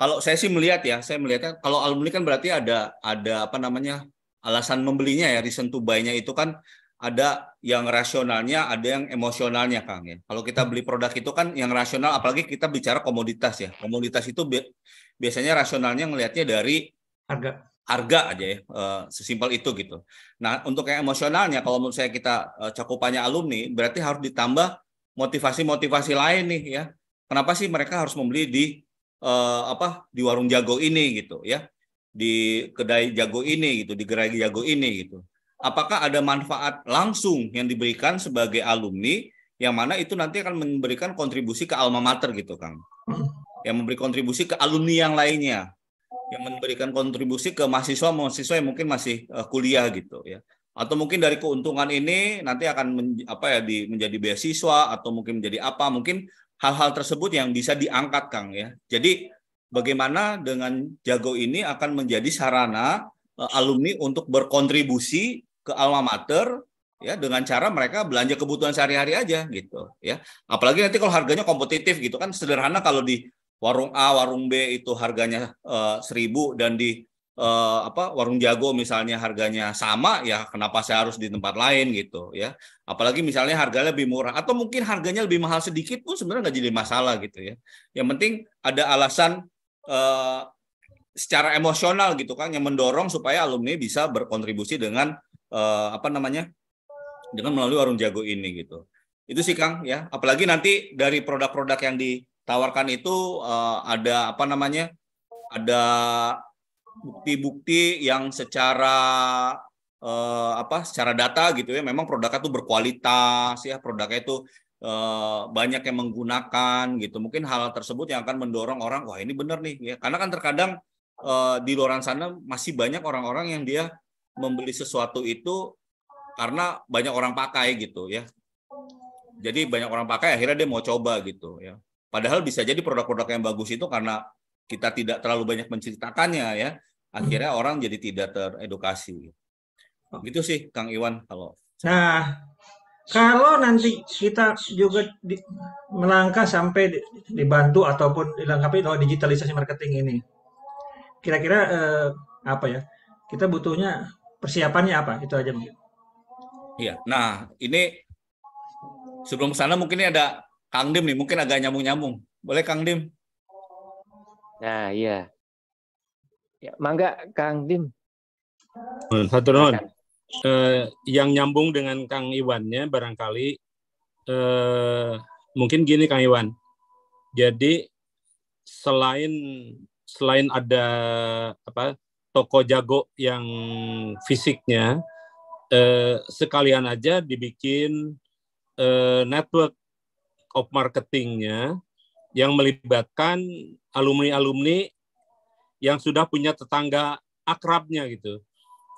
Kalau saya sih melihat ya, saya melihatnya kalau alumni kan berarti ada ada apa namanya? alasan membelinya ya, reason to buy-nya itu kan ada yang rasionalnya, ada yang emosionalnya, Kang. Ya. Kalau kita beli produk itu kan yang rasional, apalagi kita bicara komoditas ya. Komoditas itu biasanya rasionalnya ngelihatnya dari harga harga aja ya uh, sesimpel itu gitu. Nah untuk yang emosionalnya kalau menurut saya kita uh, cakupannya alumni berarti harus ditambah motivasi-motivasi lain nih ya. Kenapa sih mereka harus membeli di uh, apa di warung jago ini gitu ya di kedai jago ini gitu di gerai jago ini gitu. Apakah ada manfaat langsung yang diberikan sebagai alumni yang mana itu nanti akan memberikan kontribusi ke alma mater gitu Kang. Yang memberi kontribusi ke alumni yang lainnya yang memberikan kontribusi ke mahasiswa mahasiswa yang mungkin masih uh, kuliah gitu ya atau mungkin dari keuntungan ini nanti akan men, apa ya di, menjadi beasiswa atau mungkin menjadi apa mungkin hal-hal tersebut yang bisa diangkat Kang ya jadi bagaimana dengan jago ini akan menjadi sarana uh, alumni untuk berkontribusi ke alma mater ya dengan cara mereka belanja kebutuhan sehari-hari aja gitu ya apalagi nanti kalau harganya kompetitif gitu kan sederhana kalau di warung A, warung B itu harganya uh, seribu dan di uh, apa warung jago misalnya harganya sama ya kenapa saya harus di tempat lain gitu ya apalagi misalnya harganya lebih murah atau mungkin harganya lebih mahal sedikit pun sebenarnya nggak jadi masalah gitu ya yang penting ada alasan uh, secara emosional gitu kan yang mendorong supaya alumni bisa berkontribusi dengan uh, apa namanya dengan melalui warung jago ini gitu itu sih Kang ya apalagi nanti dari produk-produk yang di tawarkan itu uh, ada apa namanya? Ada bukti-bukti yang secara uh, apa? Secara data gitu ya, memang produknya itu berkualitas ya, produknya itu uh, eh, banyak yang menggunakan gitu. Mungkin hal tersebut yang akan mendorong orang, wah ini benar nih ya. Karena kan terkadang uh, di luar sana masih banyak orang-orang yang dia membeli sesuatu itu karena banyak orang pakai gitu ya. Jadi banyak orang pakai akhirnya dia mau coba gitu ya. Padahal bisa jadi produk-produk yang bagus itu karena kita tidak terlalu banyak menceritakannya ya, akhirnya hmm. orang jadi tidak teredukasi. Oh. Gitu sih, Kang Iwan. Kalau nah, kalau nanti kita juga di, melangkah sampai di, dibantu ataupun dilengkapi dengan digitalisasi marketing ini, kira-kira eh, apa ya? Kita butuhnya persiapannya apa? Itu aja mungkin. Iya. Nah, ini sebelum sana mungkin ada Kang Dim nih, mungkin agak nyambung-nyambung. Boleh Kang Dim? Nah, iya. Ya, mangga Kang Dim. Hmm, satu nol. Eh, yang nyambung dengan Kang Iwannya barangkali eh, mungkin gini Kang Iwan. Jadi selain selain ada apa toko jago yang fisiknya eh, sekalian aja dibikin eh, network of marketingnya yang melibatkan alumni-alumni yang sudah punya tetangga akrabnya gitu.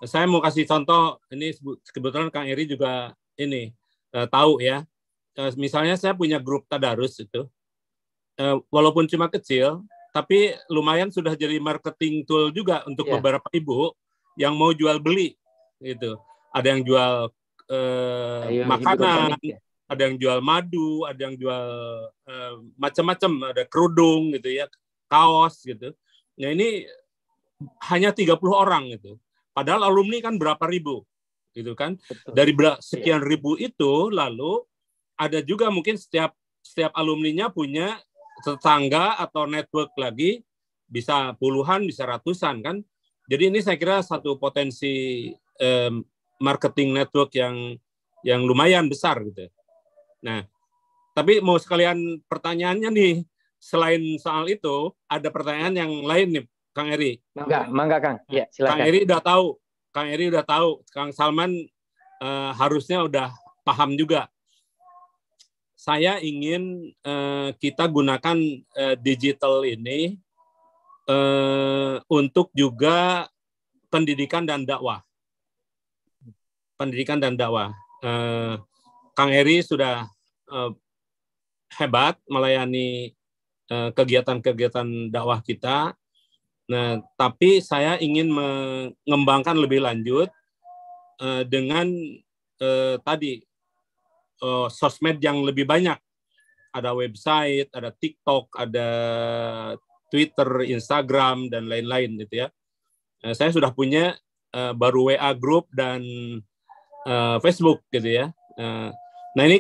Saya mau kasih contoh ini kebetulan Kang Eri juga ini uh, tahu ya. Uh, misalnya saya punya grup tadarus itu, uh, walaupun cuma kecil, tapi lumayan sudah jadi marketing tool juga untuk yeah. beberapa ibu yang mau jual beli gitu. Ada yang jual Ayo, iya, gitu kan, makanan, ada yang jual madu, ada yang jual uh, macam-macam, ada kerudung gitu ya, kaos gitu. Nah ini hanya 30 orang gitu. Padahal alumni kan berapa ribu gitu kan. Dari iya. sekian ribu itu lalu ada juga mungkin setiap setiap nya punya tetangga atau network lagi bisa puluhan, bisa ratusan kan. Jadi ini saya kira satu potensi eh, marketing network yang yang lumayan besar gitu. Nah, tapi mau sekalian pertanyaannya nih, selain soal itu, ada pertanyaan yang lain nih, Kang Eri. Mangga, mangga Kang. Nah, ya, silakan. Kang Eri udah tahu, Kang Eri udah tahu, Kang Salman uh, harusnya udah paham juga. Saya ingin uh, kita gunakan uh, digital ini uh, untuk juga pendidikan dan dakwah. Pendidikan dan dakwah. Uh, Kang Eri sudah uh, hebat melayani eh, kegiatan-kegiatan uh, dakwah kita. Nah, tapi saya ingin mengembangkan lebih lanjut uh, dengan uh, tadi uh, sosmed yang lebih banyak. Ada website, ada TikTok, ada Twitter, Instagram, dan lain-lain gitu ya. Nah, saya sudah punya uh, baru WA group dan uh, Facebook gitu ya. Uh, Nah ini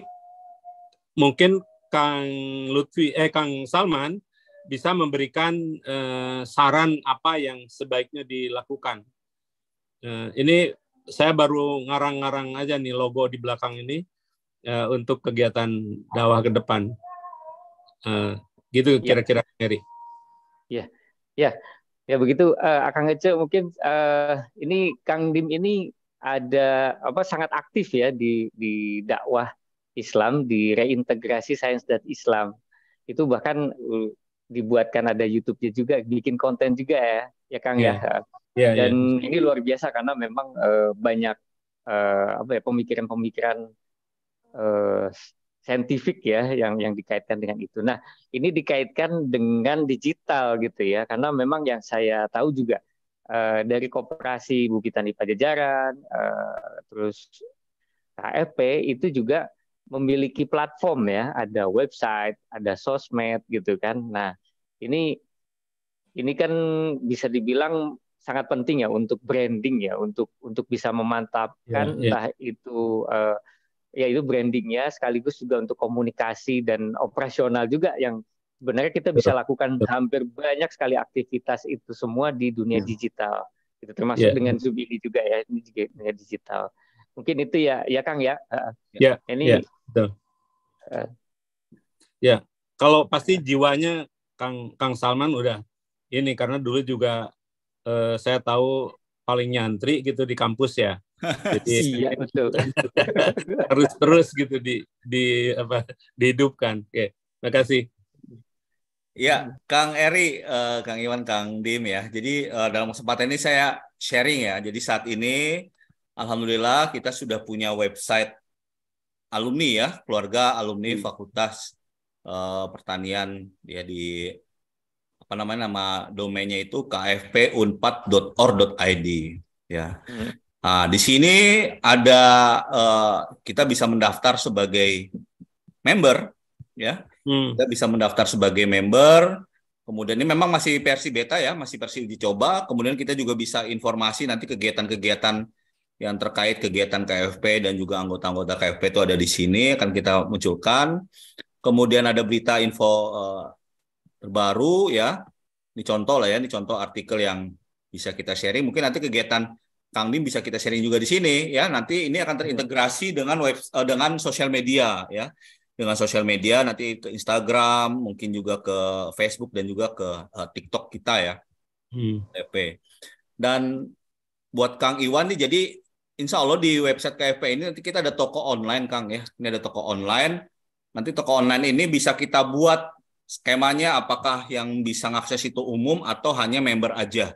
mungkin Kang Lutfi eh Kang Salman bisa memberikan eh, saran apa yang sebaiknya dilakukan. Eh, ini saya baru ngarang-ngarang aja nih logo di belakang ini eh, untuk kegiatan dakwah ke depan. Eh, gitu ya. kira-kira ya. Mary. Ya, ya, ya begitu. Uh, Kang Ece mungkin uh, ini Kang Dim ini ada apa sangat aktif ya di di dakwah Islam di reintegrasi sains dan Islam itu bahkan uh, dibuatkan ada YouTube-nya juga bikin konten juga ya ya Kang yeah. ya yeah, iya, iya. dan yeah. ini luar biasa karena memang uh, banyak uh, apa ya pemikiran-pemikiran uh, saintifik ya yang yang dikaitkan dengan itu. Nah, ini dikaitkan dengan digital gitu ya karena memang yang saya tahu juga uh, dari kooperasi Bukitan di Pajajaran uh, terus KFP itu juga memiliki platform ya, ada website, ada sosmed gitu kan. Nah, ini ini kan bisa dibilang sangat penting ya untuk branding ya, untuk untuk bisa memantapkan yeah, yeah. entah itu uh, ya itu brandingnya sekaligus juga untuk komunikasi dan operasional juga yang sebenarnya kita bisa betul, lakukan betul. hampir banyak sekali aktivitas itu semua di dunia yeah. digital. Itu termasuk yeah. dengan Zubili juga ya, ini juga dunia digital. Mungkin itu ya, ya Kang ya. Ya. Ini. Ya, yeah, Uh, ya, kalau pasti jiwanya Kang Kang Salman udah ini karena dulu juga uh, saya tahu paling nyantri gitu di kampus ya. <laughs> Jadi iya, betul. <laughs> terus terus gitu di di apa dihidupkan. Oke, kasih Ya, Kang Eri, uh, Kang Iwan, Kang Dim ya. Jadi uh, dalam kesempatan ini saya sharing ya. Jadi saat ini Alhamdulillah kita sudah punya website alumni ya, keluarga alumni hmm. Fakultas uh, Pertanian ya di apa namanya nama domainnya itu kfpunpad.or.id ya. Hmm. Nah, di sini ada uh, kita bisa mendaftar sebagai member ya. Hmm. Kita bisa mendaftar sebagai member Kemudian ini memang masih versi beta ya, masih versi uji coba. Kemudian kita juga bisa informasi nanti kegiatan-kegiatan yang terkait kegiatan KFP dan juga anggota-anggota KFP itu ada di sini akan kita munculkan. Kemudian ada berita info uh, terbaru ya. Ini contoh lah ya, ini contoh artikel yang bisa kita sharing. Mungkin nanti kegiatan Kang Dim bisa kita sharing juga di sini ya. Nanti ini akan terintegrasi dengan web uh, dengan sosial media ya. Dengan sosial media nanti ke Instagram, mungkin juga ke Facebook dan juga ke uh, TikTok kita ya. Hmm. TP. Dan buat Kang Iwan nih jadi insya Allah di website KFP ini nanti kita ada toko online Kang ya. Ini ada toko online. Nanti toko online ini bisa kita buat skemanya apakah yang bisa mengakses itu umum atau hanya member aja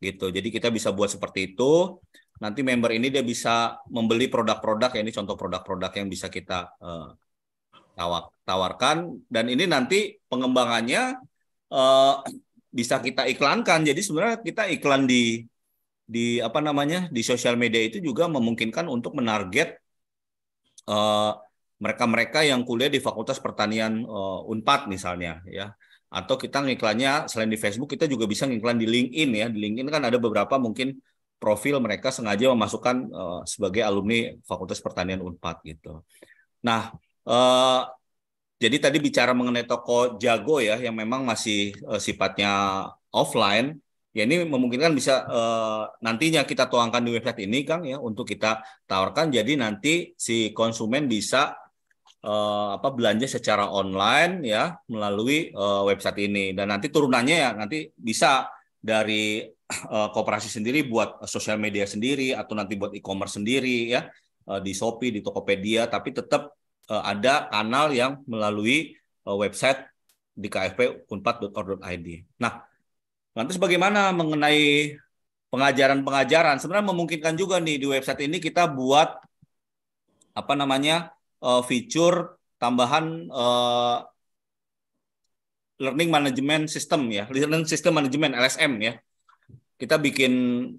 gitu. Jadi kita bisa buat seperti itu. Nanti member ini dia bisa membeli produk-produk ya ini contoh produk-produk yang bisa kita uh, tawarkan dan ini nanti pengembangannya uh, bisa kita iklankan. Jadi sebenarnya kita iklan di di apa namanya di sosial media itu juga memungkinkan untuk menarget mereka eh, mereka-mereka yang kuliah di Fakultas Pertanian uh, Unpad misalnya ya atau kita ngiklannya selain di Facebook kita juga bisa ngiklan di LinkedIn ya di LinkedIn kan ada beberapa mungkin profil mereka sengaja memasukkan uh, sebagai alumni Fakultas Pertanian Unpad gitu. Nah, uh, jadi tadi bicara mengenai toko Jago ya yang memang masih uh, sifatnya offline ya ini memungkinkan bisa eh, nantinya kita tuangkan di website ini Kang ya untuk kita tawarkan jadi nanti si konsumen bisa eh, apa belanja secara online ya melalui eh, website ini dan nanti turunannya ya nanti bisa dari eh, kooperasi sendiri buat sosial media sendiri atau nanti buat e-commerce sendiri ya eh, di Shopee di Tokopedia tapi tetap eh, ada kanal yang melalui eh, website di kfp.unpad.or.id. Nah, Lantas bagaimana mengenai pengajaran-pengajaran? Sebenarnya memungkinkan juga nih di website ini kita buat apa namanya uh, eh, fitur tambahan eh, learning management system ya, learning system management LSM ya. Kita bikin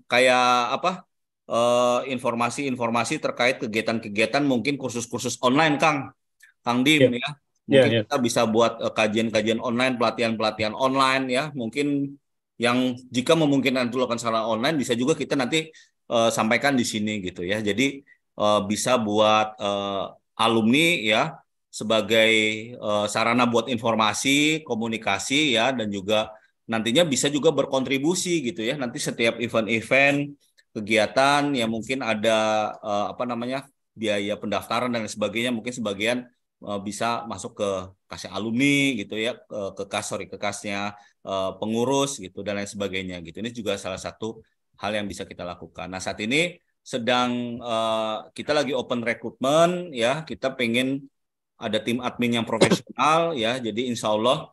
kayak apa? Eh, informasi-informasi terkait kegiatan-kegiatan mungkin kursus-kursus online Kang. Kang Dim yeah. Ya. ya. Mungkin yeah, yeah. kita bisa buat kajian-kajian uh, online, pelatihan-pelatihan online ya. Mungkin yang jika memungkinkan itu lakukan secara online bisa juga kita nanti uh, sampaikan di sini gitu ya. Jadi uh, bisa buat uh, alumni ya sebagai uh, sarana buat informasi, komunikasi ya dan juga nantinya bisa juga berkontribusi gitu ya. Nanti setiap event-event kegiatan yang mungkin ada uh, apa namanya biaya pendaftaran dan sebagainya mungkin sebagian Eh, bisa masuk ke kasih alumni gitu ya ke, ke kas sorry ke kasnya eh, pengurus gitu dan lain sebagainya gitu ini juga salah satu hal yang bisa kita lakukan nah saat ini sedang eh, kita lagi open recruitment ya kita pengen ada tim admin yang profesional ya jadi insya Allah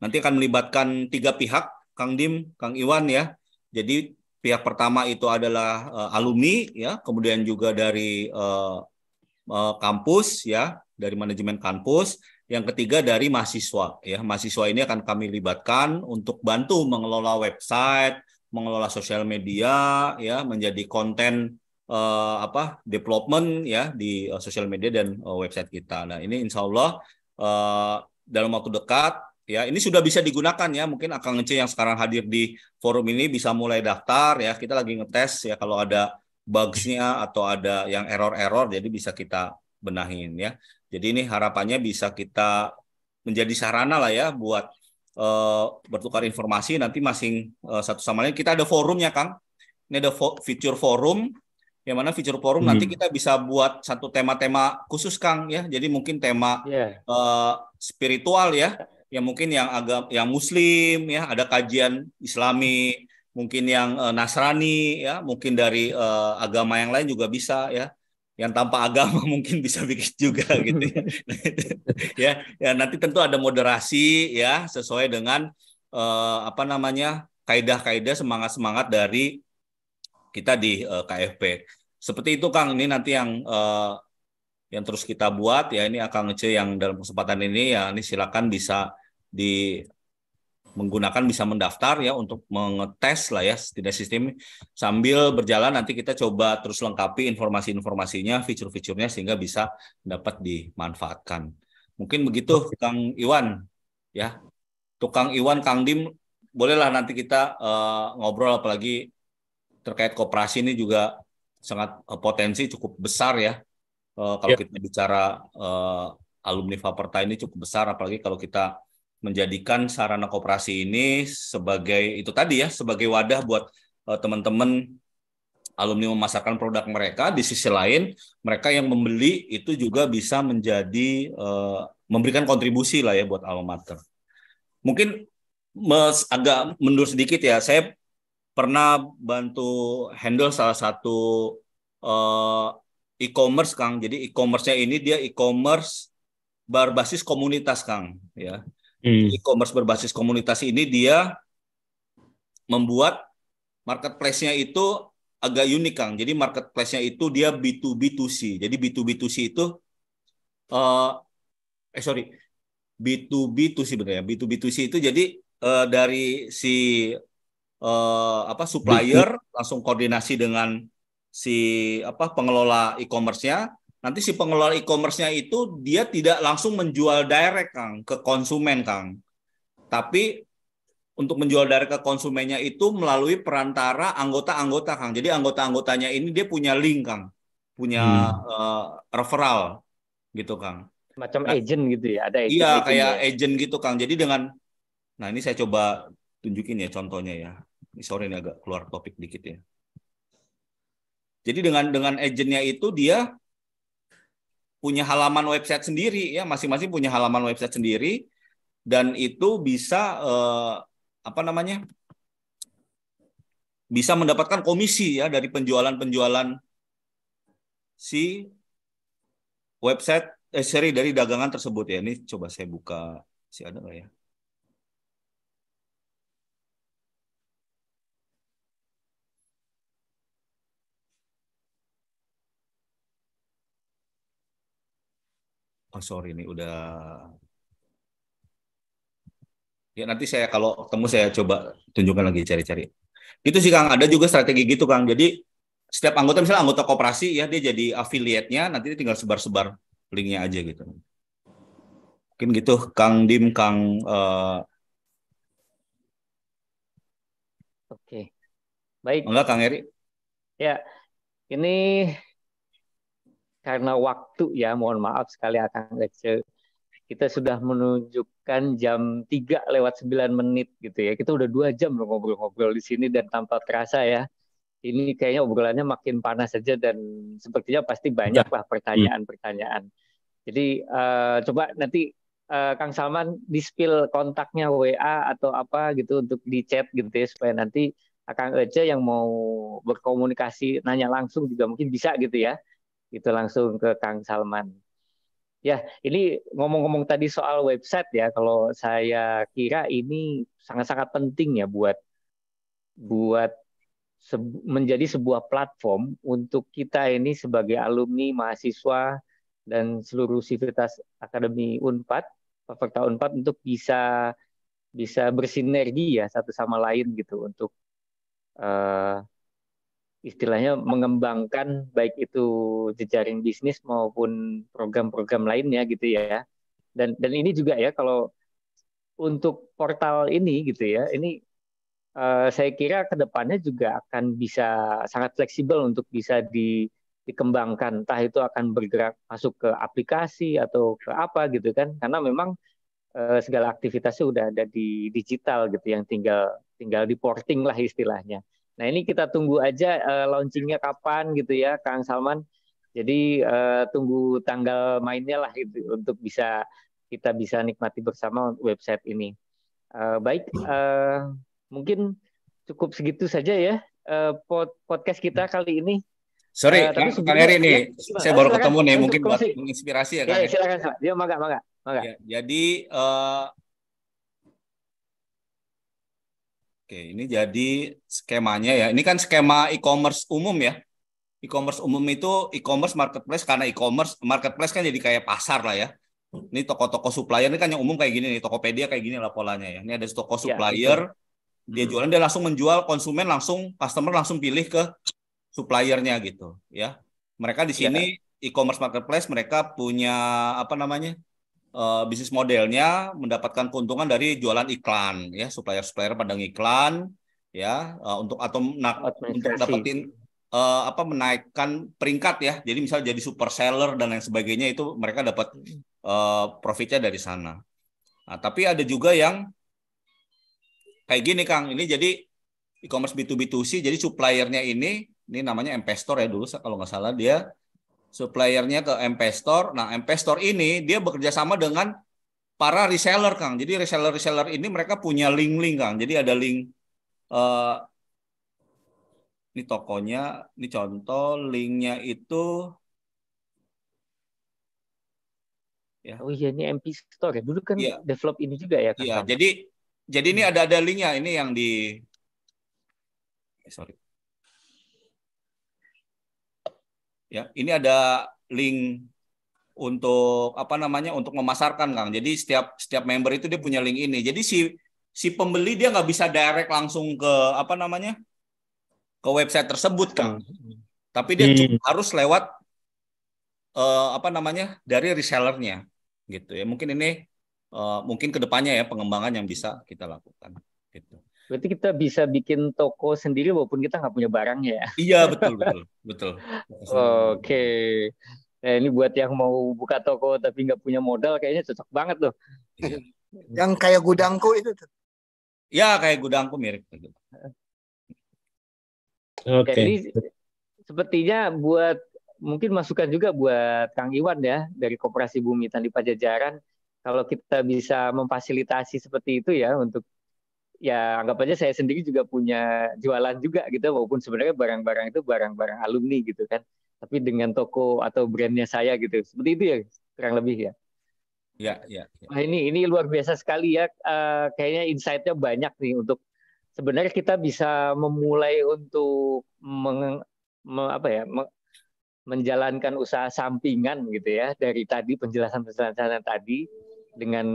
nanti akan melibatkan tiga pihak Kang Dim Kang Iwan ya jadi pihak pertama itu adalah alumni ya kemudian juga dari Eh, kampus ya, dari manajemen kampus, yang ketiga dari mahasiswa ya. Mahasiswa ini akan kami libatkan untuk bantu mengelola website, mengelola sosial media ya, menjadi konten uh, apa development ya di uh, sosial media dan uh, website kita. Nah, ini insya Allah uh, dalam waktu dekat ya ini sudah bisa digunakan ya mungkin akan ngece yang sekarang hadir di forum ini bisa mulai daftar ya kita lagi ngetes ya kalau ada bugsnya atau ada yang error-error jadi bisa kita benahin ya. Jadi ini harapannya bisa kita menjadi sarana lah ya buat uh, bertukar informasi nanti masing uh, satu sama lain. Kita ada forumnya Kang. Ini ada fo feature forum yang mana feature forum hmm. nanti kita bisa buat satu tema-tema khusus Kang ya. Jadi mungkin tema yeah. uh, spiritual ya, yang mungkin yang agak yang muslim ya, ada kajian islami, mungkin yang uh, Nasrani ya, mungkin dari uh, agama yang lain juga bisa ya. Yang tanpa <laughs> agama mungkin bisa bikin juga <laughs> gitu ya. <laughs> ya. ya, nanti tentu ada moderasi ya sesuai dengan uh, apa namanya? kaidah-kaidah semangat-semangat dari kita di uh, KFP. Seperti itu Kang, ini nanti yang uh, yang terus kita buat ya ini akan ngece yang dalam kesempatan ini ya ini silakan bisa di menggunakan bisa mendaftar ya untuk mengetes lah ya tidak sistem sambil berjalan nanti kita coba terus lengkapi informasi-informasinya fitur-fiturnya sehingga bisa dapat dimanfaatkan mungkin begitu Kang Iwan ya tukang Iwan Kang Dim bolehlah nanti kita uh, ngobrol apalagi terkait kooperasi ini juga sangat uh, potensi cukup besar ya uh, kalau ya. kita bicara uh, alumni Faperta ini cukup besar apalagi kalau kita menjadikan sarana koperasi ini sebagai itu tadi ya sebagai wadah buat eh, teman-teman alumni memasarkan produk mereka di sisi lain mereka yang membeli itu juga bisa menjadi eh, memberikan kontribusi lah ya buat alma mater mungkin mes, agak mundur sedikit ya saya pernah bantu handle salah satu eh, e-commerce Kang. Jadi e-commerce-nya ini dia e-commerce berbasis komunitas Kang, ya. Hmm. E-commerce berbasis komunitas ini dia membuat marketplace-nya itu agak unik Kang. Jadi marketplace-nya itu dia B2B2C. Jadi B2B2C itu uh, eh sorry B2B2C sebenarnya. B2B2C itu jadi uh, dari si uh, apa supplier B2. langsung koordinasi dengan si apa pengelola e-commerce-nya nanti si pengelola e-commerce-nya itu dia tidak langsung menjual direct Kang ke konsumen Kang. Tapi untuk menjual direct ke konsumennya itu melalui perantara anggota-anggota Kang. Jadi anggota-anggotanya ini dia punya link Kang, punya hmm. uh, referral gitu Kang. Macam nah, agent gitu ya, ada agent. Iya, kayak gitu ya. agent gitu Kang. Jadi dengan Nah, ini saya coba tunjukin ya contohnya ya. Sorry ini agak keluar topik dikit ya. Jadi dengan dengan agentnya itu dia punya halaman website sendiri ya masing-masing punya halaman website sendiri dan itu bisa eh, apa namanya bisa mendapatkan komisi ya dari penjualan-penjualan si website eh, seri dari dagangan tersebut ya ini coba saya buka si ada nggak ya oh sorry ini udah ya nanti saya kalau ketemu saya coba tunjukkan lagi cari-cari Gitu sih Kang ada juga strategi gitu Kang jadi setiap anggota misalnya anggota koperasi ya dia jadi afiliatnya. nanti dia tinggal sebar-sebar linknya aja gitu mungkin gitu Kang Dim Kang uh... oke baik enggak Kang Eri ya ini karena waktu ya, mohon maaf sekali akan Ece. Kita sudah menunjukkan jam 3 lewat 9 menit gitu ya. Kita udah dua jam ngobrol-ngobrol di sini dan tanpa terasa ya. Ini kayaknya obrolannya makin panas saja dan sepertinya pasti banyak lah pertanyaan-pertanyaan. Jadi uh, coba nanti uh, Kang Salman di spill kontaknya WA atau apa gitu untuk di chat gitu ya supaya nanti akan Ece yang mau berkomunikasi nanya langsung juga mungkin bisa gitu ya itu langsung ke Kang Salman. Ya, ini ngomong-ngomong tadi soal website ya, kalau saya kira ini sangat-sangat penting ya buat buat se menjadi sebuah platform untuk kita ini sebagai alumni, mahasiswa dan seluruh sivitas Akademi Unpad, Fakultas Unpad untuk bisa bisa bersinergi ya satu sama lain gitu untuk uh, istilahnya mengembangkan baik itu jejaring bisnis maupun program-program lainnya gitu ya. Dan dan ini juga ya kalau untuk portal ini gitu ya, ini uh, saya kira kedepannya juga akan bisa sangat fleksibel untuk bisa di, dikembangkan, entah itu akan bergerak masuk ke aplikasi atau ke apa gitu kan, karena memang uh, segala aktivitasnya sudah ada di digital gitu, yang tinggal tinggal di porting lah istilahnya. Nah ini kita tunggu aja uh, launchingnya kapan gitu ya, Kang Salman. Jadi uh, tunggu tanggal mainnya lah gitu untuk bisa kita bisa nikmati bersama website ini. Uh, baik, uh, mungkin cukup segitu saja ya uh, pod podcast kita kali ini. Sorry, uh, tapi Kang Eri ya, nih, ya, saya baru ketemu nih, mungkin buat menginspirasi ya Kang. Iya, ya, silakan, dia maga, maga, maga. Ya, jadi uh, Oke, ini jadi skemanya ya. Ini kan skema e-commerce umum ya. E-commerce umum itu e-commerce marketplace karena e-commerce marketplace kan jadi kayak pasar lah ya. Ini toko-toko supplier ini kan yang umum kayak gini nih, Tokopedia kayak gini lah polanya ya. Ini ada toko ya, supplier, ya, dia hmm. jualan dia langsung menjual konsumen langsung customer langsung pilih ke suppliernya gitu ya. Mereka di ya. sini ya. e-commerce marketplace mereka punya apa namanya? Eh, bisnis modelnya mendapatkan keuntungan dari jualan iklan ya supplier-supplier pada iklan ya uh, untuk atau nak untuk dapetin uh, apa menaikkan peringkat ya jadi misalnya jadi super seller dan lain sebagainya itu mereka dapat uh, profitnya dari sana nah, tapi ada juga yang kayak gini kang ini jadi e-commerce B2B2C jadi suppliernya ini ini namanya investor ya dulu kalau nggak salah dia suppliernya ke investor. Nah, investor ini dia bekerja sama dengan para reseller, Kang. Jadi reseller-reseller ini mereka punya link-link, Kang. Jadi ada link uh, ini tokonya, ini contoh linknya itu ya. Oh iya ini MP Store ya. Dulu kan ya. develop ini juga ya. Iya, jadi jadi ini ada ada linknya ini yang di eh, sorry. Ya, ini ada link untuk apa namanya untuk memasarkan Kang. Jadi setiap setiap member itu dia punya link ini. Jadi si si pembeli dia nggak bisa direct langsung ke apa namanya ke website tersebut Kang. Tapi dia hmm. harus lewat uh, apa namanya dari resellernya gitu ya. Mungkin ini uh, mungkin kedepannya ya pengembangan yang bisa kita lakukan gitu. Berarti kita bisa bikin toko sendiri walaupun kita nggak punya barang ya. Iya betul betul betul. <laughs> Oke. Okay. Nah eh, ini buat yang mau buka toko tapi nggak punya modal kayaknya cocok banget tuh. Iya. yang kayak gudangku itu. Tuh. Ya kayak gudangku mirip. Oke. Okay. Jadi sepertinya buat mungkin masukan juga buat Kang Iwan ya dari Koperasi Bumi Tani Pajajaran kalau kita bisa memfasilitasi seperti itu ya untuk ya anggap aja saya sendiri juga punya jualan juga gitu walaupun sebenarnya barang-barang itu barang-barang alumni gitu kan tapi dengan toko atau brandnya saya gitu seperti itu ya kurang lebih ya ya ya, ya. Nah, ini ini luar biasa sekali ya uh, kayaknya insightnya banyak nih untuk sebenarnya kita bisa memulai untuk meng, me, apa ya me, menjalankan usaha sampingan gitu ya dari tadi penjelasan-penjelasan tadi dengan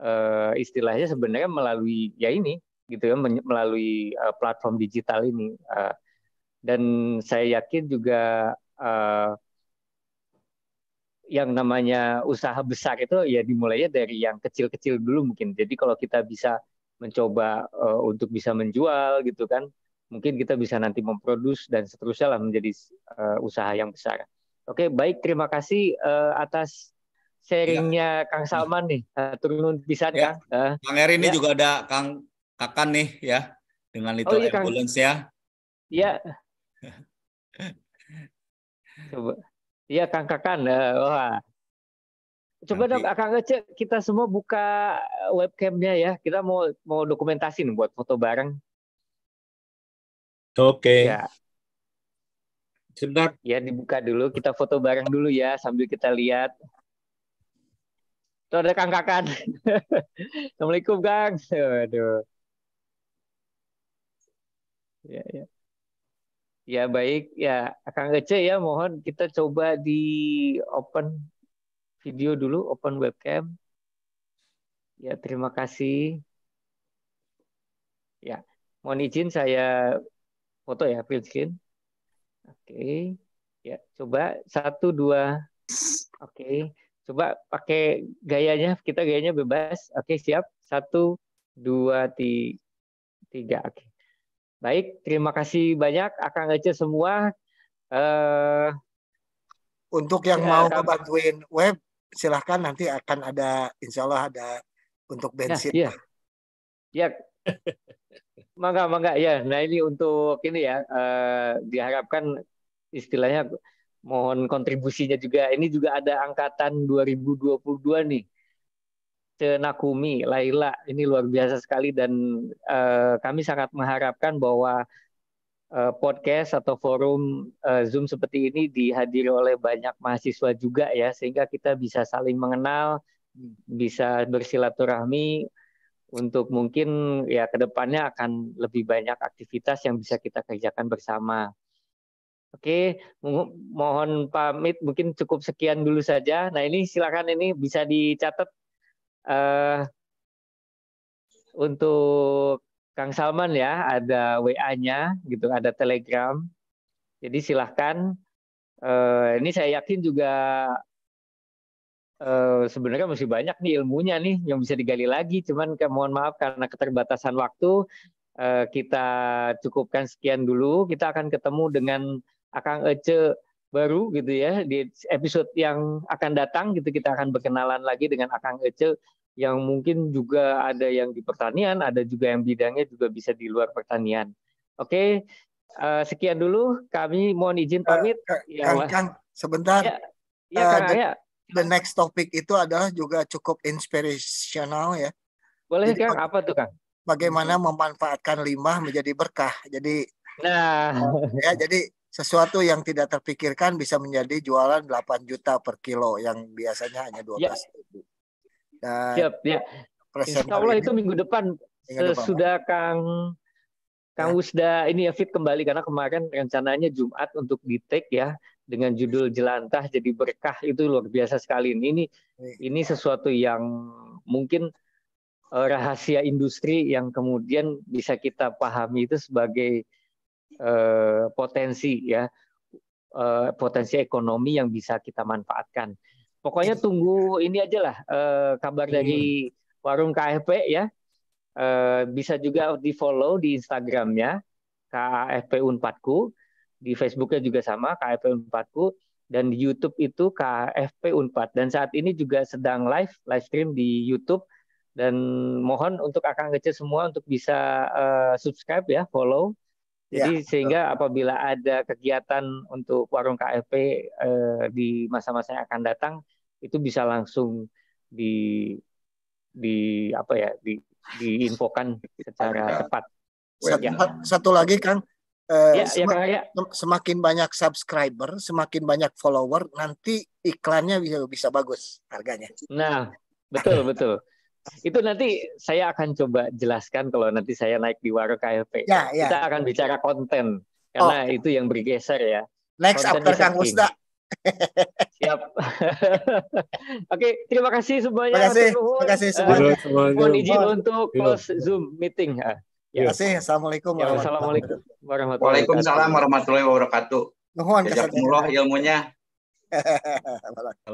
uh, istilahnya sebenarnya melalui ya ini gitu ya melalui uh, platform digital ini uh, dan saya yakin juga uh, yang namanya usaha besar itu ya dimulainya dari yang kecil-kecil dulu mungkin jadi kalau kita bisa mencoba uh, untuk bisa menjual gitu kan mungkin kita bisa nanti memproduksi dan seterusnya lah menjadi uh, usaha yang besar oke baik terima kasih uh, atas sharingnya ya. Kang Salman nih. Eh, turun bisa ya. Kan, eh. Kang. Er Kang Eri ini ya. juga ada Kang Kakan nih ya dengan itu oh, iya, ambulance ya. Iya. <laughs> Coba. Iya Kang Kakan. Eh, wah. Coba Nanti. dong Kang Ece kita semua buka webcamnya ya. Kita mau mau dokumentasi nih buat foto bareng. Oke. Okay. Ya. Sebentar. Ya dibuka dulu, kita foto bareng dulu ya sambil kita lihat. Tuh ada Kang Kakan. <laughs> Assalamualaikum Kang. Aduh. Ya, ya. Ya baik ya akan kece ya mohon kita coba di open video dulu open webcam. Ya terima kasih. Ya mohon izin saya foto ya full screen. Oke ya coba satu dua. Oke Coba pakai gayanya, kita gayanya bebas. Oke, siap. Satu, dua, tiga. Oke. Baik, terima kasih banyak Akan Ece semua. Uh, untuk yang ya, mau mau bantuin web, silahkan nanti akan ada, insya Allah ada untuk ya, bensin. Ya, ya. ya. mangga, mangga. Ya, nah ini untuk ini ya, uh, diharapkan istilahnya mohon kontribusinya juga. Ini juga ada angkatan 2022 nih. Cenakumi, Laila, ini luar biasa sekali dan uh, kami sangat mengharapkan bahwa uh, podcast atau forum uh, Zoom seperti ini dihadiri oleh banyak mahasiswa juga ya, sehingga kita bisa saling mengenal, bisa bersilaturahmi untuk mungkin ya kedepannya akan lebih banyak aktivitas yang bisa kita kerjakan bersama. Oke, mohon pamit mungkin cukup sekian dulu saja. Nah ini silakan ini bisa dicatat uh, untuk Kang Salman ya, ada WA-nya gitu, ada Telegram. Jadi silakan. Uh, ini saya yakin juga uh, sebenarnya masih banyak nih ilmunya nih yang bisa digali lagi. Cuman ke, mohon maaf karena keterbatasan waktu uh, kita cukupkan sekian dulu. Kita akan ketemu dengan akan Ece baru gitu ya di episode yang akan datang gitu kita akan berkenalan lagi dengan Akang Ece yang mungkin juga ada yang di pertanian, ada juga yang bidangnya juga bisa di luar pertanian. Oke, uh, sekian dulu. Kami mohon izin pamit. Uh, ya, Kang, kan sebentar. Ya, ya uh, the, ya. the next topic itu adalah juga cukup inspirational ya. Boleh Jadi, apa tuh Kang? Bagaimana memanfaatkan limbah menjadi berkah. Jadi Nah, ya jadi sesuatu yang tidak terpikirkan bisa menjadi jualan 8 juta per kilo yang biasanya hanya 12 ya. ribu. Dan Siap, ya. Insya Allah itu minggu depan minggu sudah depan. Kang Kang ya. Usda ini ya fit kembali karena kemarin rencananya Jumat untuk di take ya dengan judul jelantah jadi berkah itu luar biasa sekali ini ini, iya. ini sesuatu yang mungkin eh, rahasia industri yang kemudian bisa kita pahami itu sebagai Eh, potensi ya eh, potensi ekonomi yang bisa kita manfaatkan. Pokoknya iya. tunggu ini aja lah eh, kabar iya, dari warung KFP ya. Eh, bisa juga di follow di Instagramnya KFP Unpadku, di Facebooknya juga sama KFP Unpadku dan di YouTube itu KFP Unpad dan saat ini juga sedang live live stream di YouTube dan mohon untuk akan kecil semua untuk bisa subscribe ya follow Iya, Jadi ya, sehingga betul. apabila ada kegiatan untuk warung KFP eh, di masa-masa yang akan datang itu bisa langsung di di apa ya di diinfokan secara iya. cepat. Satu, ya. satu lagi Kang, eh, iya, ya, semak, ya, Kang ya. semakin banyak subscriber, semakin banyak follower, nanti iklannya bisa bisa bagus harganya. Nah, betul betul. Itu nanti saya akan coba jelaskan kalau nanti saya naik di Waro KLP. Ya, ya. Kita akan bicara konten karena oh. itu yang bergeser ya. Next konten after Kang Usta. Siap. <laughs> Oke, okay, terima kasih semuanya. Terima kasih, terima kasih semuanya. semuanya. Mohon izin untuk close Zoom meeting. Ah, ya. iya. Terima kasih. Assalamualaikum ya, warahmatullahi wabarakatuh. Waalaikumsalam warahmatullahi wabarakatuh. Nuhun ilmunya. <laughs>